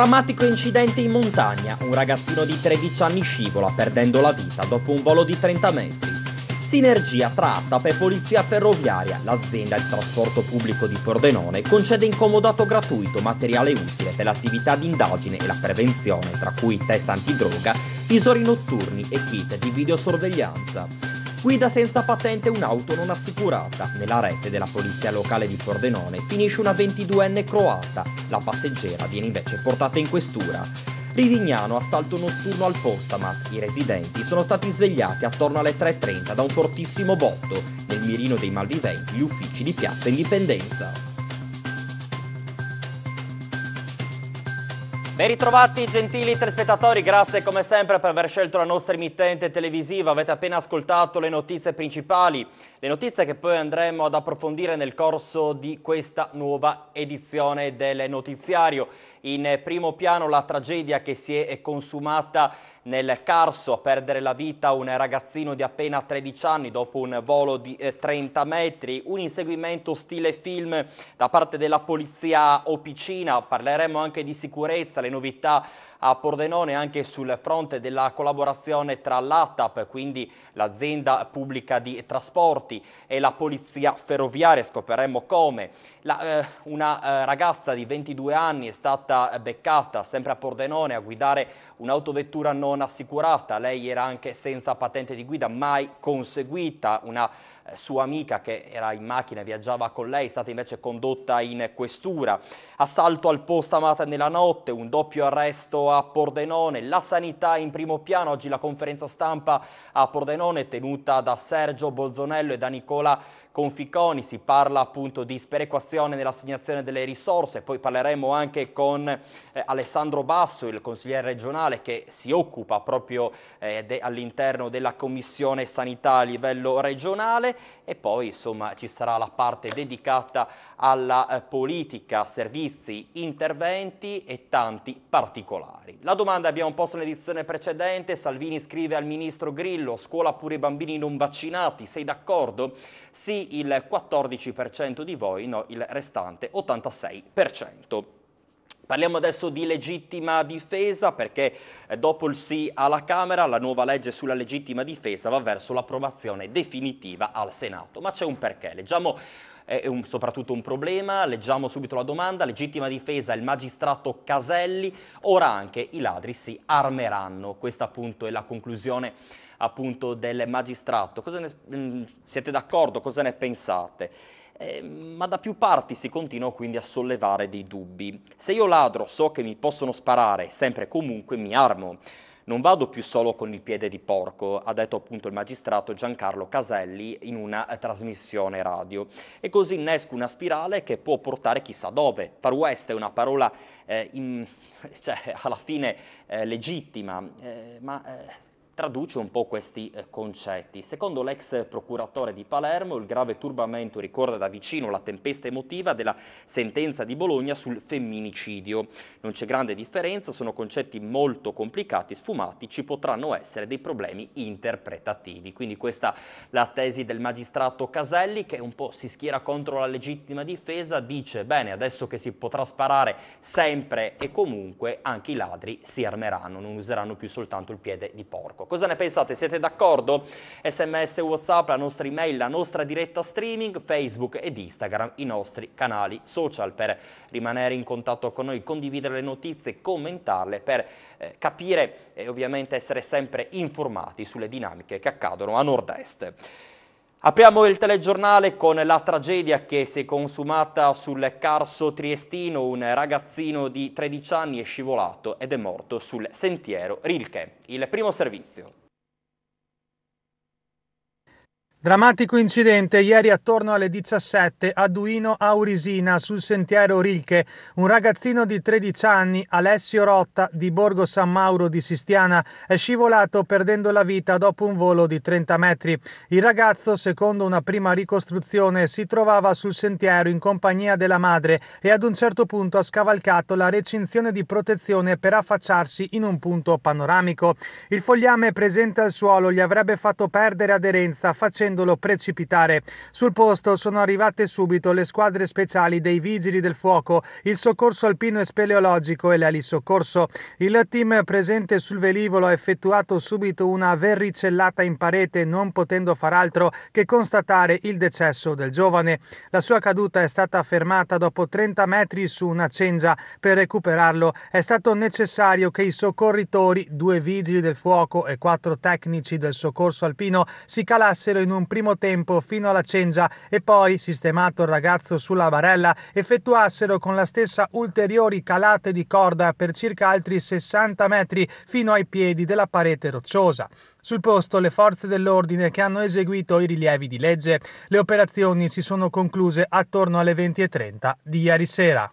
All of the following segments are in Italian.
Drammatico incidente in montagna, un ragazzino di 13 anni scivola perdendo la vita dopo un volo di 30 metri. Sinergia tra ATAP e Polizia Ferroviaria, l'azienda di trasporto pubblico di Pordenone, concede incomodato gratuito materiale utile per l'attività di indagine e la prevenzione, tra cui test antidroga, visori notturni e kit di videosorveglianza. Guida senza patente un'auto non assicurata. Nella rete della polizia locale di Pordenone finisce una 22enne croata. La passeggera viene invece portata in questura. Rivignano assalto notturno al Postamat. I residenti sono stati svegliati attorno alle 3.30 da un fortissimo botto. Nel mirino dei malviventi gli uffici di Piazza Indipendenza. Ben ritrovati gentili telespettatori, grazie come sempre per aver scelto la nostra emittente televisiva, avete appena ascoltato le notizie principali, le notizie che poi andremo ad approfondire nel corso di questa nuova edizione del notiziario. In primo piano la tragedia che si è consumata nel Carso a perdere la vita un ragazzino di appena 13 anni dopo un volo di 30 eh, metri, un inseguimento stile film da parte della polizia Opicina, parleremo anche di sicurezza, le novità a Pordenone anche sul fronte della collaborazione tra l'ATAP, quindi l'azienda pubblica di trasporti e la polizia ferroviaria, scopriremo come. La, eh, una eh, ragazza di 22 anni è stata beccata sempre a Pordenone a guidare un'autovettura non non assicurata, lei era anche senza patente di guida mai conseguita, una eh, sua amica che era in macchina e viaggiava con lei è stata invece condotta in questura. Assalto al posto amata nella notte, un doppio arresto a Pordenone, la sanità in primo piano, oggi la conferenza stampa a Pordenone tenuta da Sergio Bolzonello e da Nicola Conficoni, si parla appunto di sperequazione nell'assegnazione delle risorse, poi parleremo anche con eh, Alessandro Basso, il consigliere regionale che si occupa proprio eh, de all'interno della Commissione Sanità a livello regionale e poi insomma ci sarà la parte dedicata alla eh, politica, servizi, interventi e tanti particolari. La domanda abbiamo posto nell'edizione precedente, Salvini scrive al ministro Grillo, scuola pure i bambini non vaccinati, sei d'accordo? Sì il 14% di voi, no il restante 86%. Parliamo adesso di legittima difesa perché eh, dopo il sì alla Camera la nuova legge sulla legittima difesa va verso l'approvazione definitiva al Senato. Ma c'è un perché. Leggiamo eh, è un, soprattutto un problema, leggiamo subito la domanda, legittima difesa il magistrato Caselli, ora anche i ladri si armeranno, questa appunto è la conclusione appunto del magistrato. Cosa ne, mm, siete d'accordo? Cosa ne pensate? eh, ma da più parti si continua quindi a sollevare dei dubbi. Se io ladro so che mi possono sparare, sempre e comunque mi armo. Non vado più solo con il piede di porco, ha detto appunto il magistrato Giancarlo Caselli in una eh, trasmissione radio. E così innesco una spirale che può portare chissà dove. Far West è una parola eh, in, cioè, alla fine eh, legittima, eh, ma eh, traduce un po' questi eh, concetti. Secondo l'ex procuratore di Palermo, il grave turbamento ricorda da vicino la tempesta emotiva della sentenza di Bologna sul femminicidio. Non c'è grande differenza, sono concetti molto complicati, sfumati, ci potranno essere dei problemi interpretativi. Quindi questa è la tesi del magistrato Caselli che un po' si schiera contro la legittima difesa, dice bene, adesso che si potrà sparare sempre e comunque anche i ladri si armeranno, non useranno più soltanto il piede di porco. Cosa ne pensate? Siete d'accordo? Sms, Whatsapp, la nostra email, la nostra diretta streaming, Facebook ed Instagram, i nostri canali social per rimanere in contatto con noi, condividere le notizie, commentarle per eh, capire e ovviamente essere sempre informati sulle dinamiche che accadono a nord-est. Apriamo il telegiornale con la tragedia che si è consumata sul Carso Triestino. Un ragazzino di 13 anni è scivolato ed è morto sul sentiero Rilke. Il primo servizio. Drammatico incidente ieri attorno alle 17 a Duino Aurisina sul sentiero Rilche. Un ragazzino di 13 anni, Alessio Rotta di Borgo San Mauro di Sistiana, è scivolato perdendo la vita dopo un volo di 30 metri. Il ragazzo, secondo una prima ricostruzione, si trovava sul sentiero in compagnia della madre e ad un certo punto ha scavalcato la recinzione di protezione per affacciarsi in un punto panoramico. Il fogliame presente al suolo gli avrebbe fatto perdere aderenza facendo facendolo precipitare. Sul posto sono arrivate subito le squadre speciali dei Vigili del Fuoco, il soccorso alpino e speleologico e l'alisoccorso. Il team presente sul velivolo ha effettuato subito una verricellata in parete, non potendo far altro che constatare il decesso del giovane. La sua caduta è stata fermata dopo 30 metri su una cengia. Per recuperarlo è stato necessario che i soccorritori, due vigili del fuoco e quattro tecnici del soccorso alpino, si calassero in un un primo tempo fino alla Cengia e poi, sistemato il ragazzo sulla barella, effettuassero con la stessa ulteriori calate di corda per circa altri 60 metri fino ai piedi della parete rocciosa. Sul posto le forze dell'ordine che hanno eseguito i rilievi di legge. Le operazioni si sono concluse attorno alle 20.30 di ieri sera.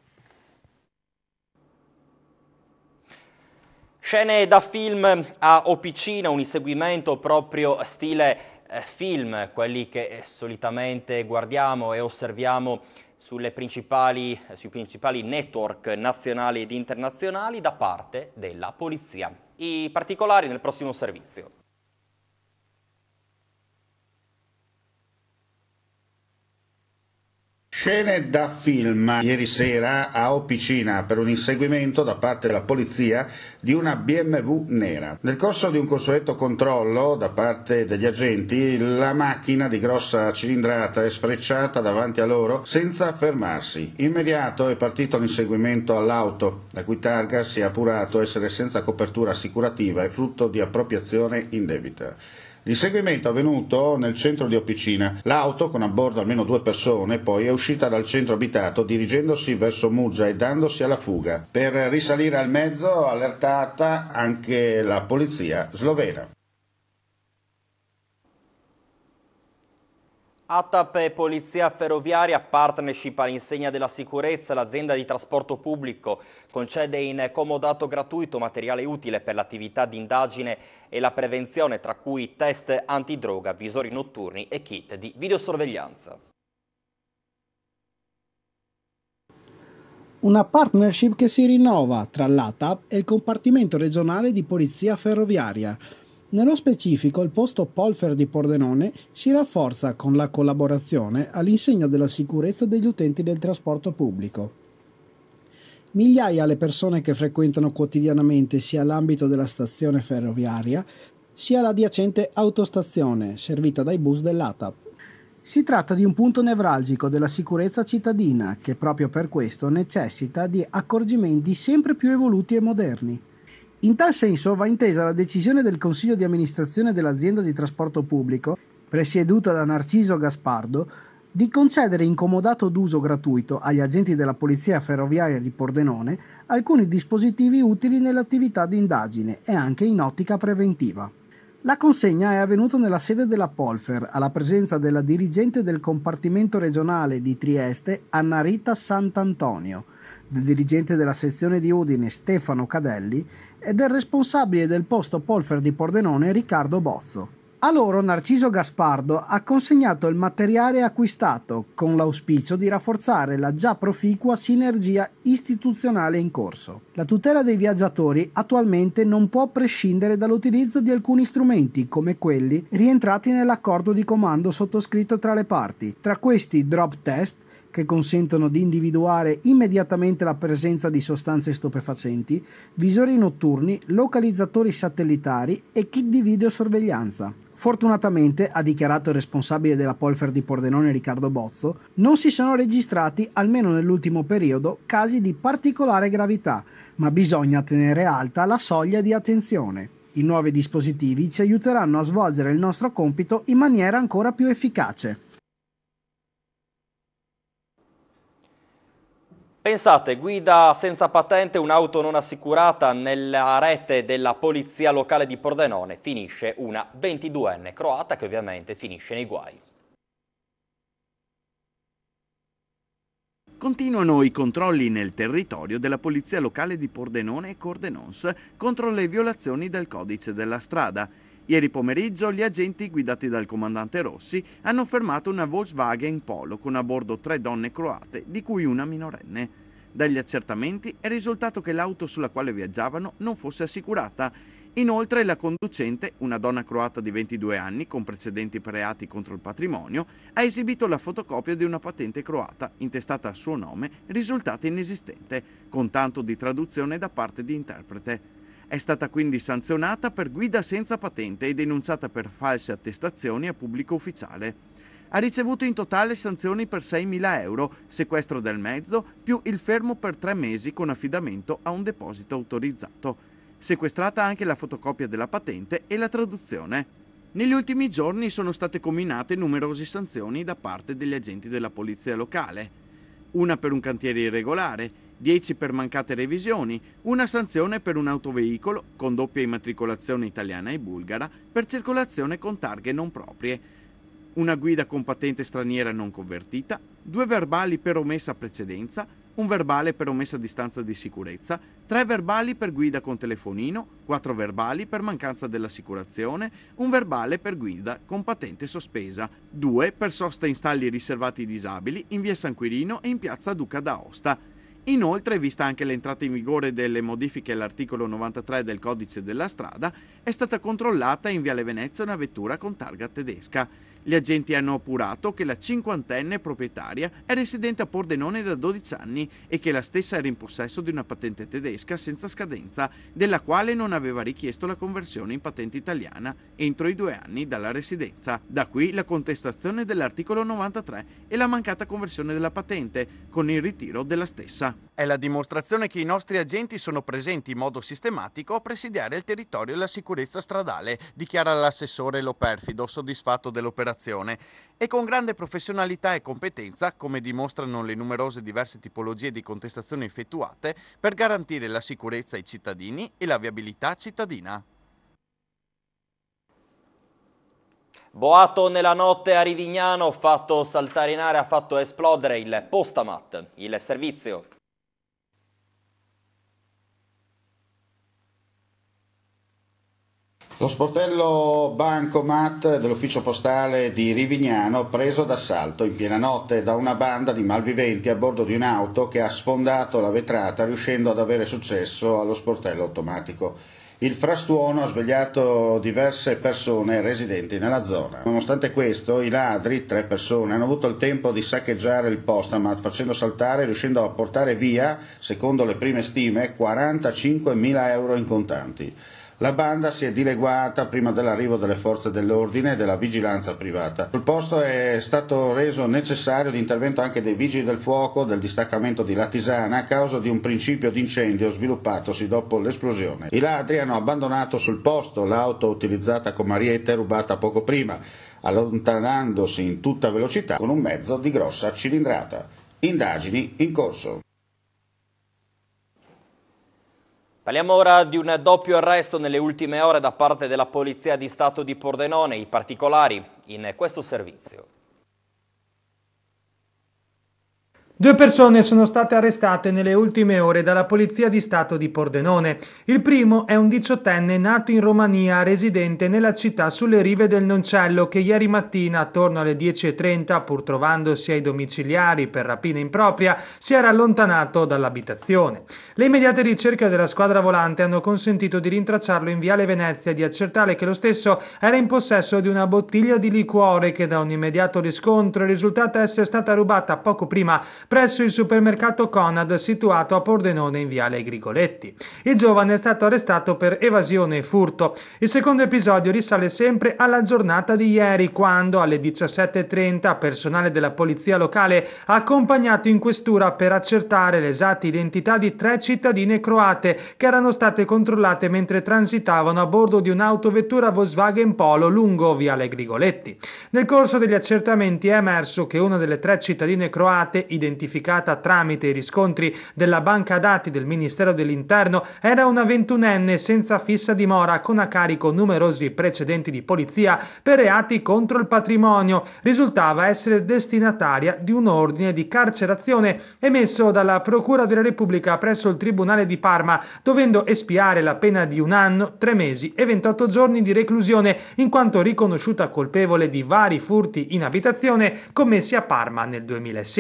Scene da film a Opicina, un inseguimento proprio stile eh, film, quelli che eh, solitamente guardiamo e osserviamo principali, sui principali network nazionali ed internazionali da parte della polizia. I particolari nel prossimo servizio. Scene da film ieri sera a Opicina per un inseguimento da parte della polizia di una BMW nera. Nel corso di un consueto controllo da parte degli agenti, la macchina di grossa cilindrata è sfrecciata davanti a loro senza fermarsi. Immediato è partito l'inseguimento all'auto, la cui targa si è appurato essere senza copertura assicurativa e frutto di appropriazione indebita. L'inseguimento è avvenuto nel centro di Opicina. L'auto, con a bordo almeno due persone, poi è uscita dal centro abitato dirigendosi verso Muggia e dandosi alla fuga. Per risalire al mezzo allertata anche la polizia slovena. ATAP e Polizia Ferroviaria, partnership all'insegna della sicurezza, l'azienda di trasporto pubblico concede in comodato gratuito materiale utile per l'attività di indagine e la prevenzione, tra cui test antidroga, visori notturni e kit di videosorveglianza. Una partnership che si rinnova tra l'ATAP e il compartimento regionale di Polizia Ferroviaria, nello specifico il posto Polfer di Pordenone si rafforza con la collaborazione all'insegna della sicurezza degli utenti del trasporto pubblico. Migliaia le persone che frequentano quotidianamente sia l'ambito della stazione ferroviaria sia l'adiacente autostazione servita dai bus dell'ATAP. Si tratta di un punto nevralgico della sicurezza cittadina che proprio per questo necessita di accorgimenti sempre più evoluti e moderni. In tal senso va intesa la decisione del Consiglio di amministrazione dell'azienda di trasporto pubblico, presieduta da Narciso Gaspardo, di concedere incomodato d'uso gratuito agli agenti della Polizia Ferroviaria di Pordenone alcuni dispositivi utili nell'attività di indagine e anche in ottica preventiva. La consegna è avvenuta nella sede della Polfer, alla presenza della dirigente del compartimento regionale di Trieste, Annarita Sant'Antonio, del dirigente della sezione di Udine, Stefano Cadelli, e del responsabile del posto Polfer di Pordenone Riccardo Bozzo. A loro Narciso Gaspardo ha consegnato il materiale acquistato con l'auspicio di rafforzare la già proficua sinergia istituzionale in corso. La tutela dei viaggiatori attualmente non può prescindere dall'utilizzo di alcuni strumenti come quelli rientrati nell'accordo di comando sottoscritto tra le parti, tra questi drop test, che consentono di individuare immediatamente la presenza di sostanze stupefacenti, visori notturni, localizzatori satellitari e kit di videosorveglianza. Fortunatamente, ha dichiarato il responsabile della Polfer di Pordenone Riccardo Bozzo, non si sono registrati, almeno nell'ultimo periodo, casi di particolare gravità, ma bisogna tenere alta la soglia di attenzione. I nuovi dispositivi ci aiuteranno a svolgere il nostro compito in maniera ancora più efficace. Pensate, guida senza patente, un'auto non assicurata nella rete della polizia locale di Pordenone, finisce una 22enne croata che ovviamente finisce nei guai. Continuano i controlli nel territorio della Polizia Locale di Pordenone e Cordenons contro le violazioni del codice della strada. Ieri pomeriggio gli agenti guidati dal comandante Rossi hanno fermato una Volkswagen Polo con a bordo tre donne croate, di cui una minorenne. Dagli accertamenti è risultato che l'auto sulla quale viaggiavano non fosse assicurata. Inoltre la conducente, una donna croata di 22 anni con precedenti per reati contro il patrimonio, ha esibito la fotocopia di una patente croata intestata a suo nome, risultata inesistente, con tanto di traduzione da parte di interprete. È stata quindi sanzionata per guida senza patente e denunciata per false attestazioni a pubblico ufficiale. Ha ricevuto in totale sanzioni per 6.000 euro, sequestro del mezzo, più il fermo per tre mesi con affidamento a un deposito autorizzato. Sequestrata anche la fotocopia della patente e la traduzione. Negli ultimi giorni sono state combinate numerose sanzioni da parte degli agenti della polizia locale. Una per un cantiere irregolare, 10 per mancate revisioni, una sanzione per un autoveicolo con doppia immatricolazione italiana e bulgara per circolazione con targhe non proprie, una guida con patente straniera non convertita, due verbali per omessa precedenza, un verbale per omessa distanza di sicurezza, tre verbali per guida con telefonino, quattro verbali per mancanza dell'assicurazione, un verbale per guida con patente sospesa, due per sosta in stalli riservati ai disabili in via San Quirino e in piazza Duca d'Aosta, Inoltre, vista anche l'entrata in vigore delle modifiche all'articolo 93 del codice della strada, è stata controllata in Viale Venezia una vettura con targa tedesca. Gli agenti hanno appurato che la cinquantenne proprietaria è residente a Pordenone da 12 anni e che la stessa era in possesso di una patente tedesca senza scadenza, della quale non aveva richiesto la conversione in patente italiana entro i due anni dalla residenza. Da qui la contestazione dell'articolo 93 e la mancata conversione della patente, con il ritiro della stessa. È la dimostrazione che i nostri agenti sono presenti in modo sistematico a presidiare il territorio e la sicurezza stradale, dichiara l'assessore Lo Perfido, soddisfatto dell'operazione generazione e con grande professionalità e competenza, come dimostrano le numerose diverse tipologie di contestazioni effettuate, per garantire la sicurezza ai cittadini e la viabilità cittadina. Boato nella notte a Rivignano, fatto saltare in aria, ha fatto esplodere il Postamat, il servizio Lo sportello Bancomat dell'ufficio postale di Rivignano preso d'assalto in piena notte da una banda di malviventi a bordo di un'auto che ha sfondato la vetrata riuscendo ad avere successo allo sportello automatico. Il frastuono ha svegliato diverse persone residenti nella zona. Nonostante questo, i ladri, tre persone, hanno avuto il tempo di saccheggiare il postamat facendo saltare e riuscendo a portare via, secondo le prime stime, 45.000 euro in contanti. La banda si è dileguata prima dell'arrivo delle forze dell'ordine e della vigilanza privata. Sul posto è stato reso necessario l'intervento anche dei vigili del fuoco del distaccamento di Latisana a causa di un principio di incendio sviluppatosi dopo l'esplosione. I ladri hanno abbandonato sul posto l'auto utilizzata come ariete rubata poco prima, allontanandosi in tutta velocità con un mezzo di grossa cilindrata. Indagini in corso. Parliamo ora di un doppio arresto nelle ultime ore da parte della Polizia di Stato di Pordenone, i particolari in questo servizio. Due persone sono state arrestate nelle ultime ore dalla Polizia di Stato di Pordenone. Il primo è un diciottenne nato in Romania, residente nella città sulle rive del Noncello, che ieri mattina, attorno alle 10.30, pur trovandosi ai domiciliari per rapina impropria, si era allontanato dall'abitazione. Le immediate ricerche della squadra volante hanno consentito di rintracciarlo in Viale Venezia e di accertare che lo stesso era in possesso di una bottiglia di liquore che da un immediato riscontro è risultata essere stata rubata poco prima presso il supermercato Conad situato a Pordenone in Viale Grigoletti. Il giovane è stato arrestato per evasione e furto. Il secondo episodio risale sempre alla giornata di ieri, quando alle 17.30 personale della polizia locale ha accompagnato in questura per accertare l'esatta identità di tre cittadine croate che erano state controllate mentre transitavano a bordo di un'autovettura Volkswagen Polo lungo Viale Grigoletti. Nel corso degli accertamenti è emerso che una delle tre cittadine croate, identificata identificata tramite i riscontri della banca dati del Ministero dell'Interno, era una ventunenne senza fissa dimora con a carico numerosi precedenti di polizia per reati contro il patrimonio. Risultava essere destinataria di un ordine di carcerazione emesso dalla Procura della Repubblica presso il Tribunale di Parma, dovendo espiare la pena di un anno, tre mesi e 28 giorni di reclusione, in quanto riconosciuta colpevole di vari furti in abitazione commessi a Parma nel 2016.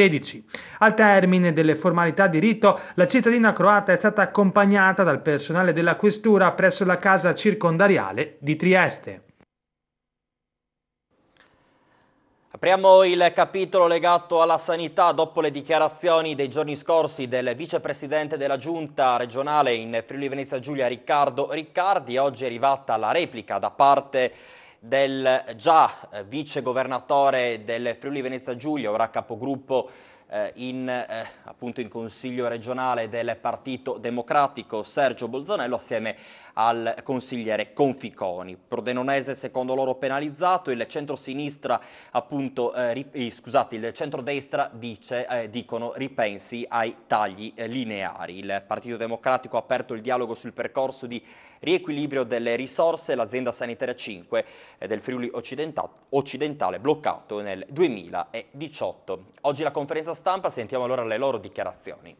Al termine delle formalità di rito, la cittadina croata è stata accompagnata dal personale della questura presso la casa circondariale di Trieste. Apriamo il capitolo legato alla sanità dopo le dichiarazioni dei giorni scorsi del vicepresidente della giunta regionale in Friuli Venezia Giulia Riccardo Riccardi. Oggi è arrivata la replica da parte del già vice governatore del Friuli Venezia Giulia, ora capogruppo eh, in, eh, appunto in consiglio regionale del Partito Democratico Sergio Bolzanello assieme al consigliere Conficoni. Prodenonese secondo loro penalizzato, il centro-sinistra appunto, eh, eh, scusate, il centrodestra dice, eh, dicono ripensi ai tagli eh, lineari. Il Partito Democratico ha aperto il dialogo sul percorso di riequilibrio delle risorse, l'azienda sanitaria 5 eh, del Friuli occidentale, occidentale bloccato nel 2018. Oggi la conferenza stampa, sentiamo allora le loro dichiarazioni.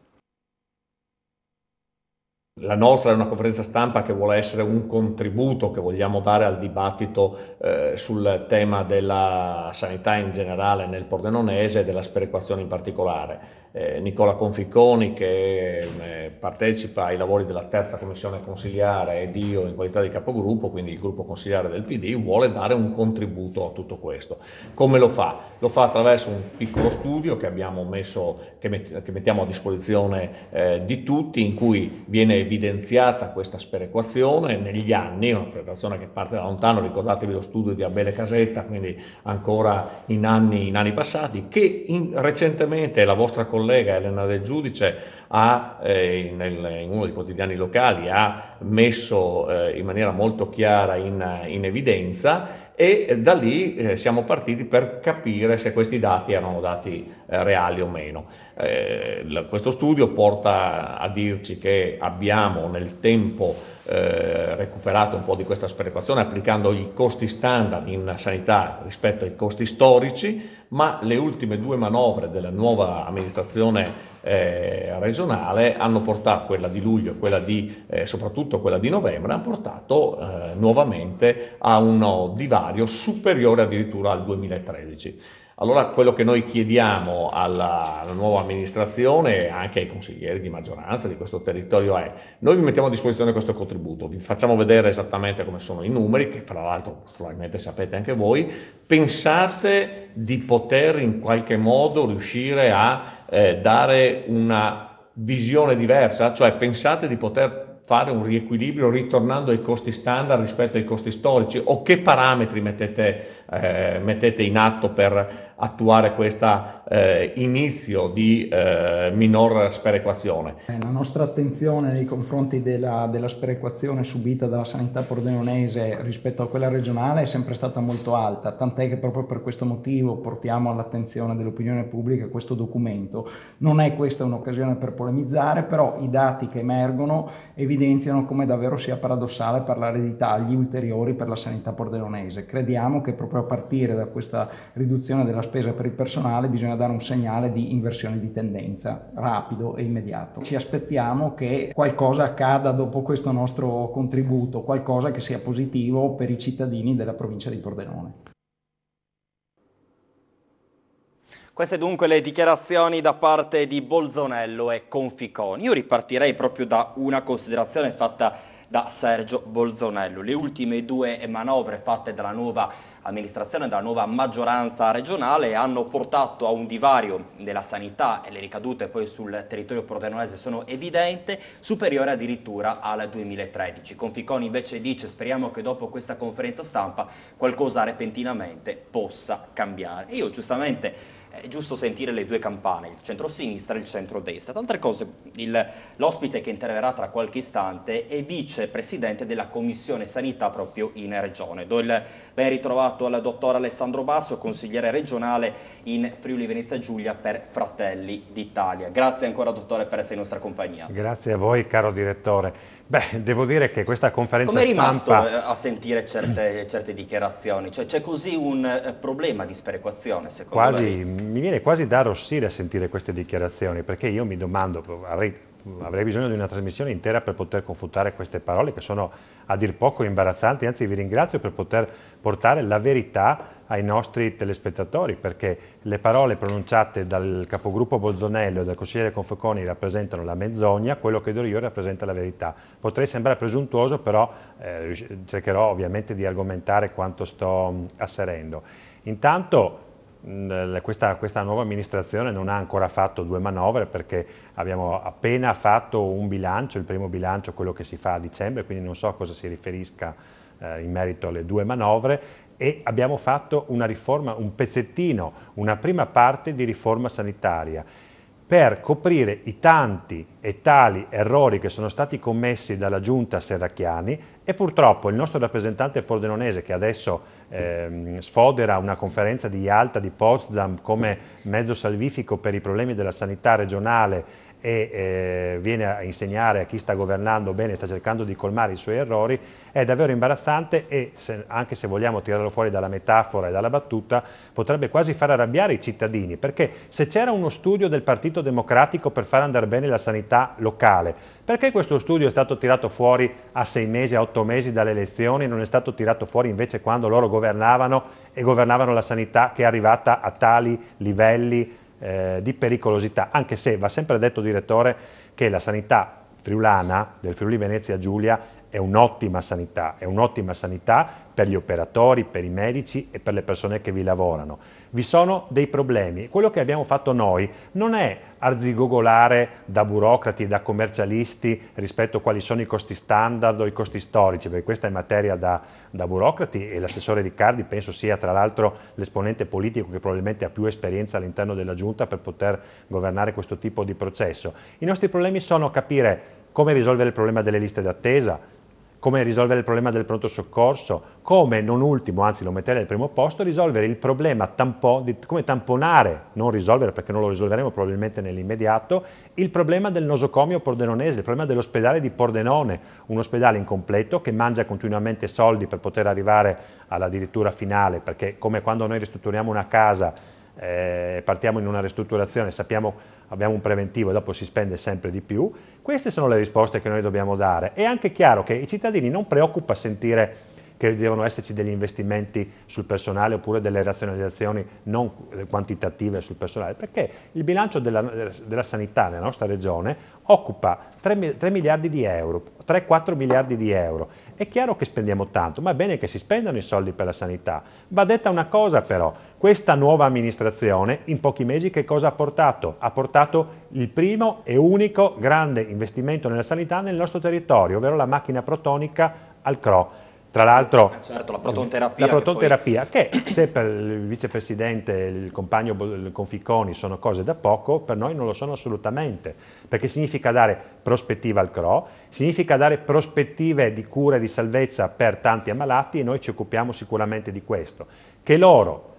La nostra è una conferenza stampa che vuole essere un contributo che vogliamo dare al dibattito eh, sul tema della sanità in generale nel Pordenonese e della sperequazione in particolare eh, Nicola Conficconi che eh, partecipa ai lavori della terza commissione consigliare ed io in qualità di capogruppo, quindi il gruppo consigliare del PD, vuole dare un contributo a tutto questo. Come lo fa? Lo fa attraverso un piccolo studio che, messo, che, met, che mettiamo a disposizione eh, di tutti, in cui viene evidenziata questa sperequazione negli anni, una sperequazione che parte da lontano, ricordatevi lo studio di Abele Casetta, quindi ancora in anni, in anni passati, che in, recentemente la vostra collega collega Elena Del Giudice ha, eh, nel, in uno dei quotidiani locali ha messo eh, in maniera molto chiara in, in evidenza e eh, da lì eh, siamo partiti per capire se questi dati erano dati eh, reali o meno. Eh, questo studio porta a dirci che abbiamo nel tempo eh, recuperato un po' di questa sperequazione applicando i costi standard in sanità rispetto ai costi storici, ma le ultime due manovre della nuova amministrazione eh, regionale hanno portato, quella di luglio e eh, soprattutto quella di novembre, hanno portato eh, nuovamente a un divario superiore addirittura al 2013. Allora quello che noi chiediamo alla, alla nuova amministrazione e anche ai consiglieri di maggioranza di questo territorio è noi vi mettiamo a disposizione questo contributo, vi facciamo vedere esattamente come sono i numeri, che fra l'altro probabilmente sapete anche voi, pensate di poter in qualche modo riuscire a eh, dare una visione diversa, cioè pensate di poter fare un riequilibrio ritornando ai costi standard rispetto ai costi storici o che parametri mettete eh, mettete in atto per attuare questo eh, inizio di eh, minor sperequazione? Eh, la nostra attenzione nei confronti della, della sperequazione subita dalla sanità pordenonese rispetto a quella regionale è sempre stata molto alta, tant'è che proprio per questo motivo portiamo all'attenzione dell'opinione pubblica questo documento. Non è questa un'occasione per polemizzare, però i dati che emergono evidenziano come davvero sia paradossale parlare di tagli ulteriori per la sanità pordenonese. Crediamo che proprio proprio a partire da questa riduzione della spesa per il personale bisogna dare un segnale di inversione di tendenza rapido e immediato. Ci aspettiamo che qualcosa accada dopo questo nostro contributo, qualcosa che sia positivo per i cittadini della provincia di Pordenone. Queste dunque le dichiarazioni da parte di Bolzonello e Conficoni. Io ripartirei proprio da una considerazione fatta da Sergio Bolzonello. Le ultime due manovre fatte dalla nuova amministrazione, dalla nuova maggioranza regionale hanno portato a un divario della sanità e le ricadute poi sul territorio pordenonese sono evidenti, superiore addirittura al 2013. Conficoni invece dice speriamo che dopo questa conferenza stampa qualcosa repentinamente possa cambiare. Io giustamente è giusto sentire le due campane, il centro-sinistra e il centro-destra. Tra altre cose, l'ospite che interverrà tra qualche istante è vicepresidente della Commissione Sanità proprio in Regione. Do il ben ritrovato al dottor Alessandro Basso, consigliere regionale in Friuli Venezia Giulia per Fratelli d'Italia. Grazie ancora dottore per essere in nostra compagnia. Grazie a voi caro direttore. Beh, devo dire che questa conferenza Come è rimasto stampa... Eh, a sentire certe, certe dichiarazioni? Cioè c'è così un eh, problema di sperequazione secondo quasi, lei? Mi viene quasi da arrossire a sentire queste dichiarazioni perché io mi domando, boh, avrei, avrei bisogno di una trasmissione intera per poter confutare queste parole che sono a dir poco imbarazzanti, anzi vi ringrazio per poter portare la verità ai nostri telespettatori perché le parole pronunciate dal capogruppo Bolzonello e dal consigliere Confeconi rappresentano la menzogna, quello che dirò io rappresenta la verità. Potrei sembrare presuntuoso però eh, cercherò ovviamente di argomentare quanto sto asserendo. Intanto questa, questa, nuova amministrazione non ha ancora fatto due manovre perché abbiamo appena fatto un bilancio, il primo bilancio, quello che si fa a dicembre, quindi non so a cosa si riferisca eh, in merito alle due manovre e abbiamo fatto una riforma, un pezzettino, una prima parte di riforma sanitaria per coprire i tanti e tali errori che sono stati commessi dalla giunta Serracchiani e purtroppo il nostro rappresentante pordenonese che adesso ehm, sfodera una conferenza di Alta di Potsdam come mezzo salvifico per i problemi della sanità regionale e eh, viene a insegnare a chi sta governando bene, sta cercando di colmare i suoi errori, è davvero imbarazzante e se, anche se vogliamo tirarlo fuori dalla metafora e dalla battuta, potrebbe quasi far arrabbiare i cittadini, perché se c'era uno studio del Partito Democratico per far andare bene la sanità locale, perché questo studio è stato tirato fuori a sei mesi, a otto mesi dalle elezioni, non è stato tirato fuori invece quando loro governavano e governavano la sanità che è arrivata a tali livelli eh, di pericolosità, anche se va sempre detto direttore che la sanità friulana del Friuli Venezia Giulia è un'ottima sanità, è un'ottima sanità per gli operatori, per i medici e per le persone che vi lavorano. Vi sono dei problemi. Quello che abbiamo fatto noi non è arzigogolare da burocrati, da commercialisti rispetto a quali sono i costi standard o i costi storici, perché questa è materia da, da burocrati e l'assessore Riccardi penso sia tra l'altro l'esponente politico che probabilmente ha più esperienza all'interno della Giunta per poter governare questo tipo di processo. I nostri problemi sono capire come risolvere il problema delle liste d'attesa, come risolvere il problema del pronto soccorso, come non ultimo, anzi lo metterei al primo posto, risolvere il problema tampo, di, come tamponare, non risolvere perché non lo risolveremo probabilmente nell'immediato, il problema del nosocomio pordenonese, il problema dell'ospedale di Pordenone, un ospedale incompleto che mangia continuamente soldi per poter arrivare alla dirittura finale, perché come quando noi ristrutturiamo una casa eh, partiamo in una ristrutturazione, sappiamo, abbiamo un preventivo e dopo si spende sempre di più. Queste sono le risposte che noi dobbiamo dare. È anche chiaro che i cittadini non preoccupa sentire che devono esserci degli investimenti sul personale oppure delle razionalizzazioni non quantitative sul personale, perché il bilancio della, della sanità nella nostra regione occupa 3, 3 miliardi di euro, 3-4 miliardi di euro. È chiaro che spendiamo tanto, ma è bene che si spendano i soldi per la sanità. Va detta una cosa però, questa nuova amministrazione in pochi mesi che cosa ha portato? Ha portato il primo e unico grande investimento nella sanità nel nostro territorio, ovvero la macchina protonica al CRO. Tra l'altro ah, certo, la prototerapia, la prototerapia che, poi... che, se per il vicepresidente e il compagno Conficoni sono cose da poco, per noi non lo sono assolutamente, perché significa dare prospettiva al CRO, significa dare prospettive di cura e di salvezza per tanti ammalati e noi ci occupiamo sicuramente di questo. Che loro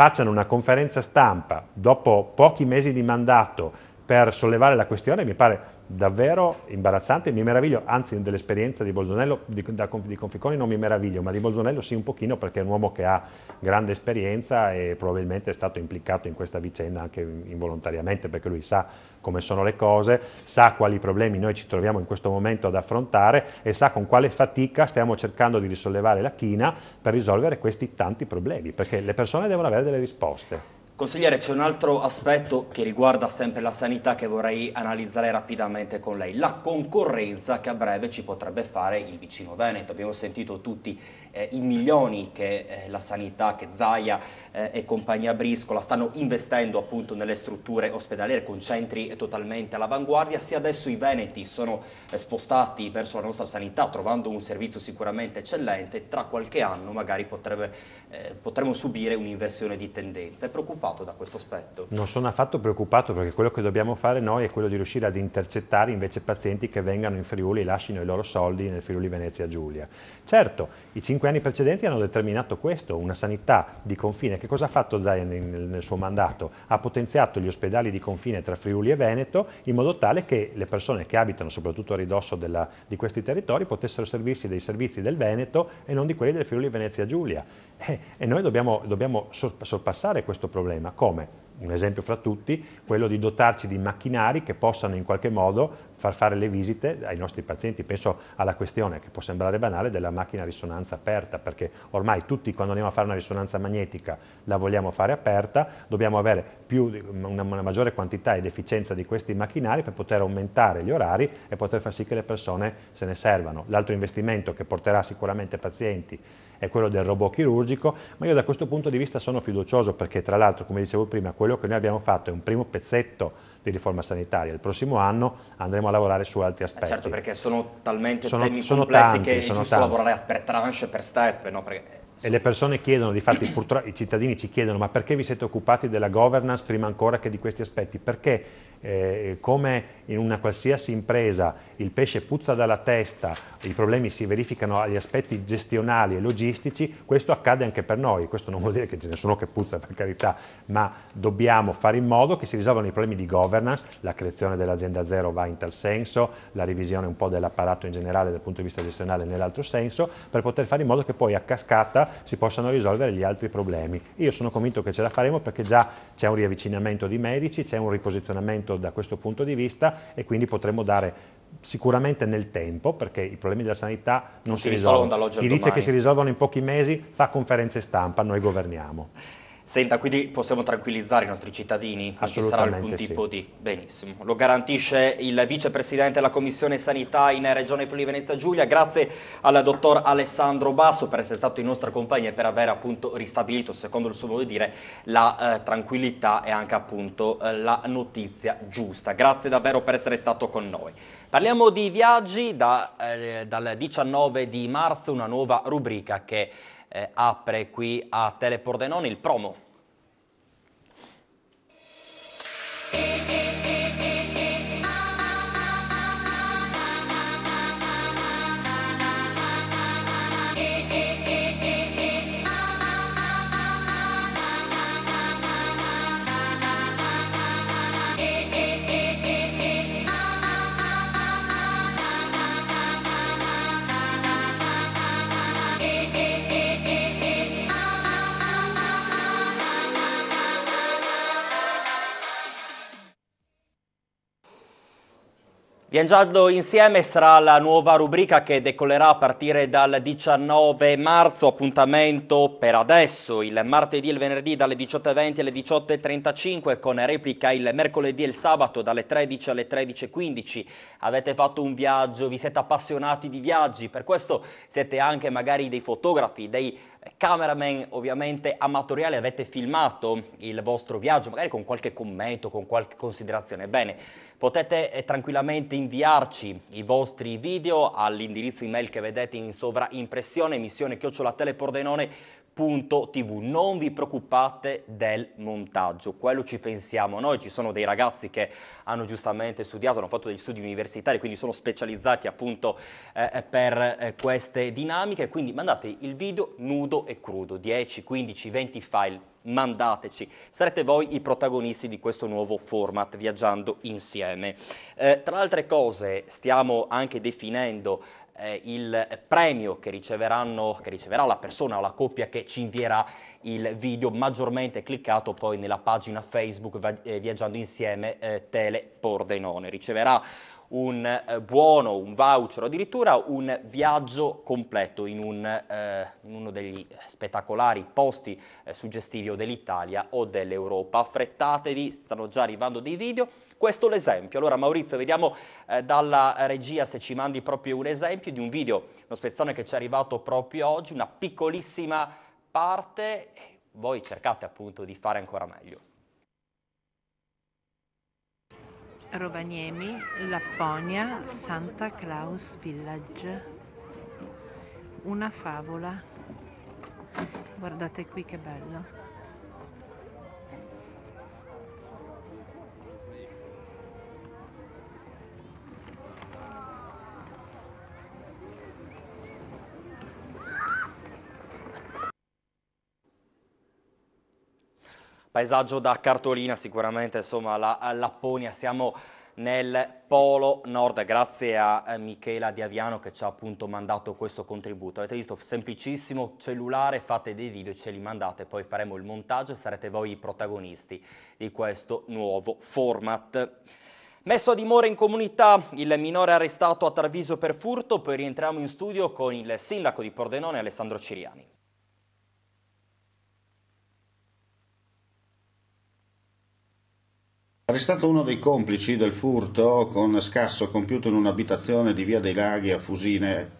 facciano una conferenza stampa dopo pochi mesi di mandato per sollevare la questione mi pare davvero imbarazzante, mi meraviglio, anzi dell'esperienza di Bolzonello, di, da, di Conficoni non mi meraviglio, ma di Bolzonello sì un pochino perché è un uomo che ha grande esperienza e probabilmente è stato implicato in questa vicenda anche involontariamente perché lui sa come sono le cose, sa quali problemi noi ci troviamo in questo momento ad affrontare e sa con quale fatica stiamo cercando di risollevare la china per risolvere questi tanti problemi, perché le persone devono avere delle risposte. Consigliere, c'è un altro aspetto che riguarda sempre la sanità che vorrei analizzare rapidamente con lei, la concorrenza che a breve ci potrebbe fare il vicino Veneto. Abbiamo sentito tutti eh, i milioni che eh, la sanità, che Zaia eh, e compagnia Briscola stanno investendo appunto nelle strutture ospedaliere con centri totalmente all'avanguardia, se adesso i veneti sono eh, spostati verso la nostra sanità trovando un servizio sicuramente eccellente, tra qualche anno magari potrebbe, eh, potremmo subire un'inversione di tendenza. È preoccupato da questo aspetto? Non sono affatto preoccupato perché quello che dobbiamo fare noi è quello di riuscire ad intercettare invece pazienti che vengano in Friuli e lasciano i loro soldi nel Friuli Venezia Giulia. Certo, i cinque anni precedenti hanno determinato questo, una sanità di confine. Che cosa ha fatto Zain nel suo mandato? Ha potenziato gli ospedali di confine tra Friuli e Veneto in modo tale che le persone che abitano soprattutto a ridosso della, di questi territori potessero servirsi dei servizi del Veneto e non di quelli del Friuli Venezia Giulia. E, eh, e noi dobbiamo, dobbiamo sorpassare questo problema. Come? un esempio fra tutti, quello di dotarci di macchinari che possano in qualche modo far fare le visite ai nostri pazienti. Penso alla questione, che può sembrare banale, della macchina a risonanza aperta, perché ormai tutti quando andiamo a fare una risonanza magnetica la vogliamo fare aperta, dobbiamo avere più, una, una maggiore quantità ed efficienza di questi macchinari per poter aumentare gli orari e poter far sì che le persone se ne servano. L'altro investimento che porterà sicuramente pazienti è quello del robot chirurgico, ma io da questo punto di vista sono fiducioso perché tra l'altro, come dicevo prima, quello che noi abbiamo fatto è un primo pezzetto di riforma sanitaria. Il prossimo anno andremo a lavorare su altri aspetti. Eh certo, perché sono talmente sono, temi sono complessi tanti, che è giusto tanti. lavorare per tranche, per step. No? Perché... Eh, e le persone chiedono, difatti purtroppo i cittadini ci chiedono, ma perché vi siete occupati della governance prima ancora che di questi aspetti? Perché eh, come in una qualsiasi impresa il pesce puzza dalla testa, i problemi si verificano agli aspetti gestionali e logistici, questo accade anche per noi, questo non vuol dire che ce ne sono che puzza per carità, ma dobbiamo fare in modo che si risolvano i problemi di governance, la creazione dell'azienda zero va in tal senso, la revisione un po' dell'apparato in generale dal punto di vista gestionale nell'altro senso, per poter fare in modo che poi a cascata si possano risolvere gli altri problemi. Io sono convinto che ce la faremo perché già c'è un riavvicinamento di medici, c'è un riposizionamento riferimento da questo punto di vista e quindi potremmo dare sicuramente nel tempo, perché i problemi della sanità non, non si, si risolvono. Chi dice domani. che si risolvono in pochi mesi fa conferenze stampa, noi governiamo. Senta, quindi possiamo tranquillizzare i nostri cittadini? Non ci sarà alcun sì. di... Benissimo. Lo garantisce il vicepresidente della Commissione Sanità in Regione Friuli Venezia Giulia. Grazie al dottor Alessandro Basso per essere stato in nostra compagnia e per aver appunto ristabilito, secondo il suo modo di dire, la eh, tranquillità e anche appunto eh, la notizia giusta. Grazie davvero per essere stato con noi. Parliamo di viaggi da, eh, dal 19 di marzo, una nuova rubrica che eh, apre qui a Telepordenone il promo Viaggiando insieme sarà la nuova rubrica che decollerà a partire dal 19 marzo, appuntamento per adesso, il martedì e il venerdì dalle 18.20 alle 18.35 con replica il mercoledì e il sabato dalle 13 alle 13.15. Avete fatto un viaggio, vi siete appassionati di viaggi, per questo siete anche magari dei fotografi, dei cameraman ovviamente amatoriale avete filmato il vostro viaggio, magari con qualche commento, con qualche considerazione, bene, potete eh, tranquillamente inviarci i vostri video all'indirizzo email che vedete in sovraimpressione, missione chiocciolatelepordenone.com www.tv. Non vi preoccupate del montaggio, quello ci pensiamo noi, ci sono dei ragazzi che hanno giustamente studiato, hanno fatto degli studi universitari, quindi sono specializzati appunto eh, eh per eh, queste dinamiche, quindi mandate il video nudo e crudo, 10, 15, 20 file mandateci. Sarete voi i protagonisti di questo nuovo format, viaggiando insieme. Eh, tra altre cose, stiamo anche definendo eh, il premio che, riceveranno, che riceverà la persona o la coppia che ci invierà il video maggiormente cliccato poi nella pagina Facebook eh, Viaggiando Insieme eh, Tele Pordenone. Riceverà un eh, buono, un voucher addirittura un viaggio completo in, un, eh, in uno degli spettacolari posti eh, suggestivi dell'Italia o dell'Europa. Affrettatevi, stanno già arrivando dei video. Questo è l'esempio. Allora Maurizio, vediamo eh, dalla regia se ci mandi proprio un esempio di un video, uno spezzone che ci è arrivato proprio oggi, una piccolissima parte. Voi cercate appunto di fare ancora meglio. Rovaniemi, Lapponia, Santa Claus Village. Una favola. Guardate qui che bello. Paesaggio da cartolina sicuramente, insomma, la Lapponia, siamo nel Polo Nord, grazie a eh, Michela Di Aviano che ci ha appunto mandato questo contributo. Avete visto, semplicissimo, cellulare, fate dei video, ce li mandate, poi faremo il montaggio e sarete voi i protagonisti di questo nuovo format. Messo a dimora in comunità, il minore arrestato a Tarviso per furto, poi rientriamo in studio con il sindaco di Pordenone Alessandro Ciriani. Arrestato uno dei complici del furto con scasso compiuto in un'abitazione di Via dei Laghi a Fusine,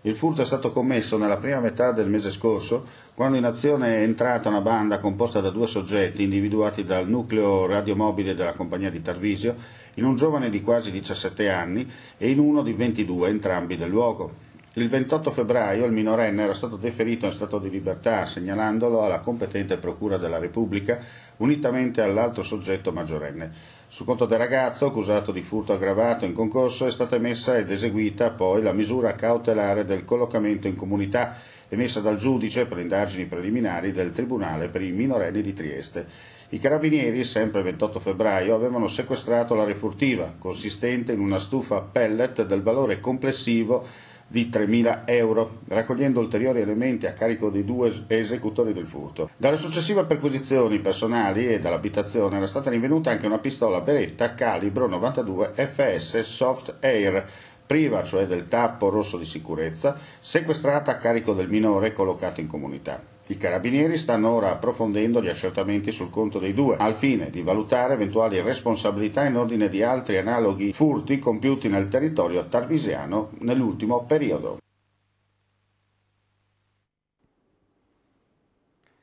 il furto è stato commesso nella prima metà del mese scorso, quando in azione è entrata una banda composta da due soggetti individuati dal nucleo radiomobile della compagnia di Tarvisio, in un giovane di quasi 17 anni e in uno di 22, entrambi del luogo. Il 28 febbraio il minorenne era stato deferito in stato di libertà, segnalandolo alla competente Procura della Repubblica, unitamente all'altro soggetto maggiorenne. Sul conto del ragazzo, accusato di furto aggravato in concorso, è stata emessa ed eseguita poi la misura cautelare del collocamento in comunità, emessa dal giudice per le indagini preliminari del Tribunale per i minorenni di Trieste. I carabinieri, sempre il 28 febbraio, avevano sequestrato la refurtiva, consistente in una stufa pellet del valore complessivo di 3.000 euro, raccogliendo ulteriori elementi a carico dei due esecutori del furto. Dalle successive perquisizioni personali e dall'abitazione era stata rinvenuta anche una pistola Beretta calibro 92 FS Soft Air priva cioè del tappo rosso di sicurezza, sequestrata a carico del minore collocato in comunità. I carabinieri stanno ora approfondendo gli accertamenti sul conto dei due, al fine di valutare eventuali responsabilità in ordine di altri analoghi furti compiuti nel territorio tarvisiano nell'ultimo periodo.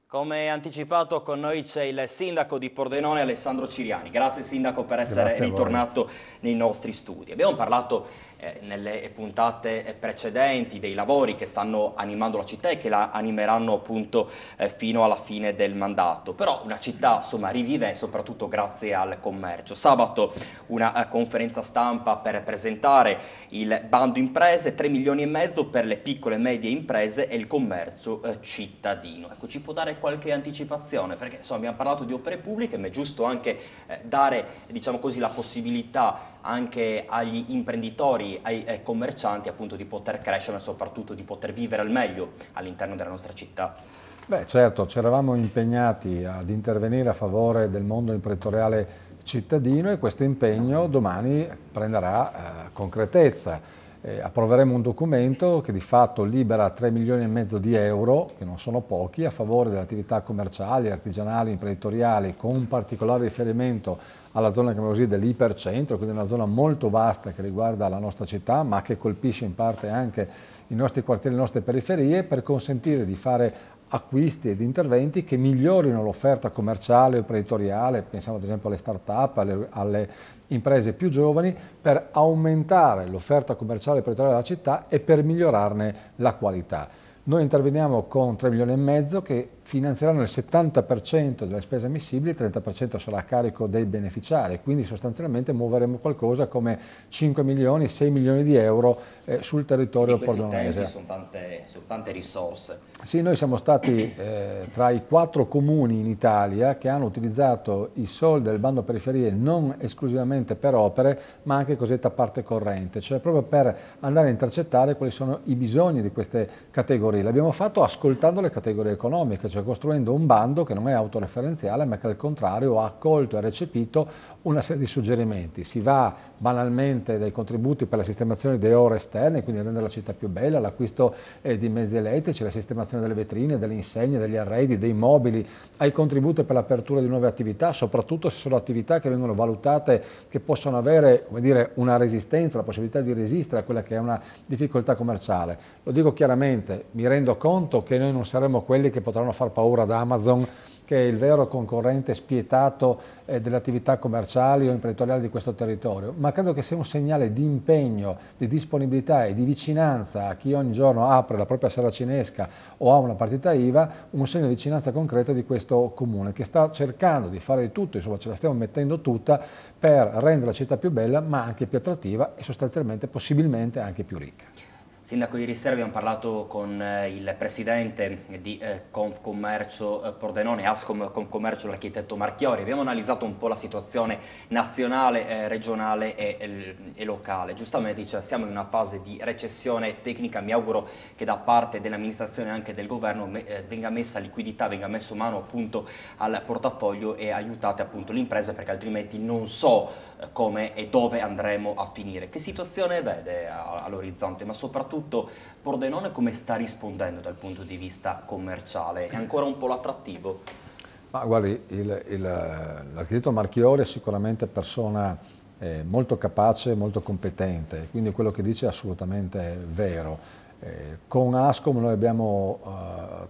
Come anticipato con noi c'è il sindaco di Pordenone Alessandro Ciriani. Grazie sindaco per essere ritornato nei nostri studi. Abbiamo parlato eh, nelle puntate eh, precedenti dei lavori che stanno animando la città e che la animeranno appunto eh, fino alla fine del mandato. Però una città insomma rivive soprattutto grazie al commercio. Sabato una conferenza stampa per presentare il bando imprese, 3 milioni e mezzo per le piccole e medie imprese e il commercio cittadino. Ecco, ci può dare qualche anticipazione? Perché insomma abbiamo parlato di opere pubbliche, ma è giusto anche dare diciamo così la possibilità anche agli imprenditori, ai, ai eh, commercianti appunto di poter crescere ma soprattutto di poter vivere al meglio all'interno della nostra città. Beh certo, ci eravamo impegnati ad intervenire a favore del mondo imprenditoriale cittadino e questo impegno domani prenderà eh, concretezza. Eh, approveremo un documento che di fatto libera 3 milioni e mezzo di euro, che non sono pochi, a favore delle attività commerciali, artigianali, imprenditoriali, con particolare riferimento alla zona così, dell'ipercentro, quindi una zona molto vasta che riguarda la nostra città ma che colpisce in parte anche i nostri quartieri, le nostre periferie per consentire di fare acquisti ed interventi che migliorino l'offerta commerciale o imprenditoriale, pensiamo ad esempio alle start-up, alle, alle, imprese più giovani, per aumentare l'offerta commerciale e imprenditoriale della città e per migliorarne la qualità. Noi interveniamo con 3 milioni e mezzo che finanzieranno il 70% delle spese ammissibili, il 30% sarà a carico dei beneficiari, quindi sostanzialmente muoveremo qualcosa come 5 milioni, 6 milioni di euro eh, sul territorio pordenonese. Sono tante, sono tante risorse. Sì, noi siamo stati eh, tra i quattro comuni in Italia che hanno utilizzato i soldi del bando periferie non esclusivamente per opere, ma anche cosiddetta parte corrente, cioè proprio per andare a intercettare quali sono i bisogni di queste categorie. L'abbiamo fatto ascoltando le categorie economiche, cioè costruendo un bando che non è autoreferenziale ma che al contrario ha accolto e recepito una serie di suggerimenti. Si va banalmente dai contributi per la sistemazione delle ore esterne, quindi rendere la città più bella, l'acquisto eh, di mezzi elettrici, la sistemazione delle vetrine, delle insegne, degli arredi, dei mobili, ai contributi per l'apertura di nuove attività, soprattutto se sono attività che vengono valutate, che possono avere dire, una resistenza, la possibilità di resistere a quella che è una difficoltà commerciale. Lo dico chiaramente, mi rendo conto che noi non saremo quelli che potranno far paura ad Amazon che è il vero concorrente spietato eh, delle attività commerciali o imprenditoriali di questo territorio, ma credo che sia un segnale di impegno, di disponibilità e di vicinanza a chi ogni giorno apre la propria cinesca o ha una partita IVA, un segno di vicinanza concreto di questo comune che sta cercando di fare di tutto, insomma ce la stiamo mettendo tutta per rendere la città più bella ma anche più attrattiva e sostanzialmente possibilmente anche più ricca. Sindaco, ieri sera abbiamo parlato con eh, il presidente di eh, Confcommercio eh, Pordenone, Ascom Confcommercio, l'architetto Marchiori. Abbiamo analizzato un po' la situazione nazionale, regionale e, e locale. Giustamente cioè, siamo in una fase di recessione tecnica. Mi auguro che da parte dell'amministrazione e anche del governo venga messa liquidità, venga messo mano appunto al portafoglio e aiutate appunto l'impresa perché altrimenti non so come e dove andremo a finire. Che situazione vede all'orizzonte, ma soprattutto soprattutto Pordenone come sta rispondendo dal punto di vista commerciale? È ancora un po' l'attrattivo? Ma guardi, l'architetto Marchiori è sicuramente persona eh, molto capace, molto competente, quindi quello che dice è assolutamente vero. Eh, con Ascom noi abbiamo eh,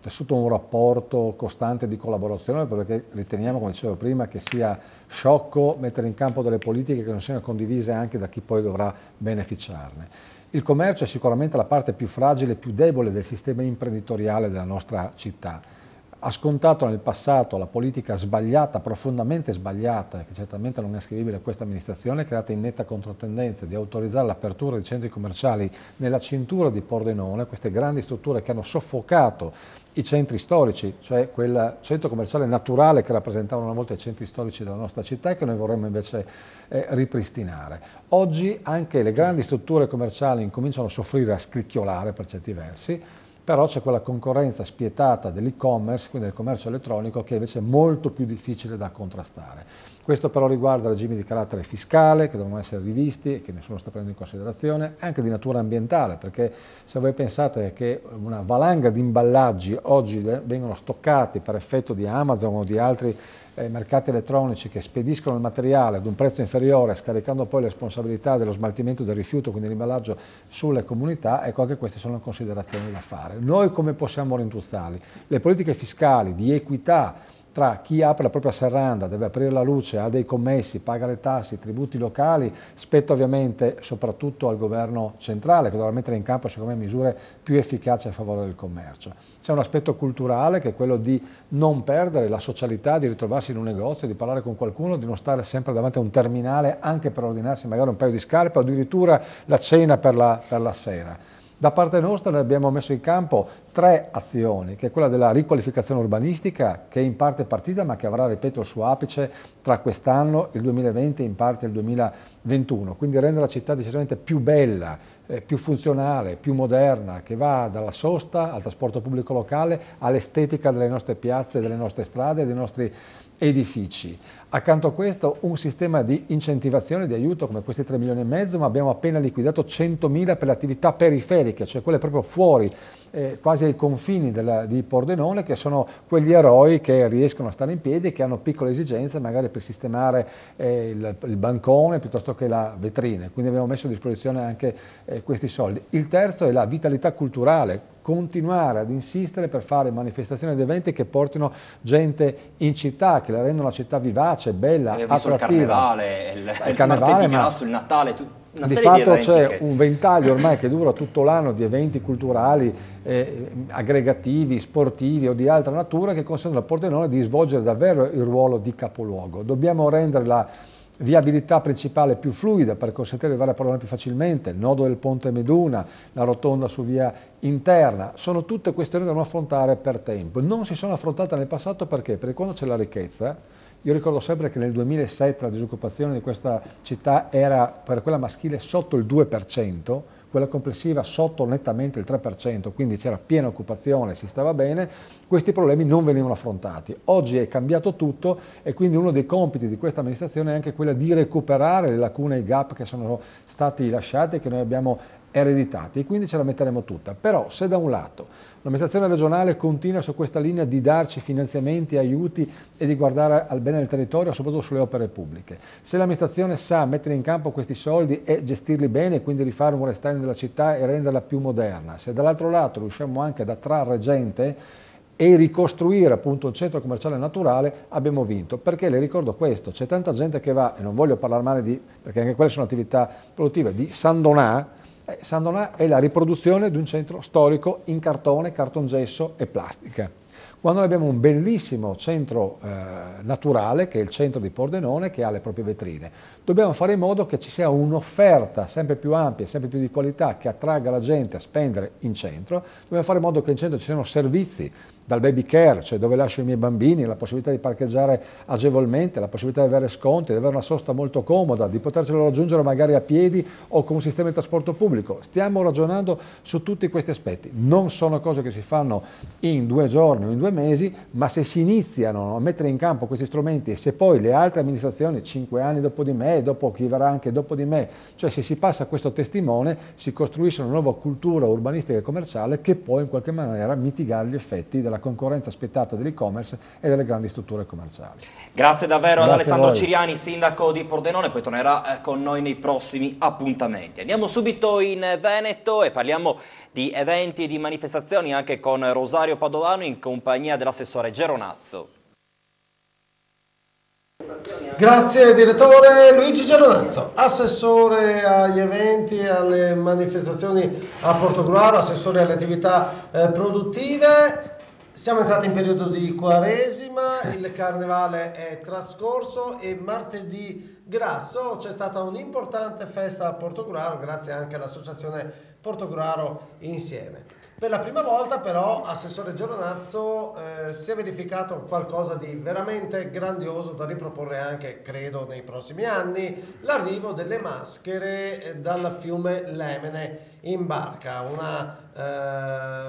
tessuto un rapporto costante di collaborazione perché riteniamo, come dicevo prima, che sia sciocco mettere in campo delle politiche che non siano condivise anche da chi poi dovrà beneficiarne. Il commercio è sicuramente la parte più fragile e più debole del sistema imprenditoriale della nostra città. Ha scontato nel passato la politica sbagliata, profondamente sbagliata, che certamente non è scrivibile a questa amministrazione, creata in netta controtendenza, di autorizzare l'apertura di centri commerciali nella cintura di Pordenone, queste grandi strutture che hanno soffocato i centri storici, cioè quel centro commerciale naturale che rappresentavano una volta i centri storici della nostra città e che noi vorremmo invece eh, ripristinare. Oggi anche le grandi strutture commerciali incominciano a soffrire, a scricchiolare per certi versi, però c'è quella concorrenza spietata dell'e-commerce, quindi del commercio elettronico, che invece è molto più difficile da contrastare. Questo però riguarda regimi di carattere fiscale che devono essere rivisti e che nessuno sta prendendo in considerazione, anche di natura ambientale, perché se voi pensate che una valanga di imballaggi oggi vengono stoccati per effetto di Amazon o di altri eh, mercati elettronici che spediscono il materiale ad un prezzo inferiore, scaricando poi le responsabilità dello smaltimento del rifiuto, quindi l'imballaggio, sulle comunità, ecco anche queste sono considerazioni da fare. Noi come possiamo rintuzzarli? Le politiche fiscali di equità tra chi apre la propria serranda, deve aprire la luce, ha dei commessi, paga le tasse, i tributi locali, spetta ovviamente soprattutto al governo centrale che dovrà mettere in campo secondo me misure più efficaci a favore del commercio. C'è un aspetto culturale che è quello di non perdere la socialità, di ritrovarsi in un negozio, di parlare con qualcuno, di non stare sempre davanti a un terminale anche per ordinarsi magari un paio di scarpe o addirittura la cena per la, per la sera da parte nostra noi abbiamo messo in campo tre azioni, che è quella della riqualificazione urbanistica, che è in parte partita ma che avrà, ripeto, il suo apice tra quest'anno, il 2020 e in parte il 2021. Quindi rendere la città decisamente più bella, eh, più funzionale, più moderna, che va dalla sosta al trasporto pubblico locale all'estetica delle nostre piazze, delle nostre strade, e dei nostri edifici. Accanto a questo un sistema di incentivazione, di aiuto come questi 3 milioni e mezzo, ma abbiamo appena liquidato 100 mila per le attività periferiche, cioè quelle proprio fuori eh, quasi ai confini della, di Pordenone, che sono quegli eroi che riescono a stare in piedi, che hanno piccole esigenze, magari per sistemare eh, il, il, bancone piuttosto che la vetrina. Quindi abbiamo messo a disposizione anche eh, questi soldi. Il terzo è la vitalità culturale, continuare ad insistere per fare manifestazioni ed eventi che portino gente in città, che la rendono la città vivace, bella, attrattiva. Il carnevale, il, il, il martedì ma... grasso, il Natale, tutto di fatto c'è che... un ventaglio ormai che dura tutto l'anno di eventi culturali, eh, aggregativi, sportivi o di altra natura che consentono a Pordenone di svolgere davvero il ruolo di capoluogo. Dobbiamo rendere la viabilità principale più fluida per consentire di arrivare a Pordenone più facilmente, il nodo del ponte Meduna, la rotonda su via interna, sono tutte questioni da non affrontare per tempo. Non si sono affrontate nel passato perché? Perché quando c'è la ricchezza io ricordo sempre che nel 2007 la disoccupazione di questa città era per quella maschile sotto il 2%, quella complessiva sotto nettamente il 3%, quindi c'era piena occupazione, si stava bene, questi problemi non venivano affrontati. Oggi è cambiato tutto e quindi uno dei compiti di questa amministrazione è anche quello di recuperare le lacune e i gap che sono stati lasciati e che noi abbiamo ereditati e quindi ce la metteremo tutta. Però se da un lato L'amministrazione regionale continua su questa linea di darci finanziamenti, aiuti e di guardare al bene del territorio, soprattutto sulle opere pubbliche. Se l'amministrazione sa mettere in campo questi soldi e gestirli bene, quindi rifare un restyling della città e renderla più moderna, se dall'altro lato riusciamo anche ad attrarre gente e ricostruire appunto un centro commerciale naturale abbiamo vinto perché le ricordo questo c'è tanta gente che va e non voglio parlare male di perché anche quelle sono attività produttive di San Donà eh, San Donà è la riproduzione di un centro storico in cartone, cartongesso e plastica. Quando abbiamo un bellissimo centro eh, naturale, che è il centro di Pordenone, che ha le proprie vetrine dobbiamo fare in modo che ci sia un'offerta sempre più ampia, sempre più di qualità, che attragga la gente a spendere in centro, dobbiamo fare in modo che in centro ci siano servizi, dal baby care, cioè dove lascio i miei bambini, la possibilità di parcheggiare agevolmente, la possibilità di avere sconti, di avere una sosta molto comoda, di potercelo raggiungere magari a piedi o con un sistema di trasporto pubblico. Stiamo ragionando su tutti questi aspetti. Non sono cose che si fanno in due giorni o in due mesi, ma se si iniziano a mettere in campo questi strumenti e se poi le altre amministrazioni, cinque anni dopo di me, dopo chi verrà anche dopo di me, cioè se si passa questo testimone si costruisce una nuova cultura urbanistica e commerciale che può in qualche maniera mitigare gli effetti della concorrenza aspettata dell'e-commerce e delle grandi strutture commerciali. Grazie davvero Grazie ad Alessandro Ciriani, sindaco di Pordenone, poi tornerà eh, con noi nei prossimi appuntamenti. Andiamo subito in Veneto e parliamo di eventi e di manifestazioni anche con Rosario Padovano in compagnia dell'assessore Geronazzo. Grazie direttore Luigi Geronazzo, assessore agli eventi, e alle manifestazioni a Portogruaro, assessore alle attività eh, produttive. Siamo entrati in periodo di quaresima, il carnevale è trascorso e martedì grasso c'è stata un'importante festa a Portogruaro grazie anche all'associazione Portogruaro insieme. Per la prima volta però, Assessore Geronazzo, eh, si è verificato qualcosa di veramente grandioso da riproporre anche, credo, nei prossimi anni, l'arrivo delle maschere eh, dal fiume Lemene in barca, una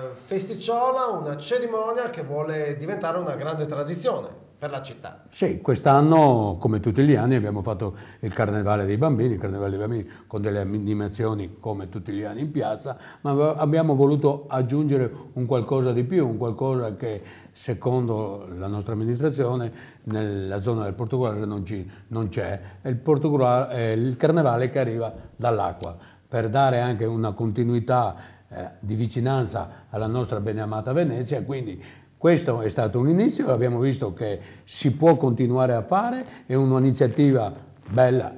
eh, festicciola, una cerimonia che vuole diventare una grande tradizione. Per la città? Sì, quest'anno come tutti gli anni abbiamo fatto il carnevale dei bambini, il carnevale dei bambini con delle animazioni come tutti gli anni in piazza, ma abbiamo voluto aggiungere un qualcosa di più, un qualcosa che secondo la nostra amministrazione nella zona del Portogallo non, c'è, il, eh, il carnevale che arriva dall'acqua, per dare anche una continuità eh, di vicinanza alla nostra beneamata Venezia, quindi questo è stato un inizio, abbiamo visto che si può continuare a fare, è un'iniziativa bella,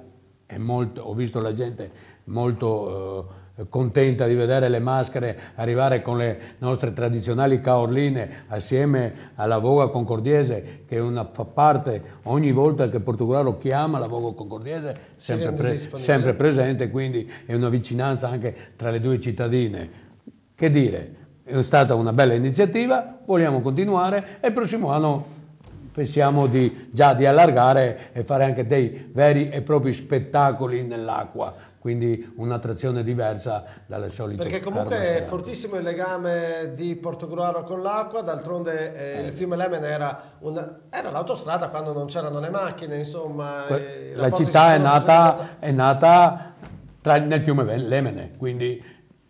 molto, ho visto la gente molto eh, contenta di vedere le maschere arrivare con le nostre tradizionali caorline assieme alla voga concordiese che una, fa parte ogni volta che Portogallo chiama la voga concordiese sempre, pre, sempre presente, quindi è una vicinanza anche tra le due cittadine. Che dire? è stata una bella iniziativa, vogliamo continuare e il prossimo anno pensiamo di, già di allargare e fare anche dei veri e propri spettacoli nell'acqua, quindi un'attrazione diversa dalle solite. Perché comunque è fortissimo il legame di Portogruaro con l'acqua, d'altronde eh, eh. il fiume Lemen era, l'autostrada quando non c'erano le macchine, insomma. Que la città è nata, è nata tra, nel fiume Lemene, quindi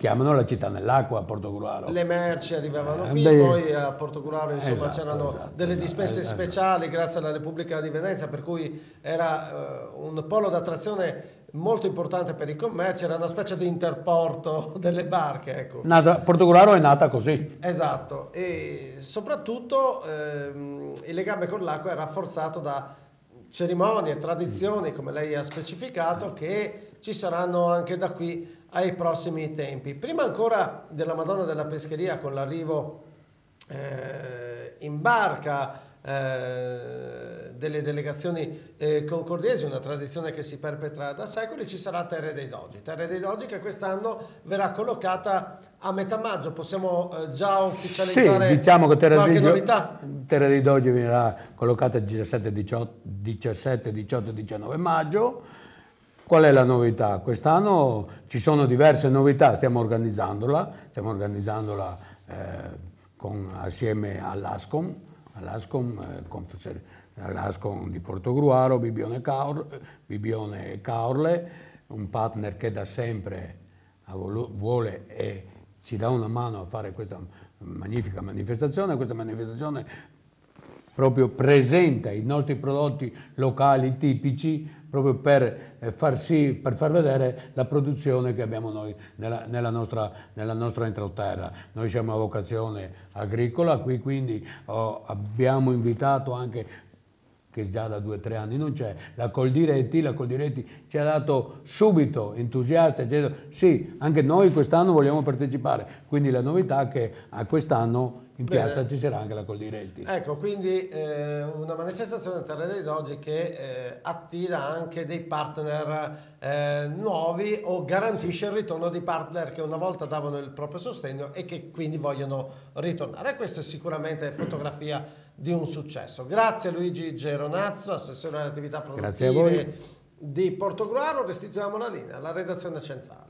chiamano la città nell'acqua a Porto Curaro. Le merci arrivavano eh, qui, Beh, poi a Porto Curaro insomma, esatto, c'erano esatto, delle esatto, dispense esatto, speciali grazie alla Repubblica di Venezia, per cui era uh, un polo d'attrazione molto importante per i commerci, era una specie di interporto delle barche. Ecco. Nata, Porto Curaro è nata così. Esatto, e soprattutto ehm, il legame con l'acqua è rafforzato da cerimonie, tradizioni, mm. come lei ha specificato, che ci saranno anche da qui ai prossimi tempi. Prima ancora della Madonna della Pescheria con l'arrivo eh, in barca eh, delle delegazioni eh, concordiesi, una tradizione che si perpetra da secoli, ci sarà Terre dei Dogi. Terre dei Dogi che quest'anno verrà collocata a metà maggio, possiamo eh, già ufficializzare sì, diciamo che qualche dei novità? Terre dei Dogi verrà collocata il 17, 18, 17, 18, 19 maggio Qual è la novità? Quest'anno ci sono diverse novità, stiamo organizzandola, stiamo organizzandola eh, con, assieme all'ASCOM, all'ASCOM, eh, di Portogruaro, Bibione, Caor, Bibione Caorle, un partner che da sempre vuole e ci dà una mano a fare questa magnifica manifestazione, questa manifestazione proprio presenta i nostri prodotti locali tipici proprio per eh, far, sì, per far vedere la produzione che abbiamo noi nella, nella nostra, nella nostra entroterra. Noi siamo a vocazione agricola, qui quindi oh, abbiamo invitato anche che già da due o tre anni non c'è, la Coldiretti, la Coldiretti ci ha dato subito entusiasta, ha detto sì, anche noi quest'anno vogliamo partecipare, quindi la novità è che a quest'anno in Bene. piazza ci sarà anche la Coldiretti. Ecco, quindi eh, una manifestazione Terreno dei Doge che eh, attira anche dei partner eh, nuovi o garantisce il ritorno di partner che una volta davano il proprio sostegno e che quindi vogliono ritornare. E questa è sicuramente fotografia di un successo. Grazie Luigi Geronazzo, assessore alle attività produttive di Portogruaro. Restituiamo la linea alla redazione centrale.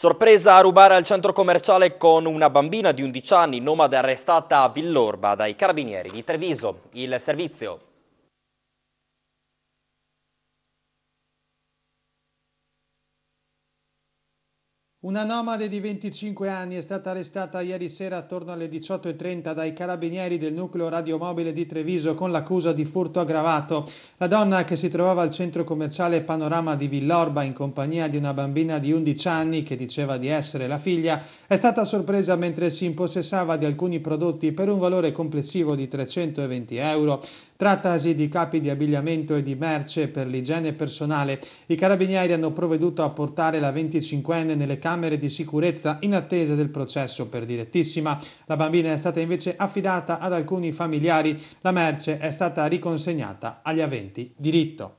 Sorpresa a rubare al centro commerciale con una bambina di 11 anni, nomade arrestata a Villorba dai carabinieri di Treviso. Il servizio Una nomade di 25 anni è stata arrestata ieri sera attorno alle 18.30 dai carabinieri del nucleo radiomobile di Treviso con l'accusa di furto aggravato. La donna, che si trovava al centro commerciale Panorama di Villorba in compagnia di una bambina di 11 anni che diceva di essere la figlia, è stata sorpresa mentre si impossessava di alcuni prodotti per un valore complessivo di 320 euro. Trattasi di capi di abbigliamento e di merce per l'igiene personale. I carabinieri hanno provveduto a portare la 25enne nelle camere di sicurezza in attesa del processo per direttissima. La bambina è stata invece affidata ad alcuni familiari. La merce è stata riconsegnata agli aventi diritto.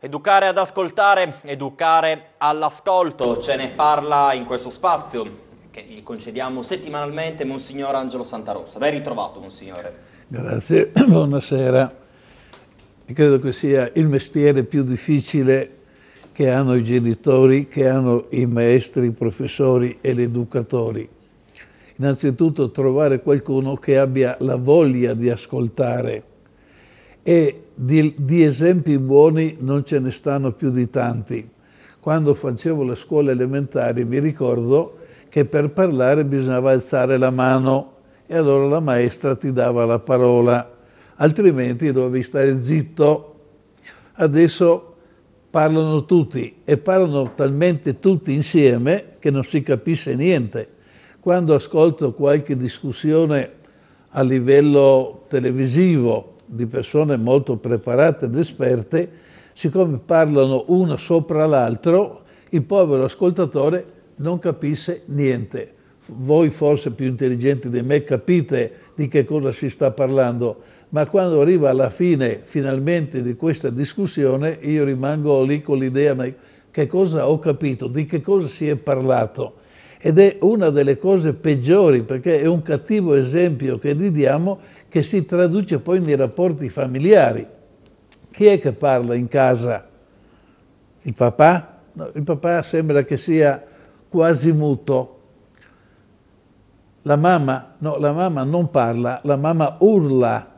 Educare ad ascoltare, educare all'ascolto, ce ne parla in questo spazio che gli concediamo settimanalmente, Monsignor Angelo Santarossa. Ben ritrovato, Monsignore. Grazie, buonasera. Credo che sia il mestiere più difficile che hanno i genitori, che hanno i maestri, i professori e gli educatori. Innanzitutto trovare qualcuno che abbia la voglia di ascoltare e di, di esempi buoni non ce ne stanno più di tanti. Quando facevo la scuola elementare mi ricordo che per parlare bisognava alzare la mano e allora la maestra ti dava la parola, altrimenti dovevi stare zitto. Adesso parlano tutti e parlano talmente tutti insieme che non si capisce niente. Quando ascolto qualche discussione a livello televisivo di persone molto preparate ed esperte, siccome parlano uno sopra l'altro, il povero ascoltatore non capisse niente. Voi forse più intelligenti di me capite di che cosa si sta parlando, ma quando arriva alla fine finalmente di questa discussione io rimango lì con l'idea ma che cosa ho capito, di che cosa si è parlato. Ed è una delle cose peggiori perché è un cattivo esempio che gli diamo che si traduce poi nei rapporti familiari. Chi è che parla in casa? Il papà? No, il papà sembra che sia quasi muto. La mamma, no, la mamma non parla, la mamma urla.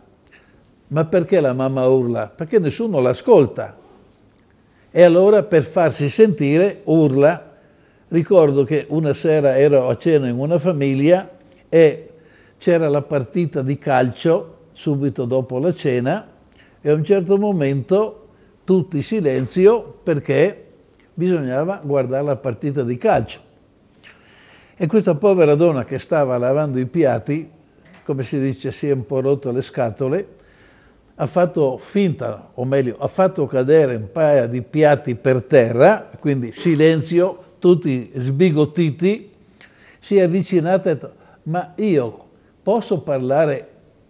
Ma perché la mamma urla? Perché nessuno l'ascolta. E allora per farsi sentire urla. Ricordo che una sera ero a cena in una famiglia e c'era la partita di calcio subito dopo la cena e a un certo momento tutti silenzio perché bisognava guardare la partita di calcio. E questa povera donna che stava lavando i piatti, come si dice, si è un po' rotta le scatole, ha fatto finta, o meglio, ha fatto cadere un paio di piatti per terra, quindi silenzio, tutti sbigottiti, si è avvicinata e ha detto, ma io posso parlare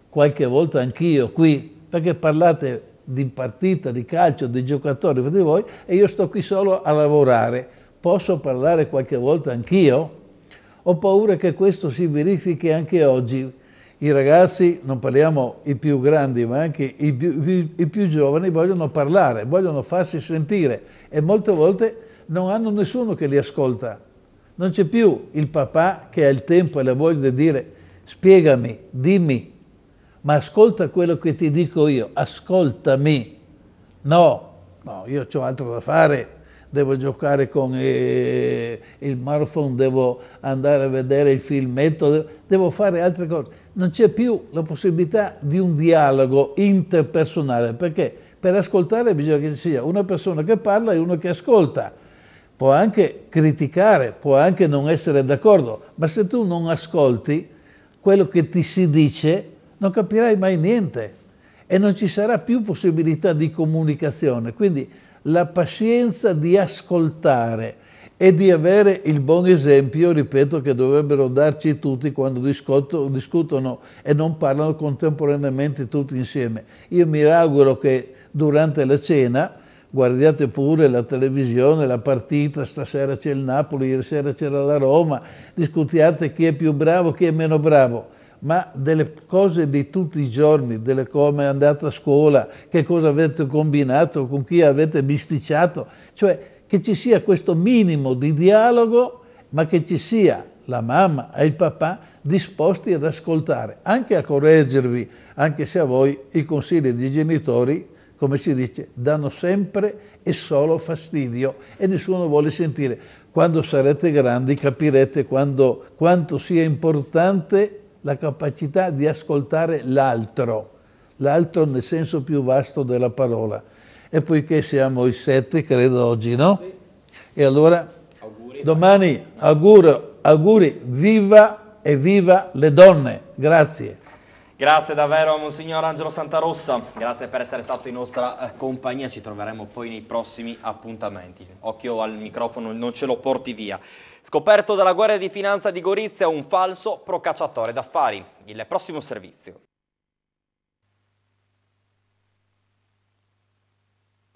qualche volta anch'io qui? Perché parlate di partita, di calcio, di giocatori, di voi, e io sto qui solo a lavorare. Posso parlare qualche volta anch'io? Ho paura che questo si verifichi anche oggi. I ragazzi, non parliamo i più grandi, ma anche i più, i, i più giovani, vogliono parlare, vogliono farsi sentire e molte volte non hanno nessuno che li ascolta. Non c'è più il papà che ha il tempo e la voglia di dire spiegami, dimmi, ma ascolta quello che ti dico io, ascoltami. No, no, io ho altro da fare, devo giocare con eh, il smartphone, devo andare a vedere il filmetto, devo fare altre cose. Non c'è più la possibilità di un dialogo interpersonale, perché per ascoltare bisogna che ci sia una persona che parla e uno che ascolta. Può anche criticare, può anche non essere d'accordo, ma se tu non ascolti quello che ti si dice, non capirai mai niente e non ci sarà più possibilità di comunicazione. Quindi la pazienza di ascoltare e di avere il buon esempio, ripeto, che dovrebbero darci tutti quando discutono e non parlano contemporaneamente tutti insieme. Io mi auguro che durante la cena guardiate pure la televisione, la partita, stasera c'è il Napoli, ieri sera c'era la Roma, discutiate chi è più bravo, chi è meno bravo ma delle cose di tutti i giorni, delle come è andata a scuola, che cosa avete combinato, con chi avete bisticciato, cioè che ci sia questo minimo di dialogo, ma che ci sia la mamma e il papà disposti ad ascoltare, anche a correggervi, anche se a voi i consigli dei genitori, come si dice, danno sempre e solo fastidio e nessuno vuole sentire. Quando sarete grandi capirete quando, quanto sia importante la capacità di ascoltare l'altro, l'altro nel senso più vasto della parola. E poiché siamo i sette, credo oggi, no? E allora, auguri. domani, auguro, auguri, viva e viva le donne. Grazie. Grazie davvero a Monsignor Angelo Santarossa, grazie per essere stato in nostra eh, compagnia, ci troveremo poi nei prossimi appuntamenti. Occhio al microfono, non ce lo porti via. Scoperto dalla Guardia di Finanza di Gorizia un falso procacciatore d'affari. Il prossimo servizio.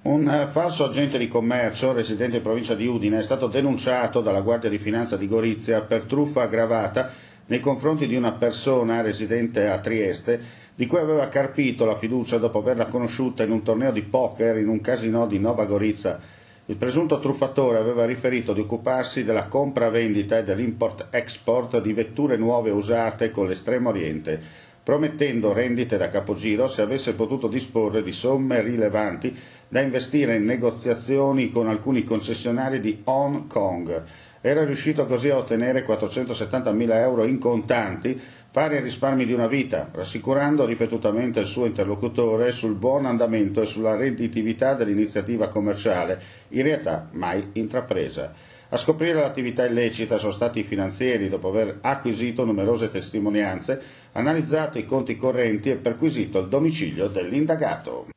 Un eh, falso agente di commercio residente in provincia di Udine è stato denunciato dalla Guardia di Finanza di Gorizia per truffa aggravata nei confronti di una persona residente a Trieste di cui aveva carpito la fiducia dopo averla conosciuta in un torneo di poker in un casino di Nova Gorizia. Il presunto truffatore aveva riferito di occuparsi della compravendita e dell'import-export di vetture nuove usate con l'estremo oriente, promettendo rendite da capogiro se avesse potuto disporre di somme rilevanti da investire in negoziazioni con alcuni concessionari di Hong Kong era riuscito così a ottenere 470.000 euro in contanti, pari ai risparmi di una vita, rassicurando ripetutamente il suo interlocutore sul buon andamento e sulla redditività dell'iniziativa commerciale, in realtà mai intrapresa. A scoprire l'attività illecita sono stati i finanzieri, dopo aver acquisito numerose testimonianze, analizzato i conti correnti e perquisito il domicilio dell'indagato.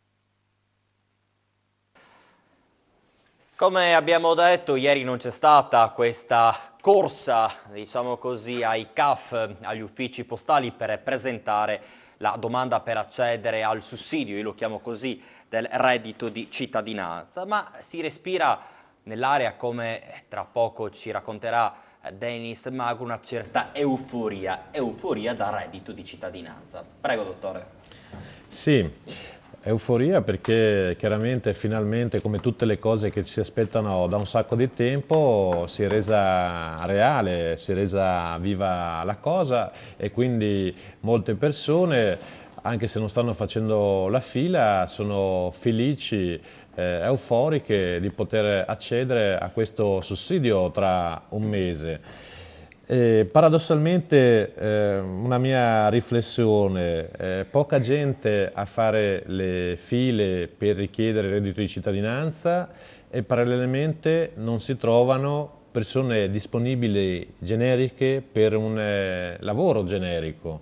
Come abbiamo detto, ieri non c'è stata questa corsa, diciamo così, ai CAF, agli uffici postali per presentare la domanda per accedere al sussidio, io lo chiamo così, del reddito di cittadinanza, ma si respira nell'area, come tra poco ci racconterà Denis Mago, una certa euforia, euforia da reddito di cittadinanza. Prego, dottore. Sì. Euforia perché chiaramente finalmente come tutte le cose che ci si aspettano da un sacco di tempo si è resa reale, si è resa viva la cosa e quindi molte persone anche se non stanno facendo la fila sono felici eh, euforiche di poter accedere a questo sussidio tra un mese. Eh, paradossalmente eh, una mia riflessione, eh, poca gente a fare le file per richiedere reddito di cittadinanza e parallelamente non si trovano persone disponibili generiche per un eh, lavoro generico.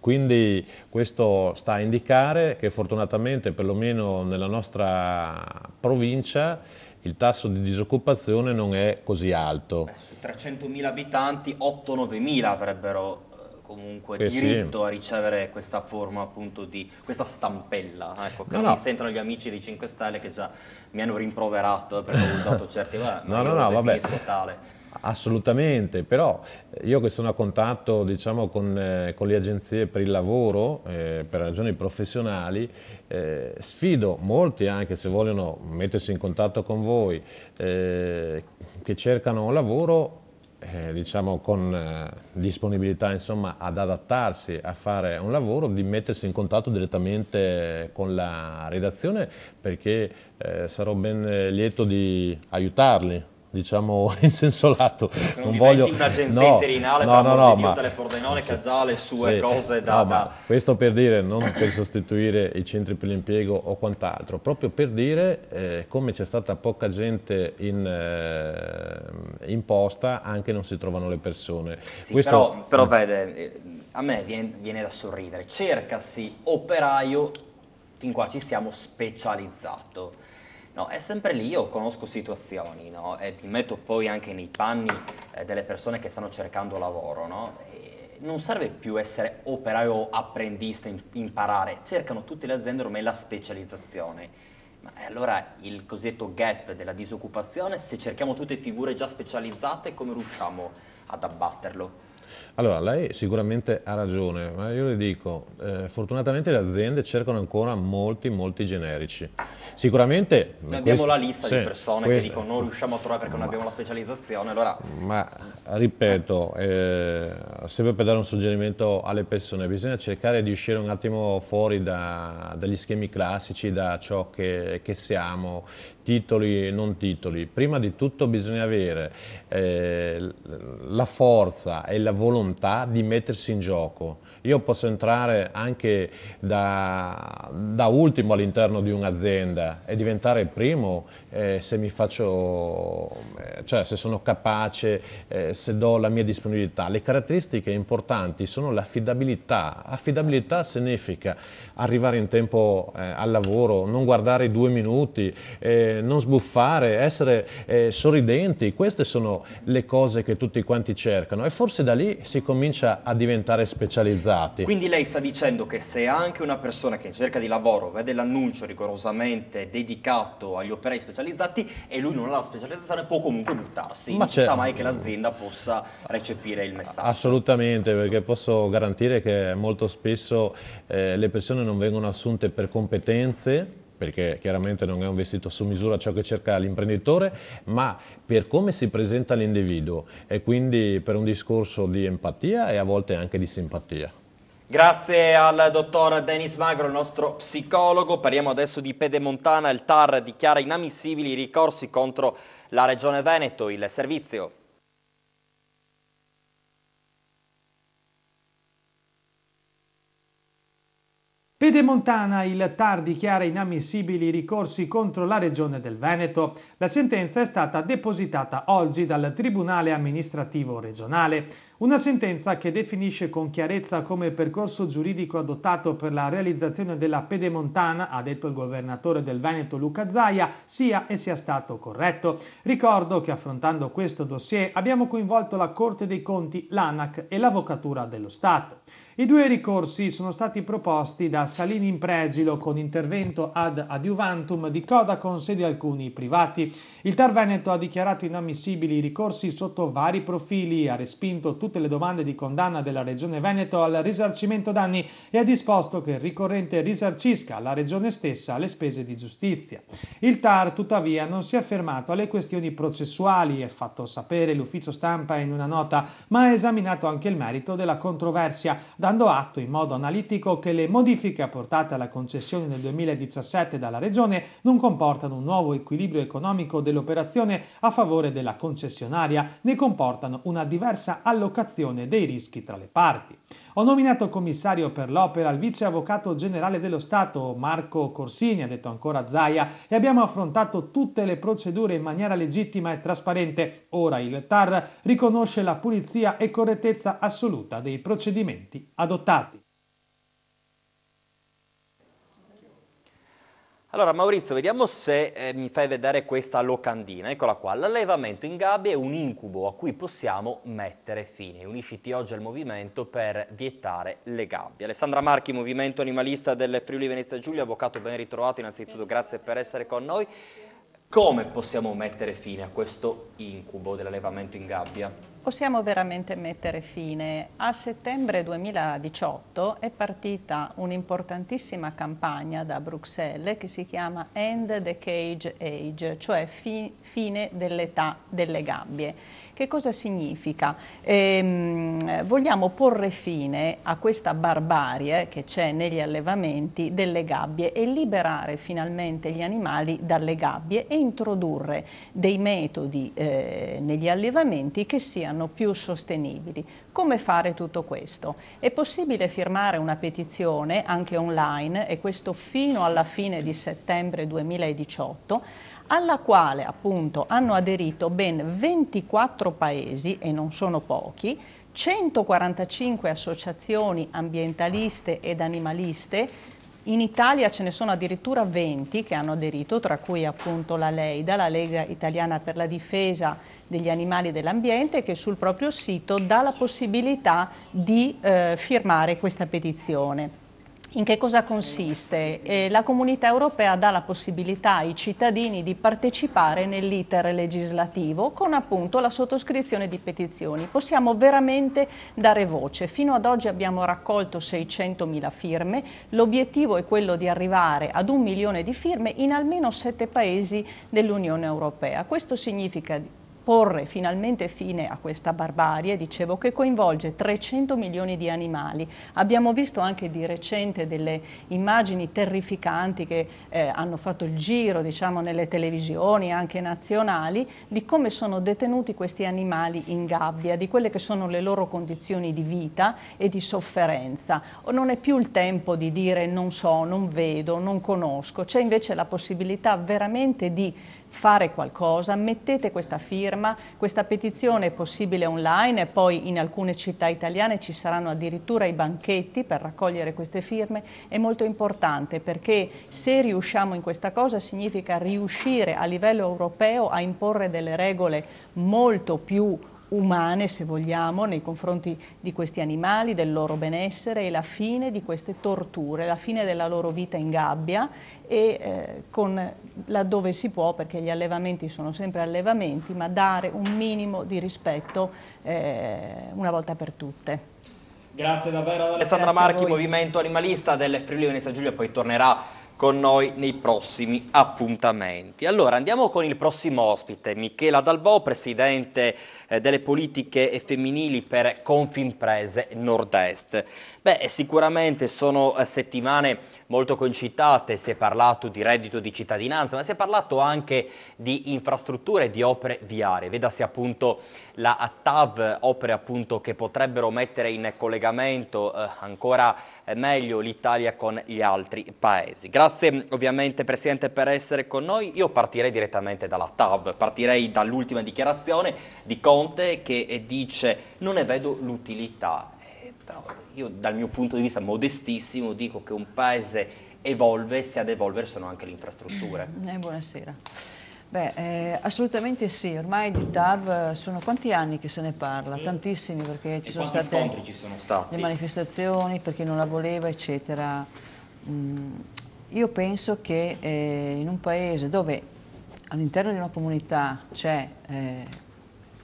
Quindi questo sta a indicare che fortunatamente perlomeno nella nostra provincia il tasso di disoccupazione non è così alto. Beh, su 300.000 abitanti 8-9.000 avrebbero eh, comunque Beh, diritto sì. a ricevere questa forma appunto di questa stampella ecco che no, mi no. sentono gli amici dei 5 Stelle che già mi hanno rimproverato eh, perché ho usato certi vabbè, no no no vabbè tale. Assolutamente, però eh, io che sono a contatto diciamo, con, eh, con, le agenzie per il lavoro, eh, per ragioni professionali, eh, sfido molti anche se vogliono mettersi in contatto con voi, eh, che cercano un lavoro eh, diciamo con eh, disponibilità insomma, ad adattarsi a fare un lavoro, di mettersi in contatto direttamente con la redazione perché eh, sarò ben eh, lieto di aiutarli diciamo in senso lato. Non, non voglio un'agenzia no, interinale no, per no, no, di Dio, ma... Telepordenone che ha già le sue sì, cose da, no, da... Questo per dire, non per sostituire i centri per l'impiego o quant'altro, proprio per dire eh, come c'è stata poca gente in, eh, in, posta, anche non si trovano le persone. Sì, questo... però, mm. però vede, eh, a me viene, viene da sorridere, cercasi operaio, fin qua ci siamo specializzato No, è sempre lì, io conosco situazioni, no? E mi metto poi anche nei panni eh, delle persone che stanno cercando lavoro, no? non serve più essere operaio o apprendista, imparare, cercano tutte le aziende ormai la specializzazione. Ma eh, allora il cosiddetto gap della disoccupazione, se cerchiamo tutte figure già specializzate, come riusciamo ad abbatterlo? Allora, lei sicuramente ha ragione, ma io le dico, eh, fortunatamente le aziende cercano ancora molti, molti generici. Sicuramente... Noi abbiamo la lista sì, di persone questa, che dicono non riusciamo a trovare perché ma, non abbiamo la specializzazione, allora... Ma ripeto, eh, sempre per dare un suggerimento alle persone, bisogna cercare di uscire un attimo fuori da, dagli schemi classici, da ciò che, che siamo, titoli e non titoli, prima di tutto bisogna avere eh, la forza e la volontà di mettersi in gioco. Io posso entrare anche da, da ultimo all'interno di un'azienda e diventare il primo eh, se mi faccio, eh, cioè se sono capace, eh, se do la mia disponibilità. Le caratteristiche importanti sono l'affidabilità. Affidabilità significa arrivare in tempo eh, al lavoro, non guardare i due minuti, eh, non sbuffare, essere eh, sorridenti. Queste sono le cose che tutti quanti cercano e forse da lì si comincia a diventare specializzati. Quindi lei sta dicendo che se anche una persona che cerca di lavoro vede l'annuncio rigorosamente dedicato agli operai specializzati, specializzati e lui non ha la specializzazione può comunque buttarsi, ma non si sa certo. mai che l'azienda possa recepire il messaggio. Assolutamente, perché posso garantire che molto spesso eh, le persone non vengono assunte per competenze, perché chiaramente non è un vestito su misura ciò che cerca l'imprenditore, ma per come si presenta l'individuo e quindi per un discorso di empatia e a volte anche di simpatia. Grazie al dottor Denis Magro, il nostro psicologo. Parliamo adesso di Pedemontana. Il TAR dichiara inammissibili i ricorsi contro la Regione Veneto. Il servizio. Pedemontana, il TAR dichiara inammissibili i ricorsi contro la Regione del Veneto. La sentenza è stata depositata oggi dal Tribunale amministrativo regionale. Una sentenza che definisce con chiarezza come il percorso giuridico adottato per la realizzazione della pedemontana, ha detto il governatore del Veneto Luca Zaia, sia e sia stato corretto. Ricordo che affrontando questo dossier abbiamo coinvolto la Corte dei Conti, l'ANAC e l'Avvocatura dello Stato. I due ricorsi sono stati proposti da Salini in Pregilo con intervento ad adiuvantum di coda con di alcuni privati. Il Tar Veneto ha dichiarato inammissibili i ricorsi sotto vari profili, ha respinto tutte le domande di condanna della Regione Veneto al risarcimento danni e ha disposto che il ricorrente risarcisca alla Regione stessa le spese di giustizia. Il Tar tuttavia non si è fermato alle questioni processuali, è fatto sapere l'ufficio stampa in una nota, ma ha esaminato anche il merito della controversia da dando atto in modo analitico che le modifiche apportate alla concessione nel 2017 dalla Regione non comportano un nuovo equilibrio economico dell'operazione a favore della concessionaria, né comportano una diversa allocazione dei rischi tra le parti. Ho nominato commissario per l'opera il vice avvocato generale dello Stato Marco Corsini, ha detto ancora Zaia, e abbiamo affrontato tutte le procedure in maniera legittima e trasparente. Ora il TAR riconosce la pulizia e correttezza assoluta dei procedimenti adottati. Allora Maurizio, vediamo se eh, mi fai vedere questa locandina, eccola qua. L'allevamento in gabbia è un incubo a cui possiamo mettere fine. Unisciti oggi al movimento per vietare le gabbie. Alessandra Marchi, Movimento Animalista del Friuli Venezia Giulia, avvocato ben ritrovato, innanzitutto grazie per essere con noi. Come possiamo mettere fine a questo incubo dell'allevamento in gabbia? possiamo veramente mettere fine. A settembre 2018 è partita un'importantissima campagna da Bruxelles che si chiama End the Cage Age, cioè fi fine dell'età delle gabbie che cosa significa? Ehm, vogliamo porre fine a questa barbarie che c'è negli allevamenti delle gabbie e liberare finalmente gli animali dalle gabbie e introdurre dei metodi eh, negli allevamenti che siano più sostenibili. Come fare tutto questo? È possibile firmare una petizione anche online e questo fino alla fine di settembre 2018 alla quale appunto hanno aderito ben 24 paesi, e non sono pochi, 145 associazioni ambientaliste ed animaliste, in Italia ce ne sono addirittura 20 che hanno aderito, tra cui appunto la Leida, la Lega Italiana per la Difesa degli Animali e dell'Ambiente, che sul proprio sito dà la possibilità di eh, firmare questa petizione. In che cosa consiste? Eh, la comunità europea dà la possibilità ai cittadini di partecipare nell'iter legislativo con appunto la sottoscrizione di petizioni. Possiamo veramente dare voce. Fino ad oggi abbiamo raccolto 600.000 firme, l'obiettivo è quello di arrivare ad un milione di firme in almeno sette paesi dell'Unione Europea. Questo significa porre finalmente fine a questa barbarie, dicevo, che coinvolge 300 milioni di animali. Abbiamo visto anche di recente delle immagini terrificanti che eh, hanno fatto il giro diciamo, nelle televisioni, anche nazionali, di come sono detenuti questi animali in gabbia, di quelle che sono le loro condizioni di vita e di sofferenza. Non è più il tempo di dire non so, non vedo, non conosco, c'è invece la possibilità veramente di fare qualcosa, mettete questa firma, questa petizione è possibile online e poi in alcune città italiane ci saranno addirittura i banchetti per raccogliere queste firme, è molto importante perché se riusciamo in questa cosa significa riuscire a livello europeo a imporre delle regole molto più umane, se vogliamo, nei confronti di questi animali, del loro benessere e la fine di queste torture, la fine della loro vita in gabbia e eh, con, laddove si può, perché gli allevamenti sono sempre allevamenti, ma dare un minimo di rispetto eh, una volta per tutte. Grazie davvero Alessandra Marchi, Movimento Animalista del Friuli Venezia Giulia, poi tornerà con noi nei prossimi appuntamenti. Allora andiamo con il prossimo ospite, Michela Dalbò, presidente eh, delle politiche femminili per Confimprese Nord-Est. Beh, eh, sicuramente sono eh, settimane molto concitate, si è parlato di reddito di cittadinanza, ma si è parlato anche di infrastrutture e di opere viarie. Vedasi appunto la TAV, opere appunto che potrebbero mettere in collegamento eh, ancora eh, meglio l'Italia con gli altri paesi. Grazie grazie ovviamente Presidente per essere con noi. Io partirei direttamente dalla TAV, partirei dall'ultima dichiarazione di Conte che eh, dice non ne vedo l'utilità. Eh, però io dal mio punto di vista modestissimo dico che un paese evolve e se ad evolvere sono anche le infrastrutture. Eh, buonasera. Beh, eh, assolutamente sì, ormai di TAV eh, sono quanti anni che se ne parla, mm. tantissimi perché ci e sono state ci sono le manifestazioni, per chi non la voleva eccetera. Mm, io penso che eh, in un paese dove all'interno di una comunità c'è eh,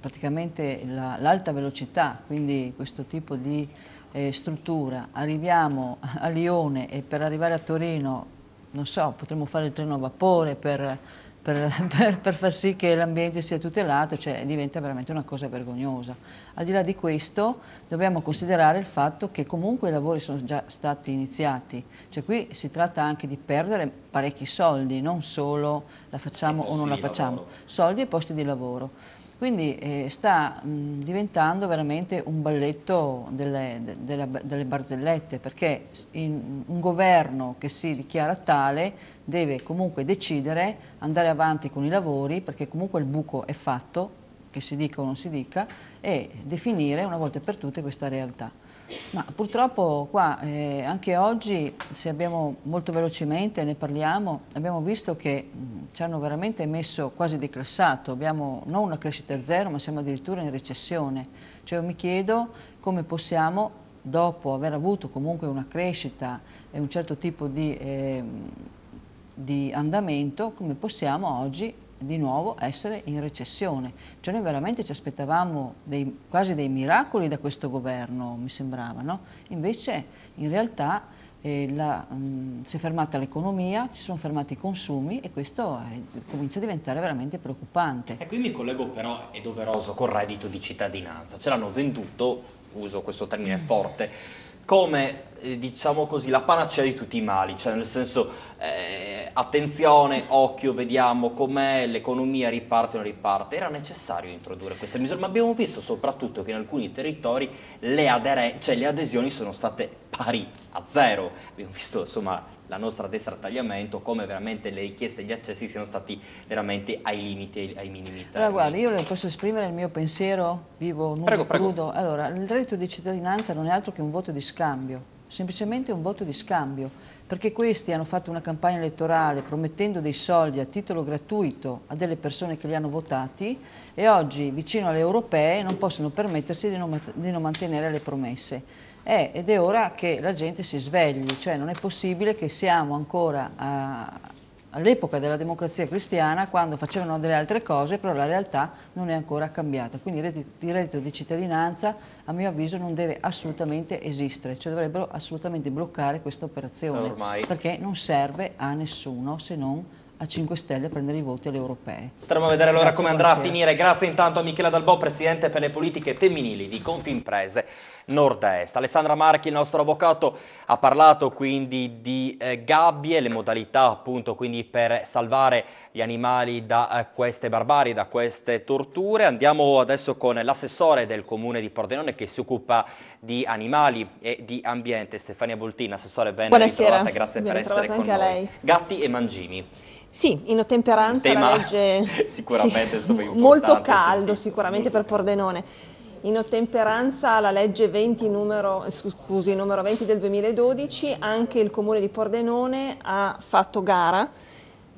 praticamente l'alta la, velocità, quindi questo tipo di eh, struttura, arriviamo a Lione e per arrivare a Torino, non so, potremmo fare il treno a vapore per per, per, per far sì che l'ambiente sia tutelato, cioè diventa veramente una cosa vergognosa. Al di là di questo dobbiamo considerare il fatto che comunque i lavori sono già stati iniziati, cioè qui si tratta anche di perdere parecchi soldi, non solo la facciamo o non la facciamo, soldi e posti di lavoro. Quindi eh, sta mh, mm, diventando veramente un balletto delle, de, delle barzellette perché in, un governo che si dichiara tale deve comunque decidere, andare avanti con i lavori perché comunque il buco è fatto, che si dica o non si dica, e definire una volta per tutte questa realtà. Ma purtroppo qua eh, anche oggi, se abbiamo molto velocemente ne parliamo, abbiamo visto che mh, ci hanno veramente messo quasi declassato, abbiamo non una crescita zero ma siamo addirittura in recessione, cioè io mi chiedo come possiamo dopo aver avuto comunque una crescita e un certo tipo di, eh, di andamento, come possiamo oggi di nuovo essere in recessione. Cioè noi veramente ci aspettavamo dei, quasi dei miracoli da questo governo, mi sembrava, no? Invece in realtà eh, la, mh, mm, si è fermata l'economia, ci sono fermati i consumi e questo è, comincia a diventare veramente preoccupante. E qui mi collego però, è doveroso, col reddito di cittadinanza. Ce l'hanno venduto, uso questo termine forte, come eh, diciamo così, la panacea di tutti i mali, cioè nel senso eh, attenzione, occhio, vediamo com'è, l'economia riparte o non riparte, era necessario introdurre queste misure, ma abbiamo visto soprattutto che in alcuni territori le, cioè, le adesioni sono state pari a zero, abbiamo visto insomma la nostra destra a tagliamento, come veramente le richieste e gli accessi siano stati veramente ai limiti, ai minimi. Termini. Allora guarda, io le posso esprimere il mio pensiero vivo, nudo, prego, crudo. Allora, il reddito di cittadinanza non è altro che un voto di scambio semplicemente un voto di scambio, perché questi hanno fatto una campagna elettorale promettendo dei soldi a titolo gratuito a delle persone che li hanno votati e oggi vicino alle europee non possono permettersi di non, di non mantenere le promesse è, ed è ora che la gente si svegli, cioè non è possibile che siamo ancora all'epoca della democrazia cristiana quando facevano delle altre cose però la realtà non è ancora cambiata quindi il reddito di cittadinanza a mio avviso non deve assolutamente esistere cioè dovrebbero assolutamente bloccare questa operazione Ormai. perché non serve a nessuno se non a 5 Stelle a prendere i voti alle europee staremo a vedere allora Grazie come andrà buonasera. a finire grazie intanto a Michela Dalbò Presidente per le politiche femminili di Confimprese nord-est. Alessandra Marchi, il nostro avvocato, ha parlato quindi di eh, gabbie, le modalità appunto quindi per salvare gli animali da eh, queste barbarie, da queste torture. Andiamo adesso con l'assessore del comune di Pordenone che si occupa di animali e di ambiente, Stefania Boltina. Assessore, ben Buonasera. ritrovata, grazie ben per essere con noi. Lei. Gatti e mangimi. Sì, in ottemperanza tema, legge sicuramente sì, molto caldo sentito, sicuramente molto per Pordenone in ottemperanza alla legge 20, numero, scusi, numero 20 del 2012 anche il comune di Pordenone ha fatto gara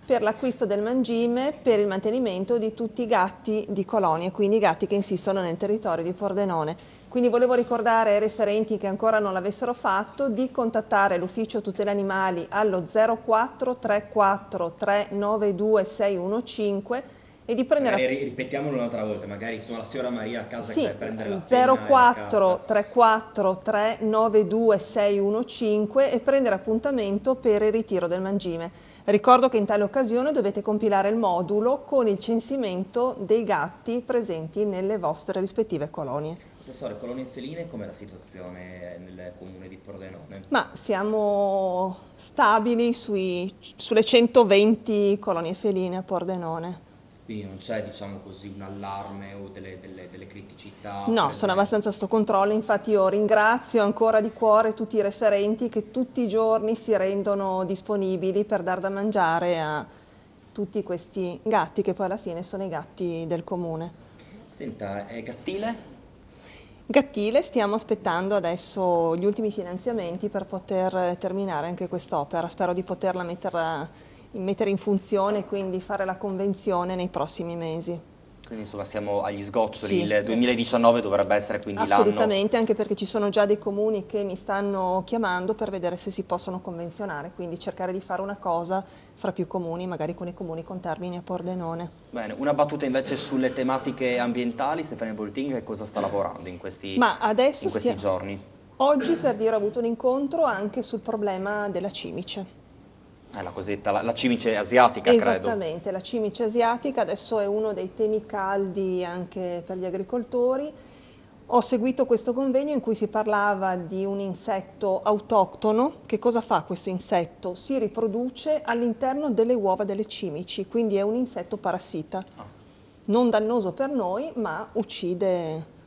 per l'acquisto del mangime per il mantenimento di tutti i gatti di colonie, quindi i gatti che insistono nel territorio di Pordenone. Quindi volevo ricordare ai referenti che ancora non l'avessero fatto di contattare l'ufficio tutela animali allo 04 34 e di prendere... Magari ripetiamolo un'altra volta, magari sono la signora Maria a casa sì, che deve prendere la 04 34 392 615 e prendere appuntamento per il ritiro del mangime. Ricordo che in tale occasione dovete compilare il modulo con il censimento dei gatti presenti nelle vostre rispettive colonie. Assessore, colonie feline, com'è la situazione nel comune di Pordenone? Ma siamo stabili sui, sulle 120 colonie feline a Pordenone. Quindi non c'è, diciamo così, un allarme o delle, delle, delle criticità? No, sono abbastanza sotto controllo, infatti io ringrazio ancora di cuore tutti i referenti che tutti i giorni si rendono disponibili per dar da mangiare a tutti questi gatti che poi alla fine sono i gatti del comune. Senta, è gattile? Gattile, stiamo aspettando adesso gli ultimi finanziamenti per poter terminare anche quest'opera, spero di poterla mettere mettere in funzione, e quindi fare la convenzione nei prossimi mesi. Quindi insomma siamo agli sgoccioli, sì. il 2019 dovrebbe essere quindi l'anno. Assolutamente, anche perché ci sono già dei comuni che mi stanno chiamando per vedere se si possono convenzionare, quindi cercare di fare una cosa fra più comuni, magari con i comuni con Termini a Pordenone. Bene, una battuta invece sulle tematiche ambientali, Stefania Bolting che cosa sta lavorando in questi, Ma adesso in questi giorni? Oggi per dire ho avuto un incontro anche sul problema della cimice è la cosetta, la, la cimice asiatica Esattamente, credo. Esattamente, la cimice asiatica adesso è uno dei temi caldi anche per gli agricoltori. Ho seguito questo convegno in cui si parlava di un insetto autoctono. Che cosa fa questo insetto? Si riproduce all'interno delle uova delle cimici, quindi è un insetto parassita. Ah. Non dannoso per noi, ma uccide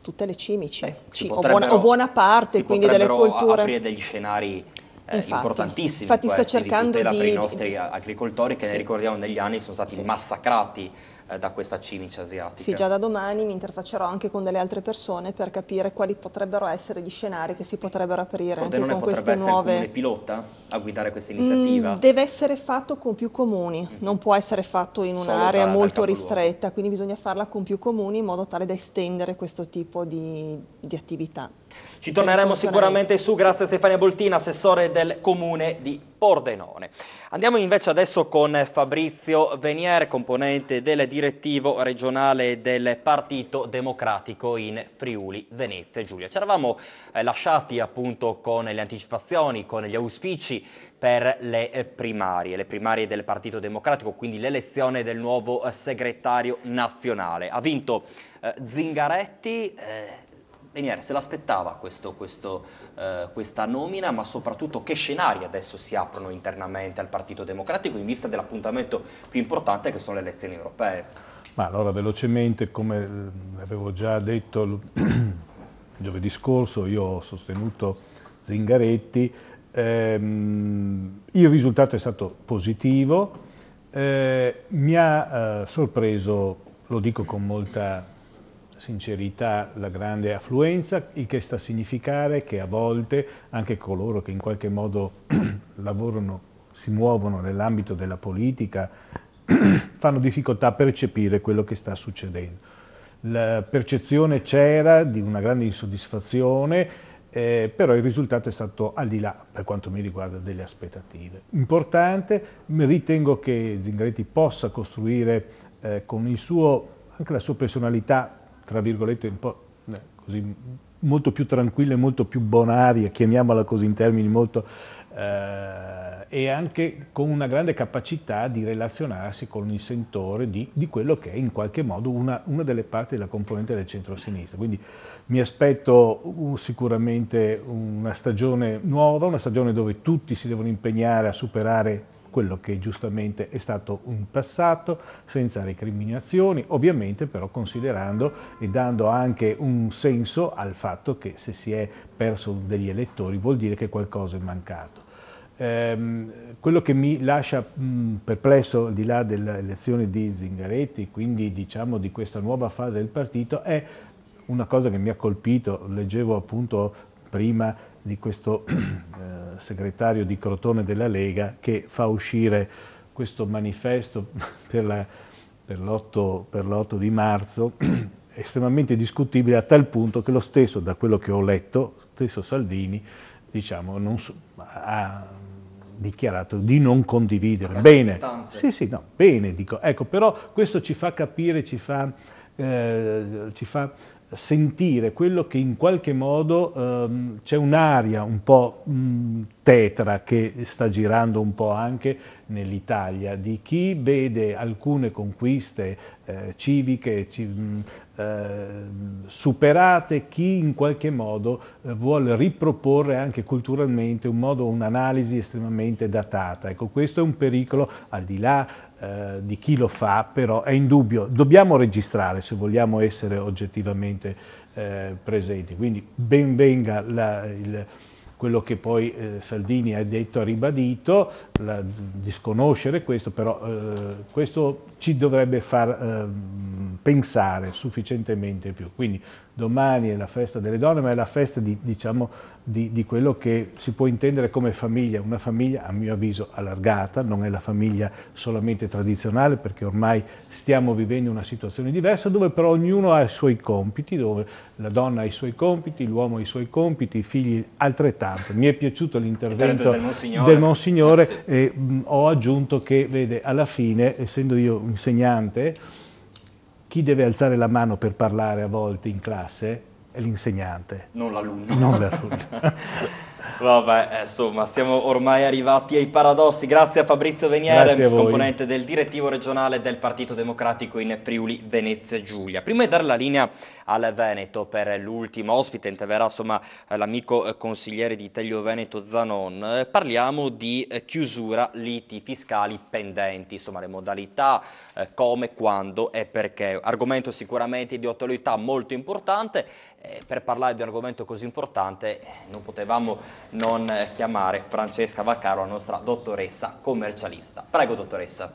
tutte le cimici, eh, o, buona, o, buona, parte quindi delle colture. Si potrebbero aprire degli scenari eh, infatti, importantissimi infatti sto cercando di, per i nostri agricoltori che sì. ne ricordiamo negli anni sono stati sì. massacrati eh, da questa cimice asiatica. Sì, già da domani mi interfaccerò anche con delle altre persone per capire quali potrebbero essere gli scenari che si potrebbero aprire Codenone anche con queste nuove... Potrebbe pilota a guidare questa mm, iniziativa? Mm, deve essere fatto con più comuni, mm non può essere fatto in un'area molto ristretta, quindi bisogna farla con più comuni in modo tale da estendere questo tipo di, di attività. Ci torneremo sicuramente su, grazie a Stefania Boltina, assessore del comune di Pordenone. Andiamo invece adesso con Fabrizio Venier, componente del direttivo regionale del Partito Democratico in Friuli, Venezia e Giulia. Ci eravamo eh, lasciati appunto con le anticipazioni, con gli auspici per le eh, primarie, le primarie del Partito Democratico, quindi l'elezione del nuovo eh, segretario nazionale. Ha vinto eh, Zingaretti... Eh, Venier se l'aspettava eh, questa nomina, ma soprattutto che scenari adesso si aprono internamente al Partito Democratico in vista dell'appuntamento più importante che sono le elezioni europee? Ma allora velocemente, come eh, avevo già detto giovedì scorso, io ho sostenuto Zingaretti, ehm, il risultato è stato positivo, eh, mi ha eh, sorpreso, lo dico con molta sincerità la grande affluenza, il che sta a significare che a volte anche coloro che in qualche modo lavorano, si muovono nell'ambito della politica, fanno difficoltà a percepire quello che sta succedendo. La percezione c'era di una grande insoddisfazione, eh, però il risultato è stato al di là, per quanto mi riguarda, delle aspettative. Importante, ritengo che Zingaretti possa costruire eh, con suo, anche la sua personalità tra virgolette, un po' eh, così, molto più tranquille, molto più bonarie, chiamiamola così in termini molto... Eh, e anche con una grande capacità di relazionarsi con il sentore di, di quello che è in qualche modo una, una delle parti della componente del centro-sinistra. Quindi mi aspetto uh, sicuramente una stagione nuova, una stagione dove tutti si devono impegnare a superare quello che giustamente è stato un passato, senza recriminazioni, ovviamente però considerando e dando anche un senso al fatto che se si è perso degli elettori vuol dire che qualcosa è mancato. Ehm, quello che mi lascia mh, perplesso al di là dell'elezione di Zingaretti, quindi diciamo di questa nuova fase del partito, è una cosa che mi ha colpito, leggevo appunto prima di questo eh, segretario di Crotone della Lega che fa uscire questo manifesto per, l'8, di marzo estremamente discutibile a tal punto che lo stesso, da quello che ho letto, stesso Salvini diciamo, so, ha dichiarato di non condividere. Bene, sì, sì, no, bene dico. Ecco, però questo ci fa capire, ci fa, eh, ci fa sentire quello che in qualche modo ehm, c'è un'aria un po' mh, mm, tetra che sta girando un po' anche nell'Italia, di chi vede alcune conquiste eh, civiche ci, mh, mm, eh, superate, chi in qualche modo eh, vuole riproporre anche culturalmente un modo, un'analisi estremamente datata. Ecco, questo è un pericolo al di là eh, di chi lo fa, però è indubbio, dobbiamo registrare se vogliamo essere oggettivamente eh, presenti, quindi ben venga la, il, quello che poi eh, Saldini ha detto, ha ribadito, la, disconoscere questo, però eh, questo ci dovrebbe far ehm, pensare sufficientemente più. Quindi domani è la festa delle donne, ma è la festa di, diciamo, di, di, quello che si può intendere come famiglia, una famiglia a mio avviso allargata, non è la famiglia solamente tradizionale perché ormai stiamo vivendo una situazione diversa dove però ognuno ha i suoi compiti, dove la donna ha i suoi compiti, l'uomo ha i suoi compiti, i figli altrettanto. Mi è piaciuto l'intervento del Monsignore, del Monsignore eh, sì. e mh, mm, ho aggiunto che vede alla fine, essendo io insegnante, chi deve alzare la mano per parlare a volte in classe è l'insegnante. Non l'alunno. Non l'alunno. Vabbè, eh, insomma, siamo ormai arrivati ai paradossi. Grazie a Fabrizio Veniere, a componente del direttivo regionale del Partito Democratico in Friuli Venezia Giulia. Prima di dare la linea al Veneto per l'ultimo ospite, interverrà insomma eh, l'amico eh, consigliere di Teglio Veneto Zanon, parliamo di chiusura liti fiscali pendenti, insomma le modalità, come, quando e perché. Argomento sicuramente di attualità molto importante eh, per parlare di un argomento così importante non potevamo non chiamare Francesca Vaccaro, la nostra dottoressa commercialista. Prego dottoressa.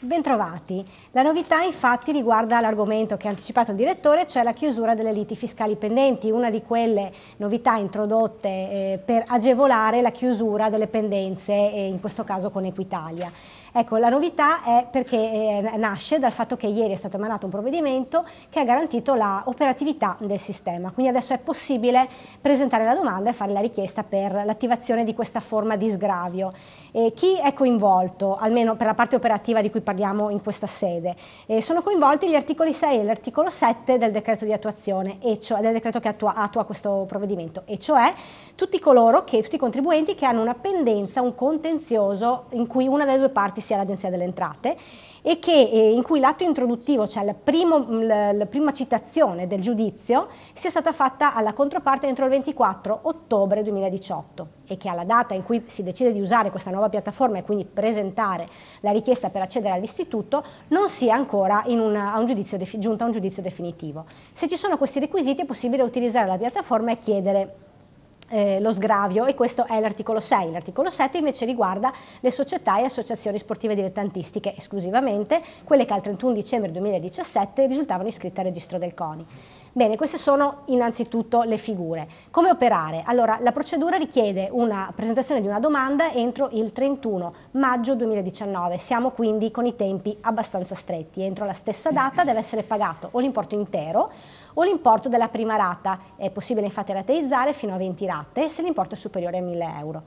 Bentrovati. La novità infatti riguarda l'argomento che ha anticipato il direttore, cioè la chiusura delle liti fiscali pendenti, una di quelle novità introdotte eh, per agevolare la chiusura delle pendenze, eh, in questo caso con Equitalia. Ecco, la novità è perché eh, nasce dal fatto che ieri è stato emanato un provvedimento che ha garantito l'operatività del sistema, quindi adesso è possibile presentare la domanda e fare la richiesta per l'attivazione di questa forma di sgravio. E chi è coinvolto, almeno per la parte operativa di cui parliamo in questa sede? E sono coinvolti gli articoli 6 e l'articolo 7 del decreto di attuazione, cioè, del decreto che attua, attua questo provvedimento, e cioè tutti coloro che, tutti i contribuenti che hanno una pendenza, un contenzioso in cui una delle due parti che sia l'Agenzia delle Entrate e che, eh, in cui l'atto introduttivo, cioè la, primo, la, prima citazione del giudizio, sia stata fatta alla controparte entro il 24 ottobre 2018 e che alla data in cui si decide di usare questa nuova piattaforma e quindi presentare la richiesta per accedere all'istituto non sia ancora una, a un giudizio, giunta a un giudizio definitivo. Se ci sono questi requisiti è possibile utilizzare la piattaforma e chiedere eh, lo sgravio e questo è l'articolo 6. L'articolo 7 invece riguarda le società e associazioni sportive dilettantistiche esclusivamente, quelle che al 31 dicembre 2017 risultavano iscritte al registro del CONI. Bene, queste sono innanzitutto le figure. Come operare? Allora, la procedura richiede una presentazione di una domanda entro il 31 maggio 2019. Siamo quindi con i tempi abbastanza stretti. Entro la stessa data deve essere pagato o l'importo intero o l'importo della prima rata. È possibile infatti rateizzare fino a 20 rate se l'importo è superiore a 1000 euro.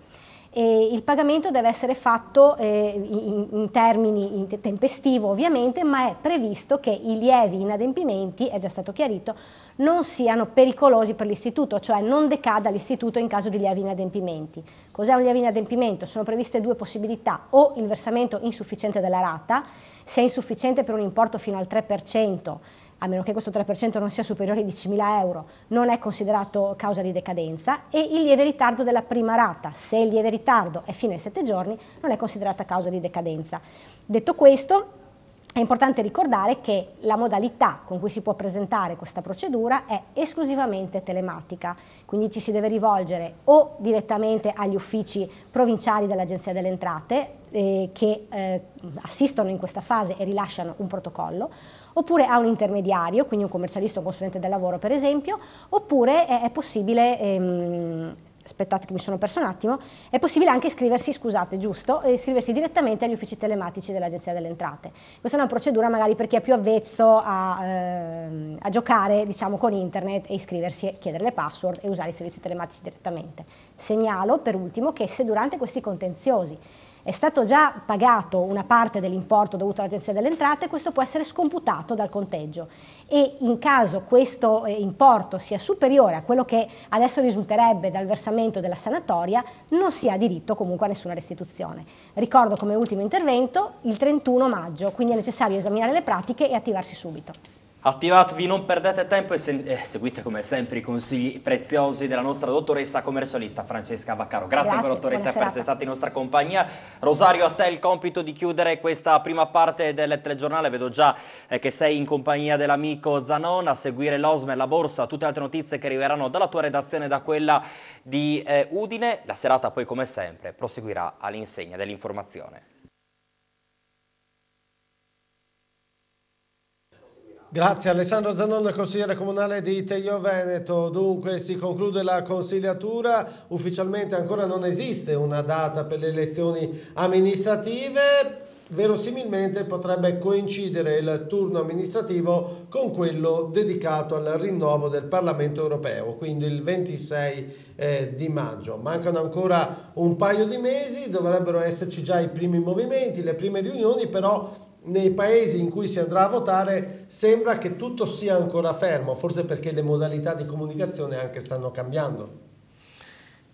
E il pagamento deve essere fatto eh, in, in, termini in tempestivo ovviamente, ma è previsto che i lievi inadempimenti, è già stato chiarito, non siano pericolosi per l'istituto, cioè non decada l'istituto in caso di lievi inadempimenti. Cos'è un lievo inadempimento? Sono previste due possibilità, o il versamento insufficiente della rata, se è insufficiente per un importo fino al 3%, a meno che questo 3% non sia superiore ai 10.000 euro, non è considerato causa di decadenza e il lieve ritardo della prima rata, se il lieve ritardo è fino ai 7 giorni, non è considerata causa di decadenza. Detto questo, è importante ricordare che la modalità con cui si può presentare questa procedura è esclusivamente telematica, quindi ci si deve rivolgere o direttamente agli uffici provinciali dell'Agenzia delle Entrate eh, che eh, assistono in questa fase e rilasciano un protocollo, oppure a un intermediario, quindi un commercialista o un consulente del lavoro per esempio, oppure è, è possibile... Ehm, aspettate che mi sono perso un attimo, è possibile anche iscriversi, scusate, giusto, eh, iscriversi direttamente agli uffici telematici dell'Agenzia delle Entrate. Questa è una procedura magari per chi è più avvezzo a, ehm, a giocare diciamo, con internet e iscriversi e chiedere le password e usare i servizi telematici direttamente. Segnalo per ultimo che se durante questi contenziosi è stato già pagato una parte dell'importo dovuto all'Agenzia delle Entrate, questo può essere scomputato dal conteggio e in caso questo eh, importo sia superiore a quello che adesso risulterebbe dal versamento della sanatoria, non si ha diritto comunque a nessuna restituzione. Ricordo come ultimo intervento il 31 maggio, quindi è necessario esaminare le pratiche e attivarsi subito. Attivatevi, non perdete tempo e, se eh, seguite come sempre i consigli preziosi della nostra dottoressa commercialista Francesca Vaccaro. Grazie, Grazie dottoressa per essere stata in nostra compagnia. Rosario, a te il compito di chiudere questa prima parte del telegiornale. Vedo già eh, che sei in compagnia dell'amico Zanon a seguire e la borsa, tutte le altre notizie che arriveranno dalla tua redazione e da quella di eh, Udine. La serata poi come sempre proseguirà all'insegna dell'informazione. Grazie Alessandro Zanon, consigliere comunale di Teio Veneto. Dunque si conclude la consigliatura, ufficialmente ancora non esiste una data per le elezioni amministrative, verosimilmente potrebbe coincidere il turno amministrativo con quello dedicato al rinnovo del Parlamento europeo, quindi il 26 eh, di maggio. Mancano ancora un paio di mesi, dovrebbero esserci già i primi movimenti, le prime riunioni, però nei paesi in cui si andrà a votare sembra che tutto sia ancora fermo, forse perché le modalità di comunicazione anche stanno cambiando.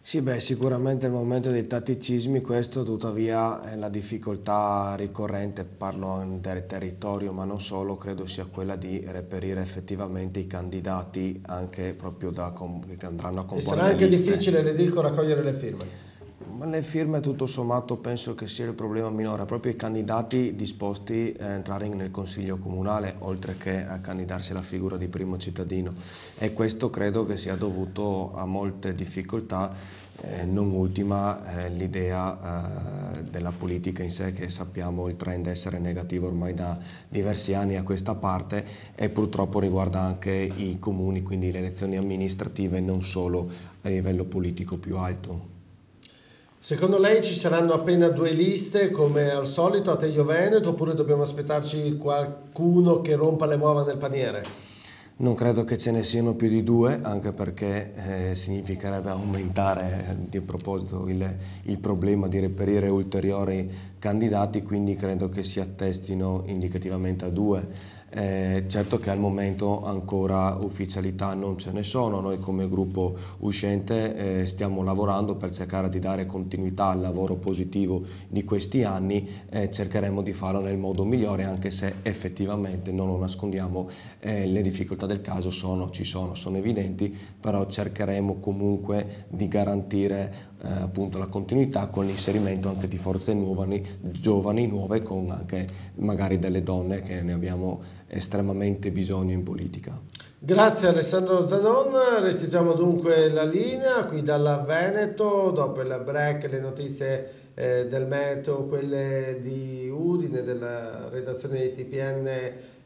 Sì, beh, sicuramente il momento dei tatticismi, questo tuttavia è la difficoltà ricorrente, parlo del territorio ma non solo, credo sia quella di reperire effettivamente i candidati anche proprio da, che andranno a comporre E sarà anche difficile, le dico, raccogliere le firme. Ma le firme tutto sommato penso che sia il problema minore, proprio i candidati disposti a entrare nel Consiglio Comunale, oltre che a candidarsi alla figura di primo cittadino. E questo credo che sia dovuto a molte difficoltà, eh, non ultima eh, l'idea eh, della politica in sé, che sappiamo il trend essere negativo ormai da diversi anni a questa parte e purtroppo riguarda anche i comuni, quindi le elezioni amministrative, non solo a livello politico più alto. Secondo lei ci saranno appena due liste come al solito a Teglio Veneto oppure dobbiamo aspettarci qualcuno che rompa le uova nel paniere? Non credo che ce ne siano più di due, anche perché eh, significherebbe aumentare eh, di proposito il, il, problema di reperire ulteriori candidati, quindi credo che si attestino indicativamente a due. Eh, certo che al momento ancora ufficialità non ce ne sono, noi come gruppo uscente eh, stiamo lavorando per cercare di dare continuità al lavoro positivo di questi anni e eh, cercheremo di farlo nel modo migliore anche se effettivamente non lo nascondiamo, eh, le difficoltà del caso sono, ci sono, sono evidenti, però cercheremo comunque di garantire eh, appunto la continuità con l'inserimento anche di forze nuove, giovani, nuove con anche magari delle donne che ne abbiamo estremamente bisogno in politica. Grazie Alessandro Zanon, restituiamo dunque la linea qui dalla Veneto, dopo il break le notizie eh, del meteo, quelle di Udine, della redazione di TPN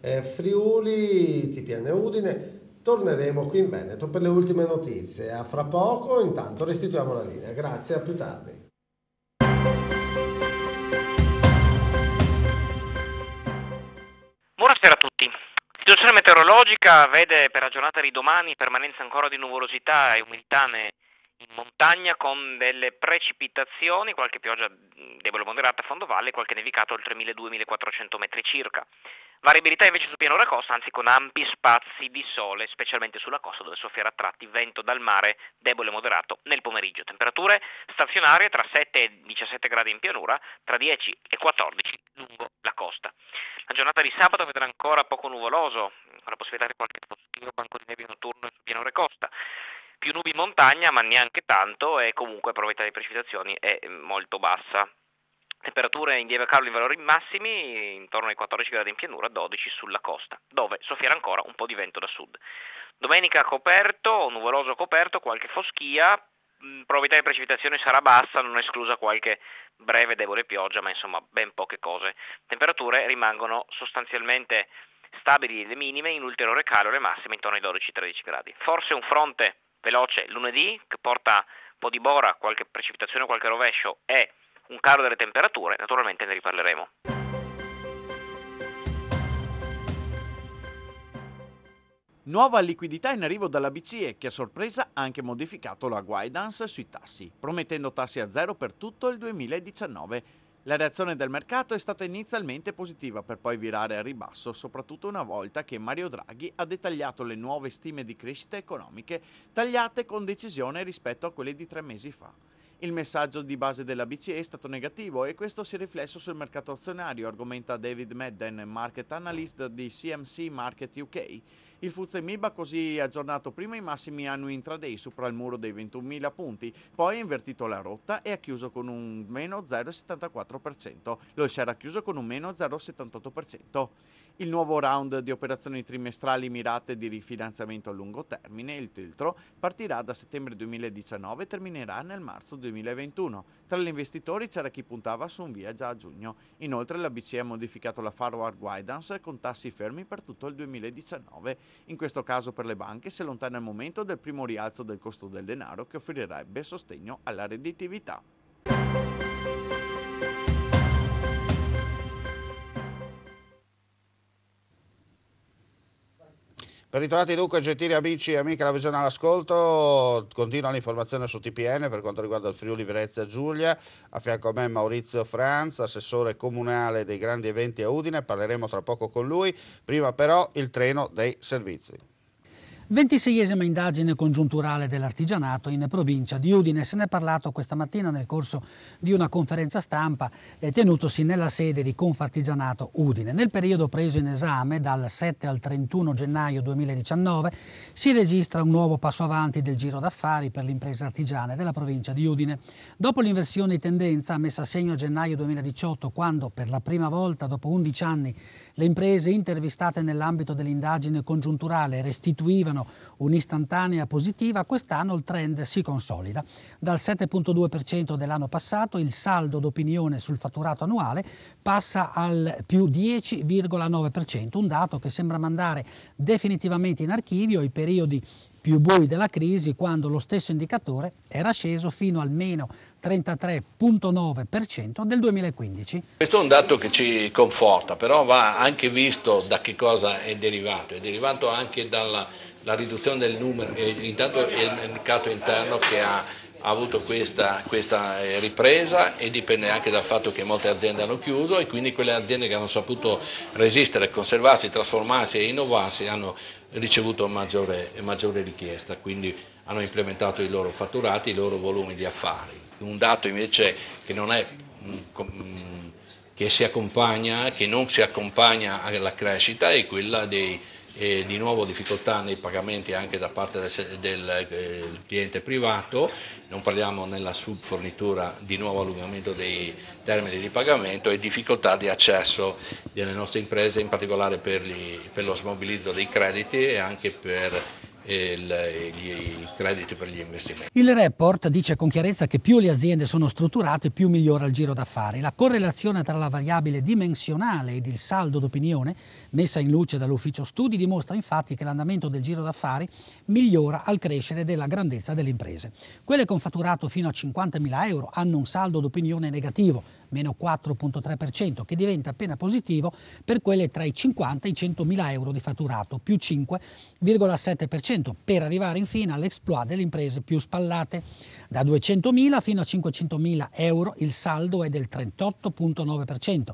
eh, Friuli, TPN Udine, torneremo qui in Veneto per le ultime notizie. A fra poco, intanto restituiamo la linea. Grazie, a più tardi. Buonasera a tutti la situazione meteorologica vede per la giornata di domani permanenza ancora di nuvolosità e umiltane in montagna con delle precipitazioni, qualche pioggia mm, debole moderata a fondo valle, qualche nevicato oltre 1200-1400 metri circa. Variabilità invece sul pianura costa, anzi con ampi spazi di sole, specialmente sulla costa dove soffierà a tratti vento dal mare debole e moderato nel pomeriggio. Temperature stazionarie tra 7 e 17 gradi in pianura, tra 10 e 14 lungo la costa. La giornata di sabato vedrà ancora poco nuvoloso, con la possibilità di qualche foschio banco di nebbia notturno su pianura costa più nubi in montagna, ma neanche tanto, e comunque la probabilità di precipitazioni è molto bassa. Temperature in lieve indievocabili in valori massimi intorno ai 14 gradi in pianura, 12 sulla costa, dove soffierà ancora un po' di vento da sud. Domenica coperto, nuvoloso coperto, qualche foschia, mm, probabilità di precipitazione sarà bassa, non esclusa qualche breve debole pioggia, ma insomma ben poche cose. Temperature rimangono sostanzialmente stabili le minime, in ulteriore calo le massime intorno ai 12-13 gradi. Forse un fronte veloce lunedì che porta un po' di bora, qualche precipitazione, qualche rovescio e un calo delle temperature, naturalmente ne riparleremo. Nuova liquidità in arrivo dalla BCE che a sorpresa ha anche modificato la guidance sui tassi, promettendo tassi a zero per tutto il 2019. La reazione del mercato è stata inizialmente positiva per poi virare al ribasso, soprattutto una volta che Mario Draghi ha dettagliato le nuove stime di crescita economiche tagliate con decisione rispetto a quelle di tre mesi fa. Il messaggio di base della BCE è stato negativo e questo si è riflesso sul mercato azionario, argomenta David Madden, market analyst di CMC Market UK. Il FTSE MIB ha così aggiornato prima i massimi annui intraday sopra il muro dei 21.000 punti, poi ha invertito la rotta e ha chiuso con un meno 0,74%. Lo share ha chiuso con un meno 0,78% il nuovo round di operazioni trimestrali mirate di rifinanziamento a lungo termine, il Tiltro, partirà da settembre 2019 e terminerà nel marzo 2021. Tra gli investitori c'era chi puntava su un via già a giugno. Inoltre la BCE ha modificato la forward guidance con tassi fermi per tutto il 2019. In questo caso per le banche si allontana il momento del primo rialzo del costo del denaro che offrirebbe sostegno alla redditività. Ben ritrovati dunque gentili amici e amiche della visione all'ascolto, continua l'informazione su TPN per quanto riguarda il Friuli Venezia Giulia, a fianco a me Maurizio Franz, assessore comunale dei grandi eventi a Udine, parleremo tra poco con lui, prima però il treno dei servizi. 26esima indagine congiunturale dell'artigianato in provincia di Udine. Se ne è parlato questa mattina nel corso di una conferenza stampa eh, tenutosi nella sede di Confartigianato Udine. Nel periodo preso in esame, dal 7 al 31 gennaio 2019, si registra un nuovo passo avanti del giro d'affari per le imprese artigiane della provincia di Udine. Dopo l'inversione di tendenza messa a segno a gennaio 2018, quando per la prima volta dopo 11 anni le imprese intervistate nell'ambito dell'indagine congiunturale restituivano registrano un'istantanea positiva, quest'anno il trend si consolida. Dal 7,2% dell'anno passato il saldo d'opinione sul fatturato annuale passa al più 10,9%, un dato che sembra mandare definitivamente in archivio i periodi più bui della crisi quando lo stesso indicatore era sceso fino al meno 33,9% del 2015. Questo è un dato che ci conforta, però va anche visto da che cosa è derivato, è derivato anche dalla la riduzione del numero, intanto è il mercato interno che ha, ha avuto questa, questa, eh, ripresa e dipende anche dal fatto che molte aziende hanno chiuso e quindi quelle aziende che hanno saputo resistere, conservarsi, trasformarsi e innovarsi hanno ricevuto maggiore, maggiore richiesta, quindi hanno implementato i loro fatturati, i loro volumi di affari. Un dato invece che non è mm, mm, che, che non si accompagna alla crescita è quella dei e di nuovo difficoltà nei pagamenti anche da parte del, del, del cliente privato, non parliamo nella subfornitura di nuovo allungamento dei termini di pagamento e difficoltà di accesso delle nostre imprese, in particolare per, gli, per lo smobilizzo dei crediti e anche per eh, i crediti per gli investimenti. Il report dice con chiarezza che più le aziende sono strutturate più migliora il giro d'affari. La correlazione tra la variabile dimensionale ed il saldo d'opinione messa in luce dall'ufficio studi dimostra infatti che l'andamento del giro d'affari migliora al crescere della grandezza delle imprese. Quelle con fatturato fino a 50.000 euro hanno un saldo d'opinione negativo, meno 4.3%, che diventa appena positivo per quelle tra i 50 e i 100.000 euro di fatturato, più 5,7%, per arrivare infine all'exploit delle imprese più spallate. Da 200.000 fino a 500.000 euro il saldo è del 38,9%,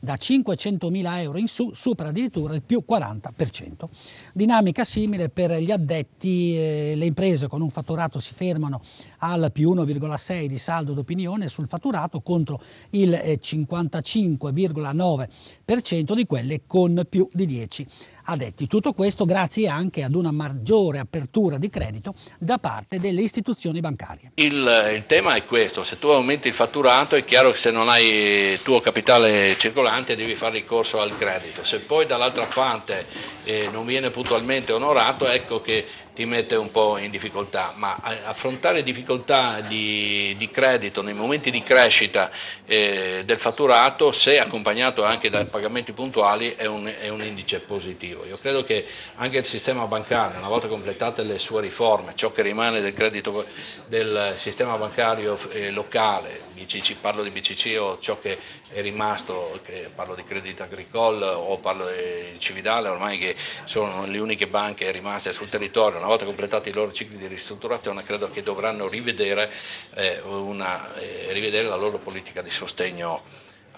da 500.000 euro in su supera addirittura il più 40%. Dinamica simile per gli addetti, eh, le imprese con un fatturato si fermano al più 1,6 di saldo d'opinione sul fatturato contro il 55,9% eh, di quelle con più di 10 addetti. Tutto questo grazie anche ad una maggiore apertura di credito da parte delle istituzioni bancarie. Il, il tema è questo, se tu aumenti il fatturato è chiaro che se non hai tuo capitale circolante devi fare ricorso al credito, se poi dall'altra parte eh, non viene puntualmente onorato ecco che ti mette un po' in difficoltà, ma affrontare difficoltà di, di credito nei momenti di crescita eh, del fatturato, se accompagnato anche da pagamenti puntuali, è un, è un, indice positivo. Io credo che anche il sistema bancario, una volta completate le sue riforme, ciò che rimane del credito del sistema bancario eh, locale, BCC, parlo di BCC o ciò che è rimasto, parlo di Credit Agricole o parlo di Cividale, ormai che sono le uniche banche rimaste sul territorio, una volta completati i loro cicli di ristrutturazione credo che dovranno rivedere, eh, una, eh, rivedere la loro politica di sostegno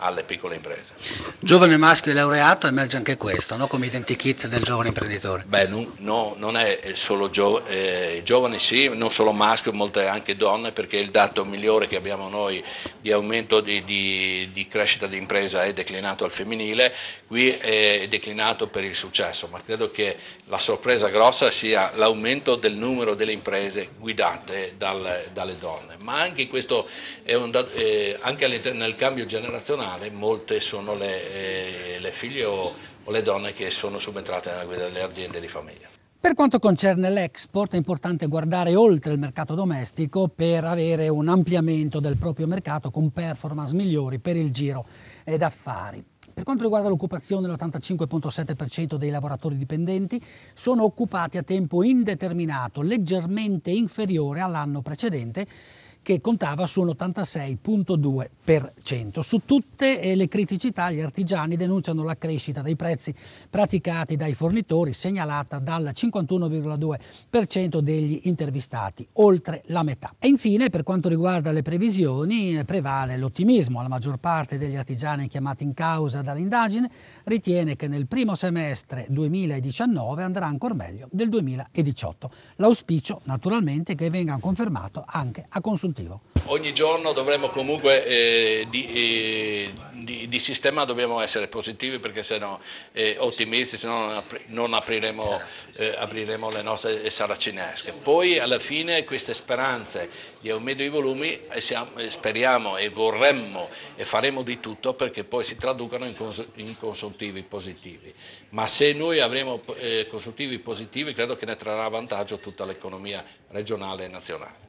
alle piccole imprese. Giovane maschio e laureato emerge anche questo, no? come identikit del giovane imprenditore. Beh, no, no, non è solo gio- eh, giovane, sì, non solo maschio, molte anche donne, perché il dato migliore che abbiamo noi di aumento di, di, di crescita di impresa è declinato al femminile, qui è declinato per il successo, ma credo che la sorpresa grossa sia l'aumento del numero delle imprese guidate dal, dalle donne, ma anche, questo è un, eh, anche nel cambio generazionale nazionale, molte sono le, eh, le figlie o, o le donne che sono subentrate nella guida delle aziende di famiglia. Per quanto concerne l'export è importante guardare oltre il mercato domestico per avere un ampliamento del proprio mercato con performance migliori per il giro ed affari. Per quanto riguarda l'occupazione, l'85.7% dei lavoratori dipendenti sono occupati a tempo indeterminato, leggermente inferiore all'anno precedente, che contava su un 86.2%. Su tutte eh, le criticità gli artigiani denunciano la crescita dei prezzi praticati dai fornitori segnalata dal 51,2% degli intervistati, oltre la metà. E infine per quanto riguarda le previsioni eh, prevale l'ottimismo, la maggior parte degli artigiani chiamati in causa dall'indagine ritiene che nel primo semestre 2019 andrà ancora meglio del 2018. L'auspicio naturalmente che venga confermato anche a consultare sportivo. Ogni giorno dovremmo comunque eh, di, eh, di, di, sistema dobbiamo essere positivi perché se no eh, ottimisti, se no non, apri, non apriremo, certo. eh, apriremo, le nostre saracinesche. Poi alla fine queste speranze di aumento dei volumi eh, siamo, eh, speriamo e vorremmo e faremo di tutto perché poi si traducano in, cons in consuntivi positivi. Ma se noi avremo consultivi positivi credo che ne trarrà vantaggio tutta l'economia regionale e nazionale.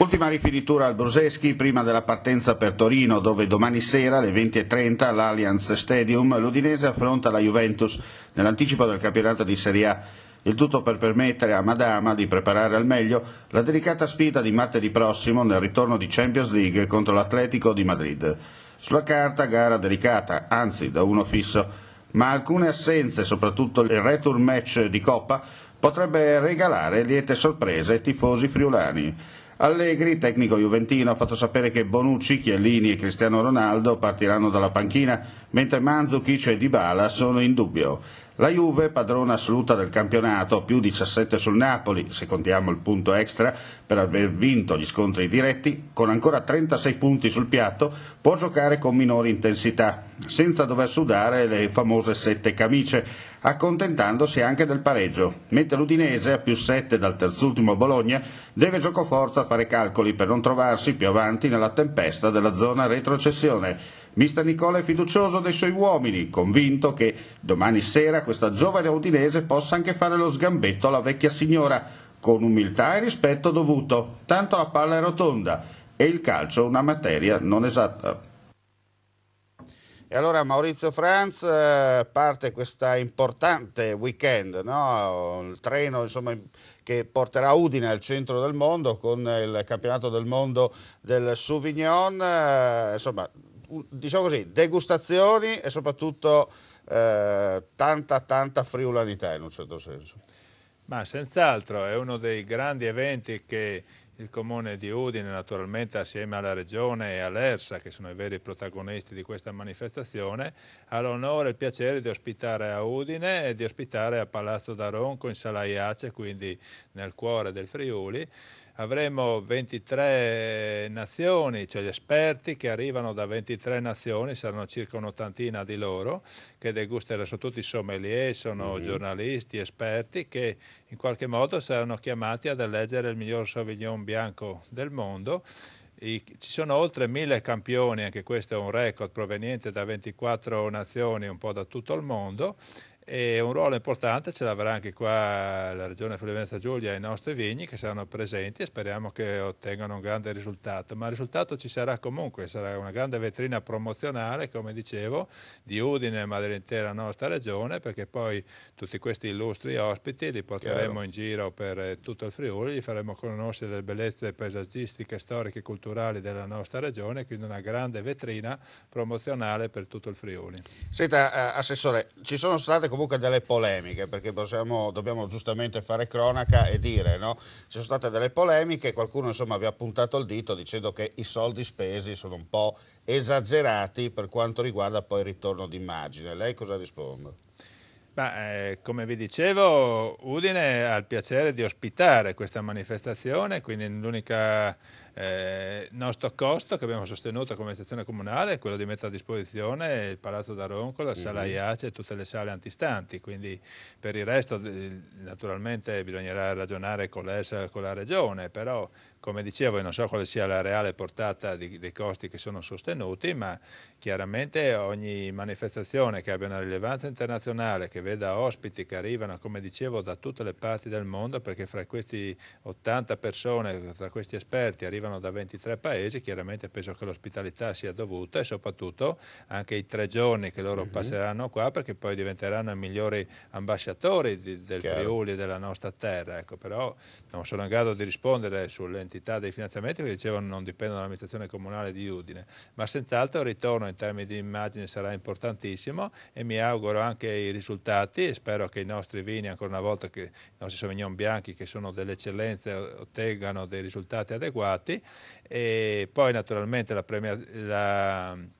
Ultima rifinitura al Bruseschi prima della partenza per Torino dove domani sera alle 20.30 all'Allianz Stadium l'Udinese affronta la Juventus nell'anticipo del campionato di Serie A. Il tutto per permettere a Madama di preparare al meglio la delicata sfida di martedì prossimo nel ritorno di Champions League contro l'Atletico di Madrid. Sulla carta gara delicata, anzi da uno fisso, ma alcune assenze, soprattutto il return match di Coppa, potrebbe regalare liete sorprese ai tifosi friulani. Allegri, tecnico juventino, ha fatto sapere che Bonucci, Chiellini e Cristiano Ronaldo partiranno dalla panchina, mentre Manzukic e Dybala sono in dubbio. La Juve, padrona assoluta del campionato, più 17 sul Napoli, se contiamo il punto extra per aver vinto gli scontri diretti, con ancora 36 punti sul piatto, può giocare con minore intensità, senza dover sudare le famose sette camicie, accontentandosi anche del pareggio, mentre l'Udinese, a più 7 dal terzultimo Bologna, deve giocoforza fare calcoli per non trovarsi più avanti nella tempesta della zona retrocessione. Mister Nicola è fiducioso dei suoi uomini, convinto che domani sera questa giovane udinese possa anche fare lo sgambetto alla vecchia signora, con umiltà e rispetto dovuto, tanto la palla è rotonda e il calcio una materia non esatta. E allora Maurizio Franz eh, parte questo importante weekend, no? il treno insomma, che porterà Udine al centro del mondo con il campionato del mondo del Sauvignon, eh, insomma diciamo così, degustazioni e soprattutto eh, tanta tanta friulanità in un certo senso. Ma senz'altro è uno dei grandi eventi che il comune di Udine naturalmente assieme alla regione e all'ERSA che sono i veri protagonisti di questa manifestazione ha l'onore e il piacere di ospitare a Udine e di ospitare a Palazzo d'Aronco in Sala Iace quindi nel cuore del Friuli avremo 23 nazioni, cioè gli esperti che arrivano da 23 nazioni, saranno circa un'ottantina di loro, che degusteranno, sono tutti sommelier, sono mm-hmm. giornalisti, esperti, che in qualche modo saranno chiamati ad eleggere il miglior Sauvignon bianco del mondo. I, ci sono oltre mille campioni, anche questo è un record proveniente da 24 nazioni, un po' da tutto il mondo, e un ruolo importante ce l'avrà anche qua la Regione Friuli Venezia Giulia e i nostri vigni che saranno presenti e speriamo che ottengano un grande risultato, ma il risultato ci sarà comunque, sarà una grande vetrina promozionale, come dicevo, di Udine ma dell'intera nostra regione perché poi tutti questi illustri ospiti li porteremo Chiaro. in giro per eh, tutto il Friuli, gli faremo conoscere le bellezze paesaggistiche, storiche e culturali della nostra regione, quindi una grande vetrina promozionale per tutto il Friuli. Senta, eh, Assessore, ci sono state comunque delle polemiche, perché possiamo, dobbiamo giustamente fare cronaca e dire, no? Ci sono state delle polemiche, qualcuno insomma vi ha puntato il dito dicendo che i soldi spesi sono un po' esagerati per quanto riguarda poi il ritorno d'immagine. Lei cosa risponde? Ma, eh, come vi dicevo, Udine ha il piacere di ospitare questa manifestazione, quindi l'unica eh, il eh, nostro costo che abbiamo sostenuto come amministrazione comunale è quello di mettere a disposizione il Palazzo da Ronco, la sala mhm. IACE e tutte le sale antistanti, quindi per il resto naturalmente bisognerà ragionare con l'ESA e con la Regione, però come dicevo, non so quale sia la reale portata di, dei costi che sono sostenuti, ma chiaramente ogni manifestazione che abbia una rilevanza internazionale, che veda ospiti che arrivano, come dicevo, da tutte le parti del mondo, perché fra questi 80 persone, tra questi esperti, arrivano da 23 paesi, chiaramente penso che l'ospitalità sia dovuta e soprattutto anche i tre giorni che loro uh mhm. -huh. passeranno qua, perché poi diventeranno i migliori ambasciatori di, del Chiaro. Friuli e della nostra terra. Ecco, però non sono in grado di rispondere sulle l'entità dei finanziamenti che dicevano non dipendono dall'amministrazione comunale di Udine, ma senz'altro il ritorno in termini di immagine sarà importantissimo e mi auguro anche i risultati e spero che i nostri vini, ancora una volta che i nostri Sauvignon bianchi che sono delle eccellenze ottengano dei risultati adeguati e poi naturalmente la premiazione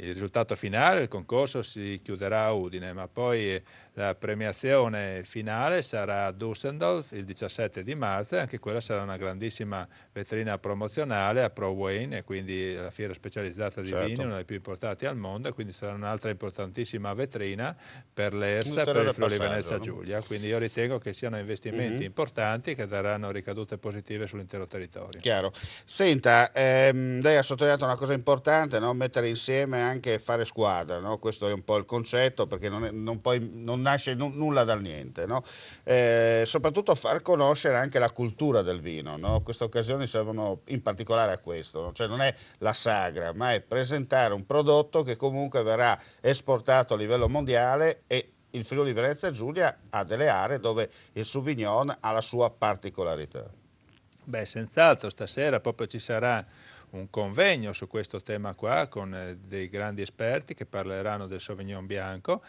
il risultato finale, il concorso si chiuderà a Udine, ma poi la premiazione finale sarà a Dusseldorf il 17 di marzo e anche quella sarà una grandissima vetrina promozionale a Pro Wayne, quindi la fiera specializzata di certo. vini, una delle più importanti al mondo, e quindi sarà un'altra importantissima vetrina per l'ERSA, e per il Friuli Venezia Giulia. Quindi io ritengo che siano investimenti mm -hmm. importanti che daranno ricadute positive sull'intero territorio. Chiaro. Senta, ehm, lei ha sottolineato una cosa importante, no? mettere insieme anche fare squadra, no? questo è un po' il concetto perché non, è, non, poi, non non nasce n- nulla dal niente, no? eh, soprattutto far conoscere anche la cultura del vino, no? queste occasioni servono in particolare a questo, no? cioè non è la sagra, ma è presentare un prodotto che comunque verrà esportato a livello mondiale e il Friuli Venezia Giulia ha delle aree dove il Sauvignon ha la sua particolarità. Beh, senz'altro, stasera proprio ci sarà un convegno su questo tema qua con eh, dei grandi esperti che parleranno del Sauvignon Bianco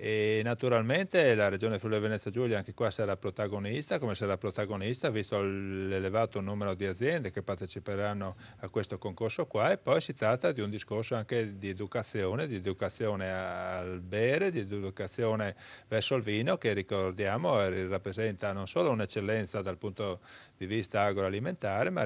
e naturalmente la regione Friuli Venezia Giulia anche qua sarà protagonista, come sarà protagonista visto l'elevato numero di aziende che parteciperanno a questo concorso qua e poi si tratta di un discorso anche di educazione, di educazione al bere, di educazione verso il vino che ricordiamo eh, rappresenta non solo un'eccellenza dal punto di vista agroalimentare ma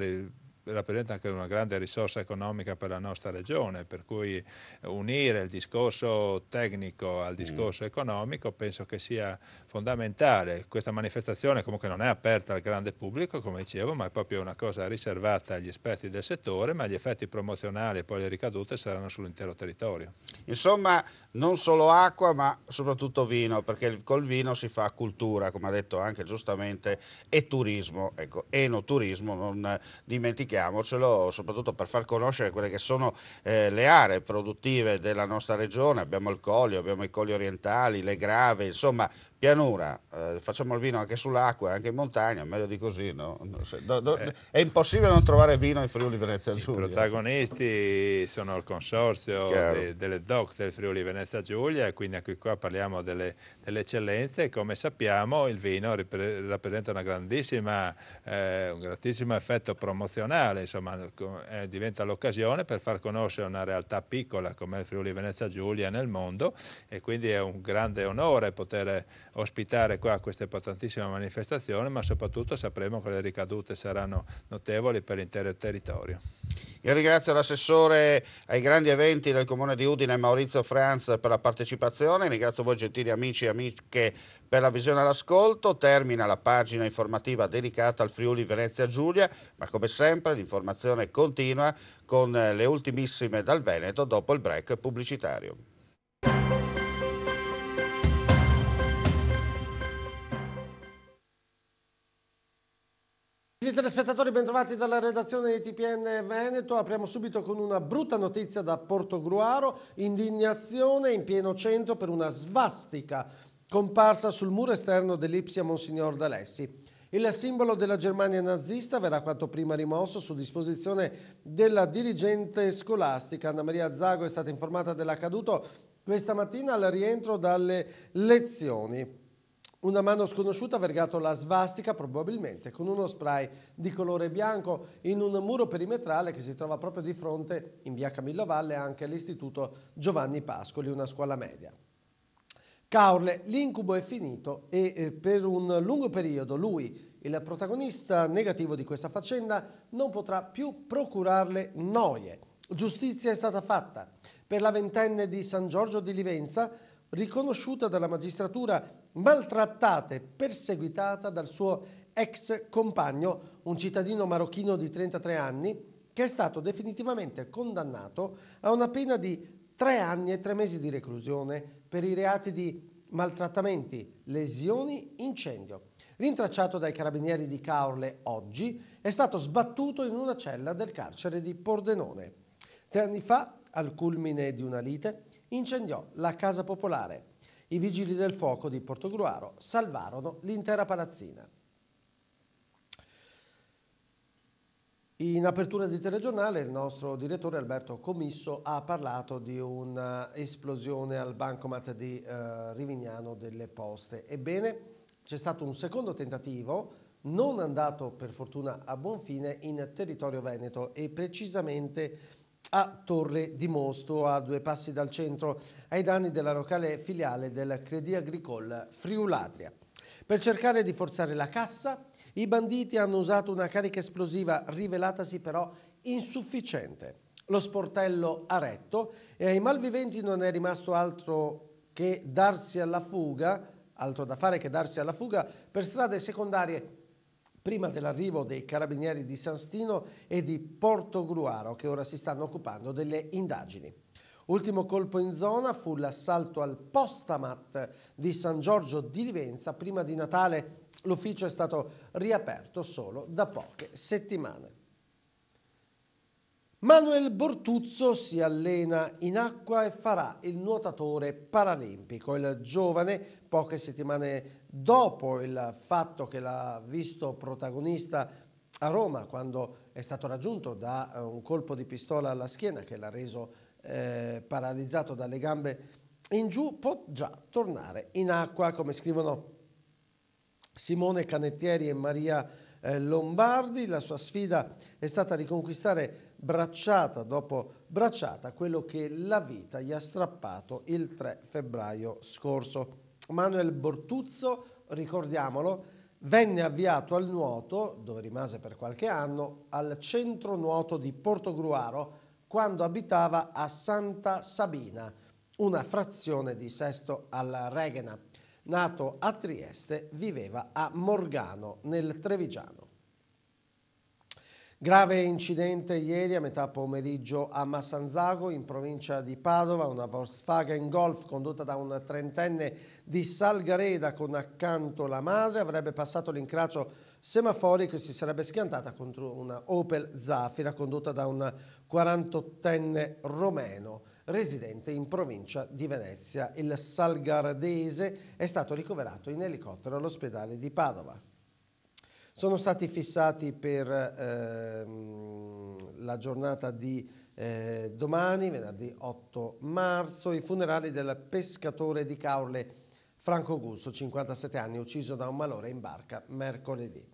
rappresenta anche una grande risorsa economica per la nostra regione, per cui unire il discorso tecnico al discorso mm. economico penso che sia fondamentale. Questa manifestazione comunque non è aperta al grande pubblico, come dicevo, ma è proprio una cosa riservata agli esperti del settore, ma gli effetti promozionali e poi le ricadute saranno sull'intero territorio. Insomma, non solo acqua ma soprattutto vino, perché col vino si fa cultura, come ha detto anche giustamente, e turismo, ecco, enoturismo, non dimentichiamocelo, soprattutto per far conoscere quelle che sono eh, le aree produttive della nostra regione, abbiamo il Collio, abbiamo i Colli Orientali, le Grave, insomma pianura, eh, facciamo il vino anche sull'acqua, anche in montagna, meglio di così, no? Do, do, eh. È impossibile non trovare vino in Friuli Venezia Giulia. I protagonisti sono il consorzio de, delle DOC del Friuli Venezia Giulia, e quindi anche qua parliamo delle, delle, eccellenze. Come sappiamo il vino rappresenta una grandissima, eh, un grandissimo effetto promozionale, insomma eh, diventa l'occasione per far conoscere una realtà piccola come il Friuli Venezia Giulia nel mondo e quindi è un grande onore poter ospitare qua questa importantissima manifestazione, ma soprattutto sapremo che le ricadute saranno notevoli per l'intero territorio. Io ringrazio l'assessore ai grandi eventi del Comune di Udine, Maurizio Franz, per la partecipazione, ringrazio voi gentili amici e amiche per la visione all'ascolto, termina la pagina informativa dedicata al Friuli Venezia Giulia, ma come sempre l'informazione continua con le ultimissime dal Veneto dopo il break pubblicitario. Gli telespettatori, bentrovati dalla redazione di TPN Veneto. Apriamo subito con una brutta notizia da Portogruaro. Indignazione in pieno centro per una svastica comparsa sul muro esterno dell'Ipsia Monsignor D'Alessi. Il simbolo della Germania nazista verrà quanto prima rimosso su disposizione della dirigente scolastica. Anna Maria Zago è stata informata dell'accaduto questa mattina al rientro dalle lezioni. Una mano sconosciuta ha vergato la svastica, probabilmente con uno spray di colore bianco, in un muro perimetrale che si trova proprio di fronte, in via Camillo Valle, anche all'istituto Giovanni Pascoli, una scuola media. Caorle, l'incubo è finito e eh, per un lungo periodo lui, il protagonista negativo di questa faccenda, non potrà più procurarle noie. Giustizia è stata fatta. Per la ventenne di San Giorgio di Livenza riconosciuta dalla magistratura, maltrattata e perseguitata dal suo ex compagno, un cittadino marocchino di 33 anni, che è stato definitivamente condannato a una pena di tre anni e tre mesi di reclusione per i reati di maltrattamenti, lesioni, incendio. Rintracciato dai carabinieri di Caorle oggi, è stato sbattuto in una cella del carcere di Pordenone. Tre anni fa, al culmine di una lite, incendiò la Casa Popolare. I vigili del fuoco di Portogruaro salvarono l'intera palazzina. In apertura di telegiornale il nostro direttore Alberto Comisso ha parlato di un'esplosione al bancomat di eh, Rivignano delle Poste. Ebbene, c'è stato un secondo tentativo, non andato per fortuna a buon fine, in territorio veneto e precisamente a Torre di Mosto, a due passi dal centro, ai danni della locale filiale del Credi Agricole Friulatria. Per cercare di forzare la cassa, i banditi hanno usato una carica esplosiva rivelatasi però insufficiente. Lo sportello ha retto e ai malviventi non è rimasto altro che darsi alla fuga, altro da fare che darsi alla fuga per strade secondarie prima dell'arrivo dei carabinieri di San Stino e di Porto Gruaro che ora si stanno occupando delle indagini. Ultimo colpo in zona fu l'assalto al Postamat di San Giorgio di Livenza. Prima di Natale l'ufficio è stato riaperto solo da poche settimane. Manuel Bortuzzo si allena in acqua e farà il nuotatore paralimpico. Il giovane, poche settimane dopo il fatto che l'ha visto protagonista a Roma quando è stato raggiunto da eh, un colpo di pistola alla schiena che l'ha reso eh, paralizzato dalle gambe in giù, può già tornare in acqua, come scrivono Simone Canettieri e Maria eh, Lombardi. La sua sfida è stata riconquistare bracciata dopo bracciata quello che la vita gli ha strappato il 3 febbraio scorso. Manuel Bortuzzo, ricordiamolo, venne avviato al nuoto, dove rimase per qualche anno, al centro nuoto di Portogruaro, quando abitava a Santa Sabina, una frazione di Sesto alla Regena. Nato a Trieste, viveva a Morgano, nel Trevigiano. Grave incidente ieri a metà pomeriggio a Massanzago in provincia di Padova, una Volkswagen Golf condotta da un trentenne di Salgareda con accanto la madre avrebbe passato l'incracio semaforico e si sarebbe schiantata contro una Opel Zafira condotta da un 48enne romeno residente in provincia di Venezia. Il salgardese è stato ricoverato in elicottero all'ospedale di Padova. Sono stati fissati per ehm, la giornata di eh, domani, venerdì 8 marzo, i funerali del pescatore di Caorle Franco Augusto, 57 anni, ucciso da un malore in barca mercoledì.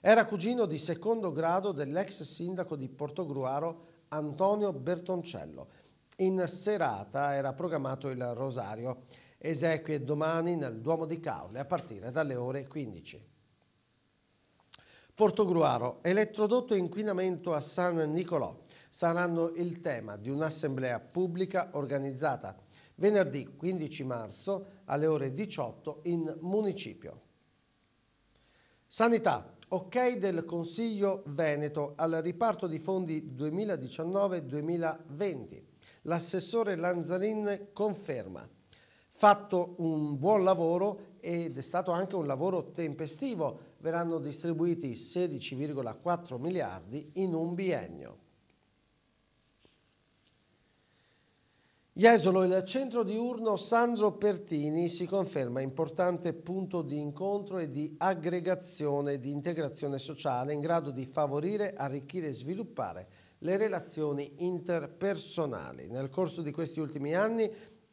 Era cugino di secondo grado dell'ex sindaco di Portogruaro Antonio Bertoncello. In serata era programmato il rosario, esequie domani nel Duomo di Caorle a partire dalle ore 15. Portogruaro, elettrodotto e inquinamento a San Nicolò saranno il tema di un'assemblea pubblica organizzata venerdì 15 marzo alle ore 18 in municipio. Sanità, ok del Consiglio Veneto al riparto di fondi 2019-2020. L'assessore Lanzarin conferma. Fatto un buon lavoro ed è stato anche un lavoro tempestivo verranno distribuiti 16,4 miliardi in un biennio. Jesolo, il centro diurno Sandro Pertini si conferma importante punto di incontro e di aggregazione di integrazione sociale in grado di favorire, arricchire e sviluppare le relazioni interpersonali. Nel corso di questi ultimi anni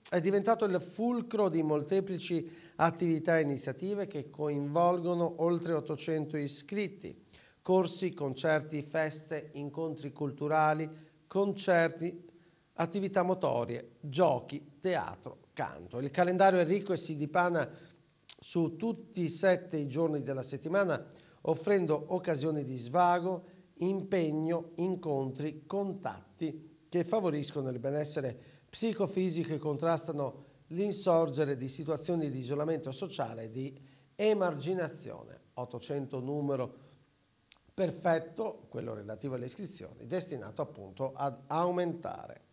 è diventato il fulcro di molteplici attività e iniziative che coinvolgono oltre 800 iscritti, corsi, concerti, feste, incontri culturali, concerti, attività motorie, giochi, teatro, canto. Il calendario è ricco e si dipana su tutti i sette i giorni della settimana, offrendo occasioni di svago, impegno, incontri, contatti che favoriscono il benessere psicofisico e contrastano l'insorgere di situazioni di isolamento sociale e di emarginazione. 800 numero perfetto, quello relativo alle iscrizioni, destinato appunto ad aumentare.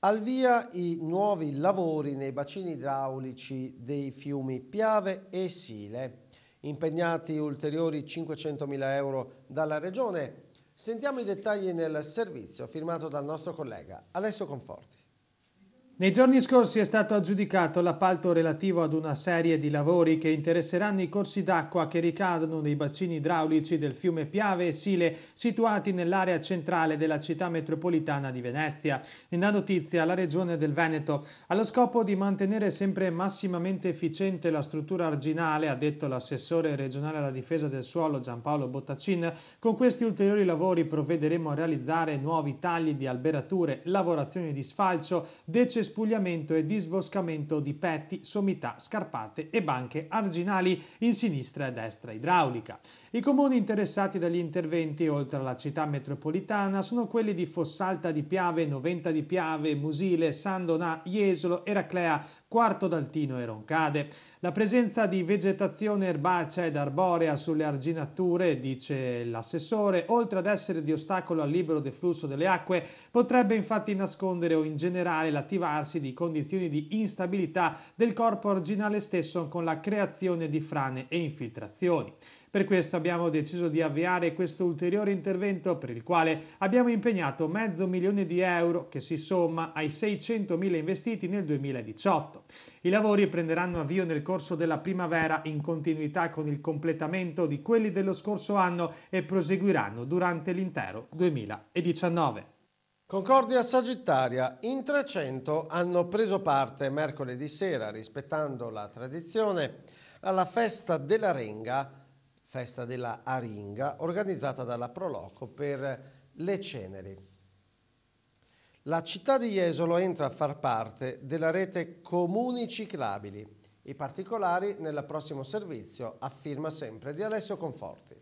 Al via i nuovi lavori nei bacini idraulici dei fiumi Piave e Sile, impegnati ulteriori 500.000 euro dalla Regione. Sentiamo i dettagli nel servizio firmato dal nostro collega Alessio Conforti. Nei giorni scorsi è stato aggiudicato l'appalto relativo ad una serie di lavori che interesseranno i corsi d'acqua che ricadono nei bacini idraulici del fiume Piave e Sile situati nell'area centrale della città metropolitana di Venezia. Nella notizia la regione del Veneto. Allo scopo di mantenere sempre massimamente efficiente la struttura arginale, ha detto l'assessore regionale alla difesa del suolo Giampaolo Bottacin, con questi ulteriori lavori provvederemo a realizzare nuovi tagli di alberature, lavorazioni di sfalcio, decessioni cespugliamento e disboscamento di petti, sommità, scarpate e banche arginali in sinistra e destra idraulica. I comuni interessati dagli interventi, oltre alla città metropolitana, sono quelli di Fossalta di Piave, Noventa di Piave, Musile, San Donà, Jesolo, Eraclea, Quarto d'Altino e Roncade. La presenza di vegetazione erbacea ed arborea sulle arginature, dice l'assessore, oltre ad essere di ostacolo al libero deflusso delle acque, potrebbe infatti nascondere o ingenerare l'attivarsi di condizioni di instabilità del corpo arginale stesso con la creazione di frane e infiltrazioni. Per questo abbiamo deciso di avviare questo ulteriore intervento per il quale abbiamo impegnato mezzo milione di euro che si somma ai 600 mila investiti nel 2018. I lavori prenderanno avvio nel corso della primavera in continuità con il completamento di quelli dello scorso anno e proseguiranno durante l'intero 2019. Concordia Sagittaria, in 300 hanno preso parte mercoledì sera, rispettando la tradizione, alla festa della Renga, festa della Aringa, organizzata dalla Proloco per le ceneri. La città di Jesolo entra a far parte della rete Comuni Ciclabili. I particolari nel prossimo servizio afferma sempre di Alessio Conforti.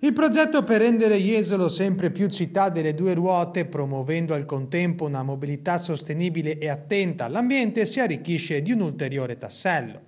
Il progetto per rendere Jesolo sempre più città delle due ruote, promuovendo al contempo una mobilità sostenibile e attenta all'ambiente, si arricchisce di un ulteriore tassello.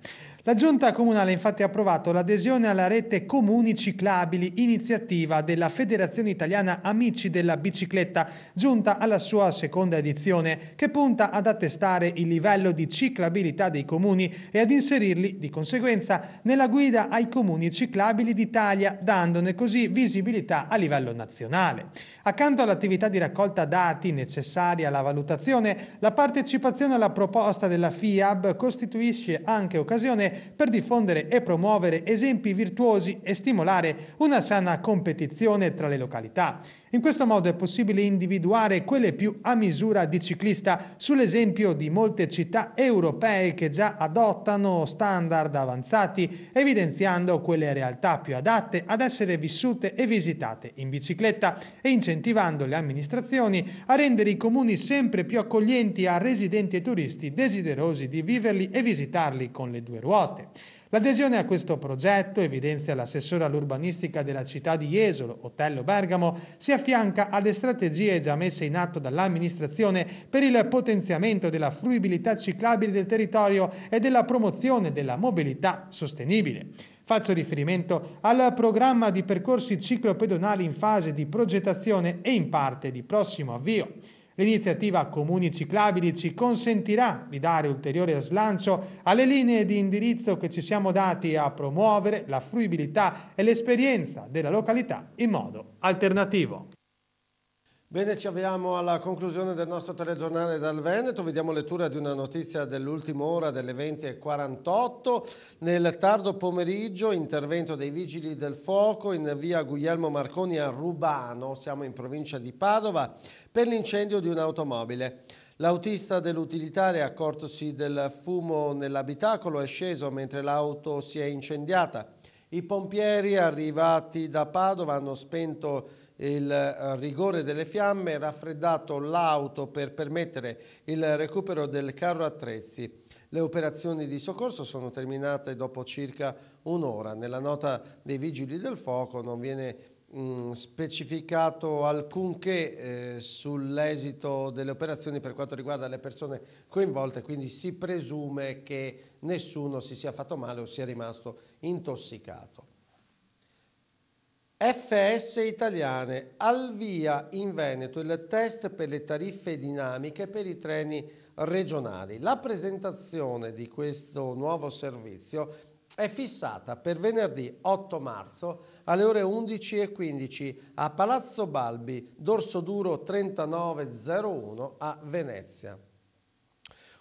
La giunta comunale infatti ha approvato l'adesione alla rete Comuni Ciclabili, iniziativa della Federazione Italiana Amici della Bicicletta, giunta alla sua seconda edizione, che punta ad attestare il livello di ciclabilità dei comuni e ad inserirli di conseguenza nella guida ai comuni ciclabili d'Italia, dandone così visibilità a livello nazionale. Accanto all'attività di raccolta dati necessaria alla valutazione, la partecipazione alla proposta della FIAB costituisce anche occasione per diffondere e promuovere esempi virtuosi e stimolare una sana competizione tra le località. In questo modo è possibile individuare quelle più a misura di ciclista, sull'esempio di molte città europee che già adottano standard avanzati, evidenziando quelle realtà più adatte ad essere vissute e visitate in bicicletta e incentivando le amministrazioni a rendere i comuni sempre più accoglienti a residenti e turisti desiderosi di viverli e visitarli con le due ruote. L'adesione a questo progetto, evidenzia l'assessore all'urbanistica della città di Jesolo, Otello Bergamo, si affianca alle strategie già messe in atto dall'amministrazione per il potenziamento della fruibilità ciclabile del territorio e della promozione della mobilità sostenibile. Faccio riferimento al programma di percorsi ciclopedonali in fase di progettazione e in parte di prossimo avvio. L'iniziativa Comuni Ciclabili ci consentirà di dare ulteriore slancio alle linee di indirizzo che ci siamo dati a promuovere la fruibilità e l'esperienza della località in modo alternativo. Bene, ci avviamo alla conclusione del nostro telegiornale dal Veneto, vediamo lettura di una notizia dell'ultima ora delle 20.48. Nel tardo pomeriggio intervento dei vigili del fuoco in via Guglielmo Marconi a Rubano, siamo in provincia di Padova, per l'incendio di un'automobile. L'autista dell'utilitaria accortosi del fumo nell'abitacolo è sceso mentre l'auto si è incendiata. I pompieri arrivati da Padova hanno spento il eh, rigore delle fiamme, raffreddato l'auto per permettere il recupero del carro attrezzi. Le operazioni di soccorso sono terminate dopo circa un'ora. Nella nota dei vigili del fuoco non viene mm, specificato alcunché eh, sull'esito delle operazioni per quanto riguarda le persone coinvolte, quindi si presume che nessuno si sia fatto male o sia rimasto intossicato. FS Italiane, al via in Veneto il test per le tariffe dinamiche per i treni regionali. La presentazione di questo nuovo servizio è fissata per venerdì 8 marzo alle ore 11.15 a Palazzo Balbi, Dorso Duro 3901 a Venezia.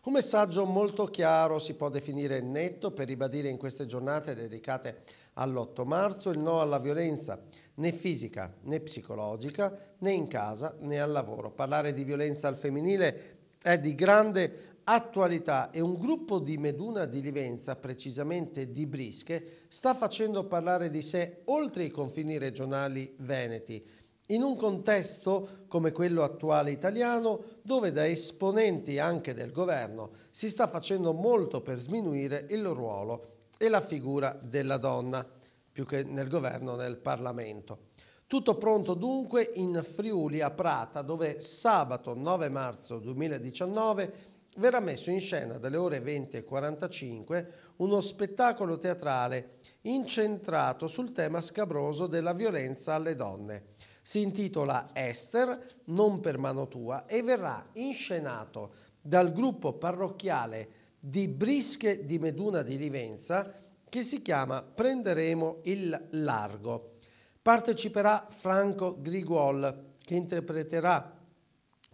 Un messaggio molto chiaro si può definire netto per ribadire in queste giornate dedicate all'8 marzo il no alla violenza, né fisica né psicologica, né in casa né al lavoro. Parlare di violenza al femminile è di grande attualità e un gruppo di Meduna di Livenza, precisamente di Brische, sta facendo parlare di sé oltre i confini regionali veneti, in un contesto come quello attuale italiano, dove da esponenti anche del governo si sta facendo molto per sminuire il ruolo e la figura della donna, più che nel governo, nel Parlamento. Tutto pronto dunque in Friuli a Prata, dove sabato 9 marzo 2019 verrà messo in scena dalle ore 20.45 uno spettacolo teatrale incentrato sul tema scabroso della violenza alle donne. Si intitola Esther, non per mano tua, e verrà inscenato dal gruppo parrocchiale di Brische di Meduna di Livenza che si chiama Prenderemo il largo. Parteciperà Franco Griguol che interpreterà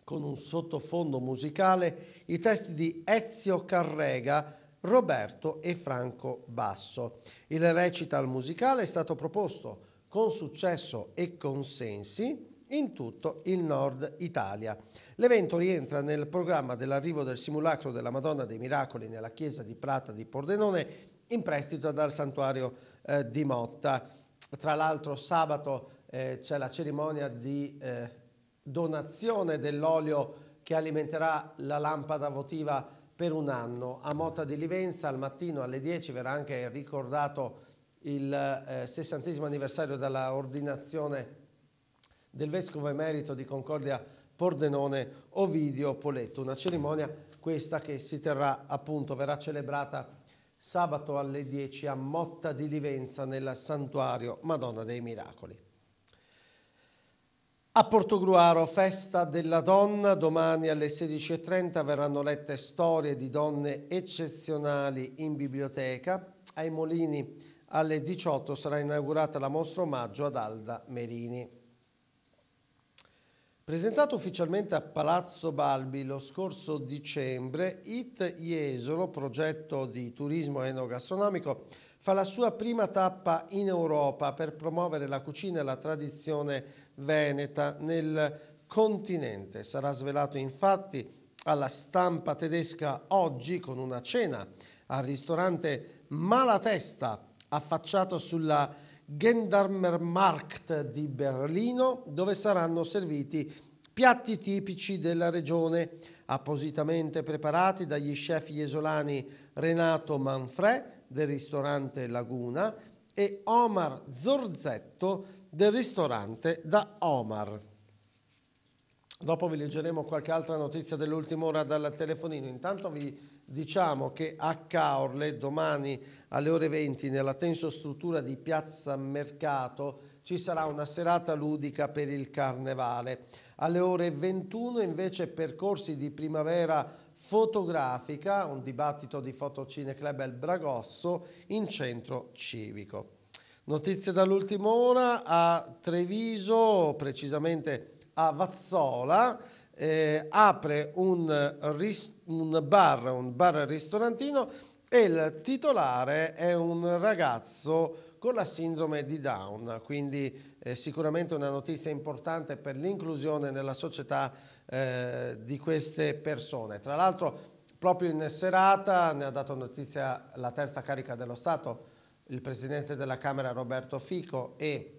con un sottofondo musicale i testi di Ezio Carrega, Roberto e Franco Basso. Il recital musicale è stato proposto con successo e consensi in tutto il nord Italia. L'evento rientra nel programma dell'arrivo del simulacro della Madonna dei Miracoli nella chiesa di Prata di Pordenone in prestito dal santuario eh, di Motta. Tra l'altro sabato eh, c'è la cerimonia di eh, donazione dell'olio che alimenterà la lampada votiva per un anno. A Motta di Livenza al mattino alle 10 verrà anche ricordato il eh, sessantesimo anniversario dell'ordinazione ordinazione del Vescovo Emerito di Concordia Pordenone Ovidio Poletto. Una cerimonia questa che si terrà appunto, verrà celebrata sabato alle 10 a Motta di Livenza nel santuario Madonna dei Miracoli. A Portogruaro, festa della donna, domani alle 16.30 verranno lette storie di donne eccezionali in biblioteca. Ai Molini alle 18 sarà inaugurata la mostra omaggio ad Alda Merini. Presentato ufficialmente a Palazzo Balbi lo scorso dicembre, IT Jesolo, progetto di turismo enogastronomico, fa la sua prima tappa in Europa per promuovere la cucina e la tradizione veneta nel continente. Sarà svelato infatti alla stampa tedesca oggi con una cena al ristorante Malatesta affacciato sulla città Gendarmermarkt di Berlino dove saranno serviti piatti tipici della regione appositamente preparati dagli chef jesolani Renato Manfrè del ristorante Laguna e Omar Zorzetto del ristorante da Omar. Dopo vi leggeremo qualche altra notizia dell'ultima ora dal telefonino. Intanto vi Diciamo che a Caorle domani alle ore 20 nella tensostruttura di Piazza Mercato ci sarà una serata ludica per il carnevale. Alle ore 21 invece percorsi di primavera fotografica, un dibattito di Fotocine Club El Bragosso in centro civico. Notizie dall'ultima ora a Treviso, precisamente a Vazzola, eh, apre un, un bar, un bar ristorantino e il titolare è un ragazzo con la sindrome di Down, quindi eh, sicuramente una notizia importante per l'inclusione nella società eh, di queste persone. Tra l'altro proprio in serata ne ha dato notizia la terza carica dello Stato, il Presidente della Camera Roberto Fico e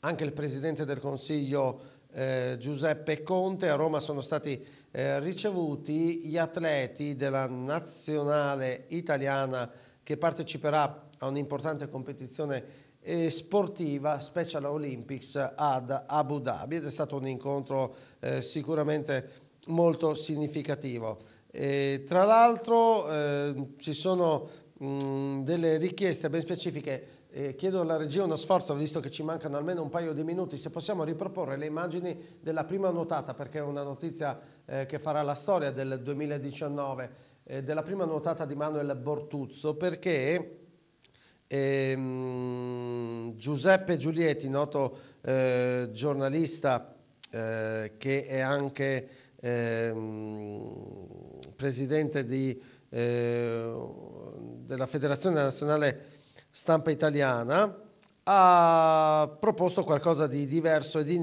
anche il Presidente del Consiglio eh, Giuseppe Conte. A Roma sono stati eh, ricevuti gli atleti della nazionale italiana che parteciperà a un'importante competizione eh, sportiva Special Olympics ad Abu Dhabi ed è stato un incontro eh, sicuramente molto significativo. E, tra l'altro eh, ci sono mh, mm, delle richieste ben specifiche eh, chiedo alla regia uno sforzo, visto che ci mancano almeno un paio di minuti, se possiamo riproporre le immagini della prima nuotata, perché è una notizia eh, che farà la storia del 2019, eh, della prima nuotata di Manuel Bortuzzo, perché ehm, Giuseppe Giulietti, noto eh, giornalista eh, che è anche ehm, presidente di, eh, della Federazione Nazionale stampa italiana, ha proposto qualcosa di diverso e di,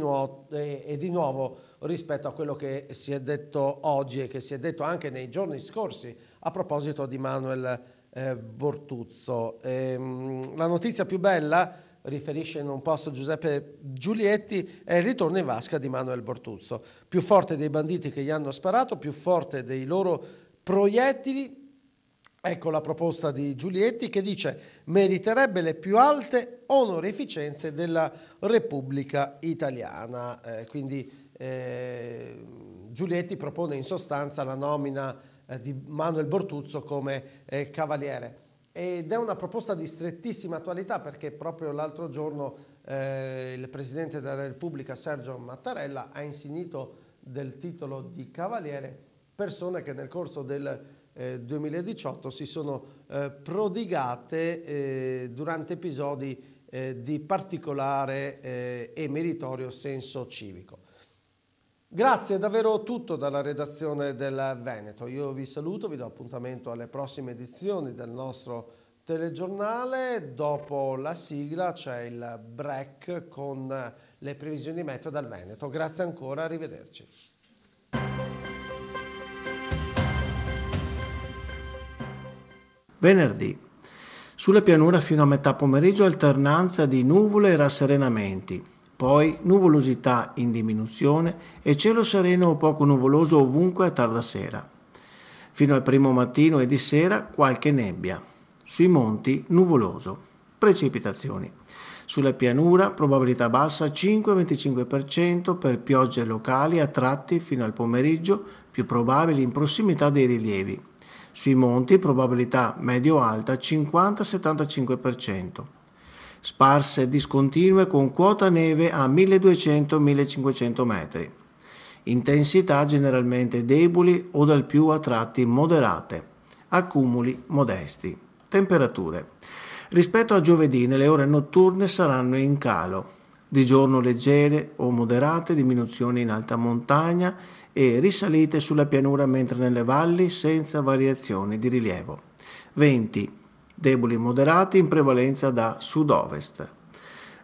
e di, nuovo rispetto a quello che si è detto oggi e che si è detto anche nei giorni scorsi a proposito di Manuel eh, Bortuzzo. E, ehm, mh, la notizia più bella, riferisce in un posto Giuseppe Giulietti, è il ritorno in vasca di Manuel Bortuzzo. Più forte dei banditi che gli hanno sparato, più forte dei loro proiettili, Ecco la proposta di Giulietti che dice meriterebbe le più alte onorificenze della Repubblica Italiana. Eh, quindi eh, Giulietti propone in sostanza la nomina eh, di Manuel Bortuzzo come eh, cavaliere. Ed è una proposta di strettissima attualità perché proprio l'altro giorno eh, il Presidente della Repubblica Sergio Mattarella ha insignito del titolo di cavaliere persone che nel corso del eh, 2018 si sono eh, prodigate eh, durante episodi eh, di particolare eh, e meritorio senso civico. Grazie, è davvero tutto dalla redazione del Veneto. Io vi saluto, vi do appuntamento alle prossime edizioni del nostro telegiornale. Dopo la sigla c'è il break con le previsioni meteo dal Veneto. Grazie ancora, arrivederci. Venerdì. Sulla pianura fino a metà pomeriggio alternanza di nuvole e rasserenamenti, poi nuvolosità in diminuzione e cielo sereno o poco nuvoloso ovunque a tarda sera. Fino al primo mattino e di sera qualche nebbia. Sui monti nuvoloso. Precipitazioni. Sulla pianura probabilità bassa 5-25% per piogge locali a tratti fino al pomeriggio, più probabili in prossimità dei rilievi sui monti probabilità medio-alta 50-75%. Sparse discontinue con quota neve a 1200-1500 metri. Intensità generalmente deboli o dal più a tratti moderate. Accumuli modesti. Temperature. Rispetto a giovedì le ore notturne saranno in calo. Di giorno leggere o moderate diminuzioni in alta montagna e risalite sulla pianura mentre nelle valli senza variazioni di rilievo. Venti deboli e moderati in prevalenza da sud-ovest.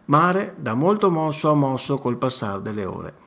Mare da molto mosso a mosso col passare delle ore.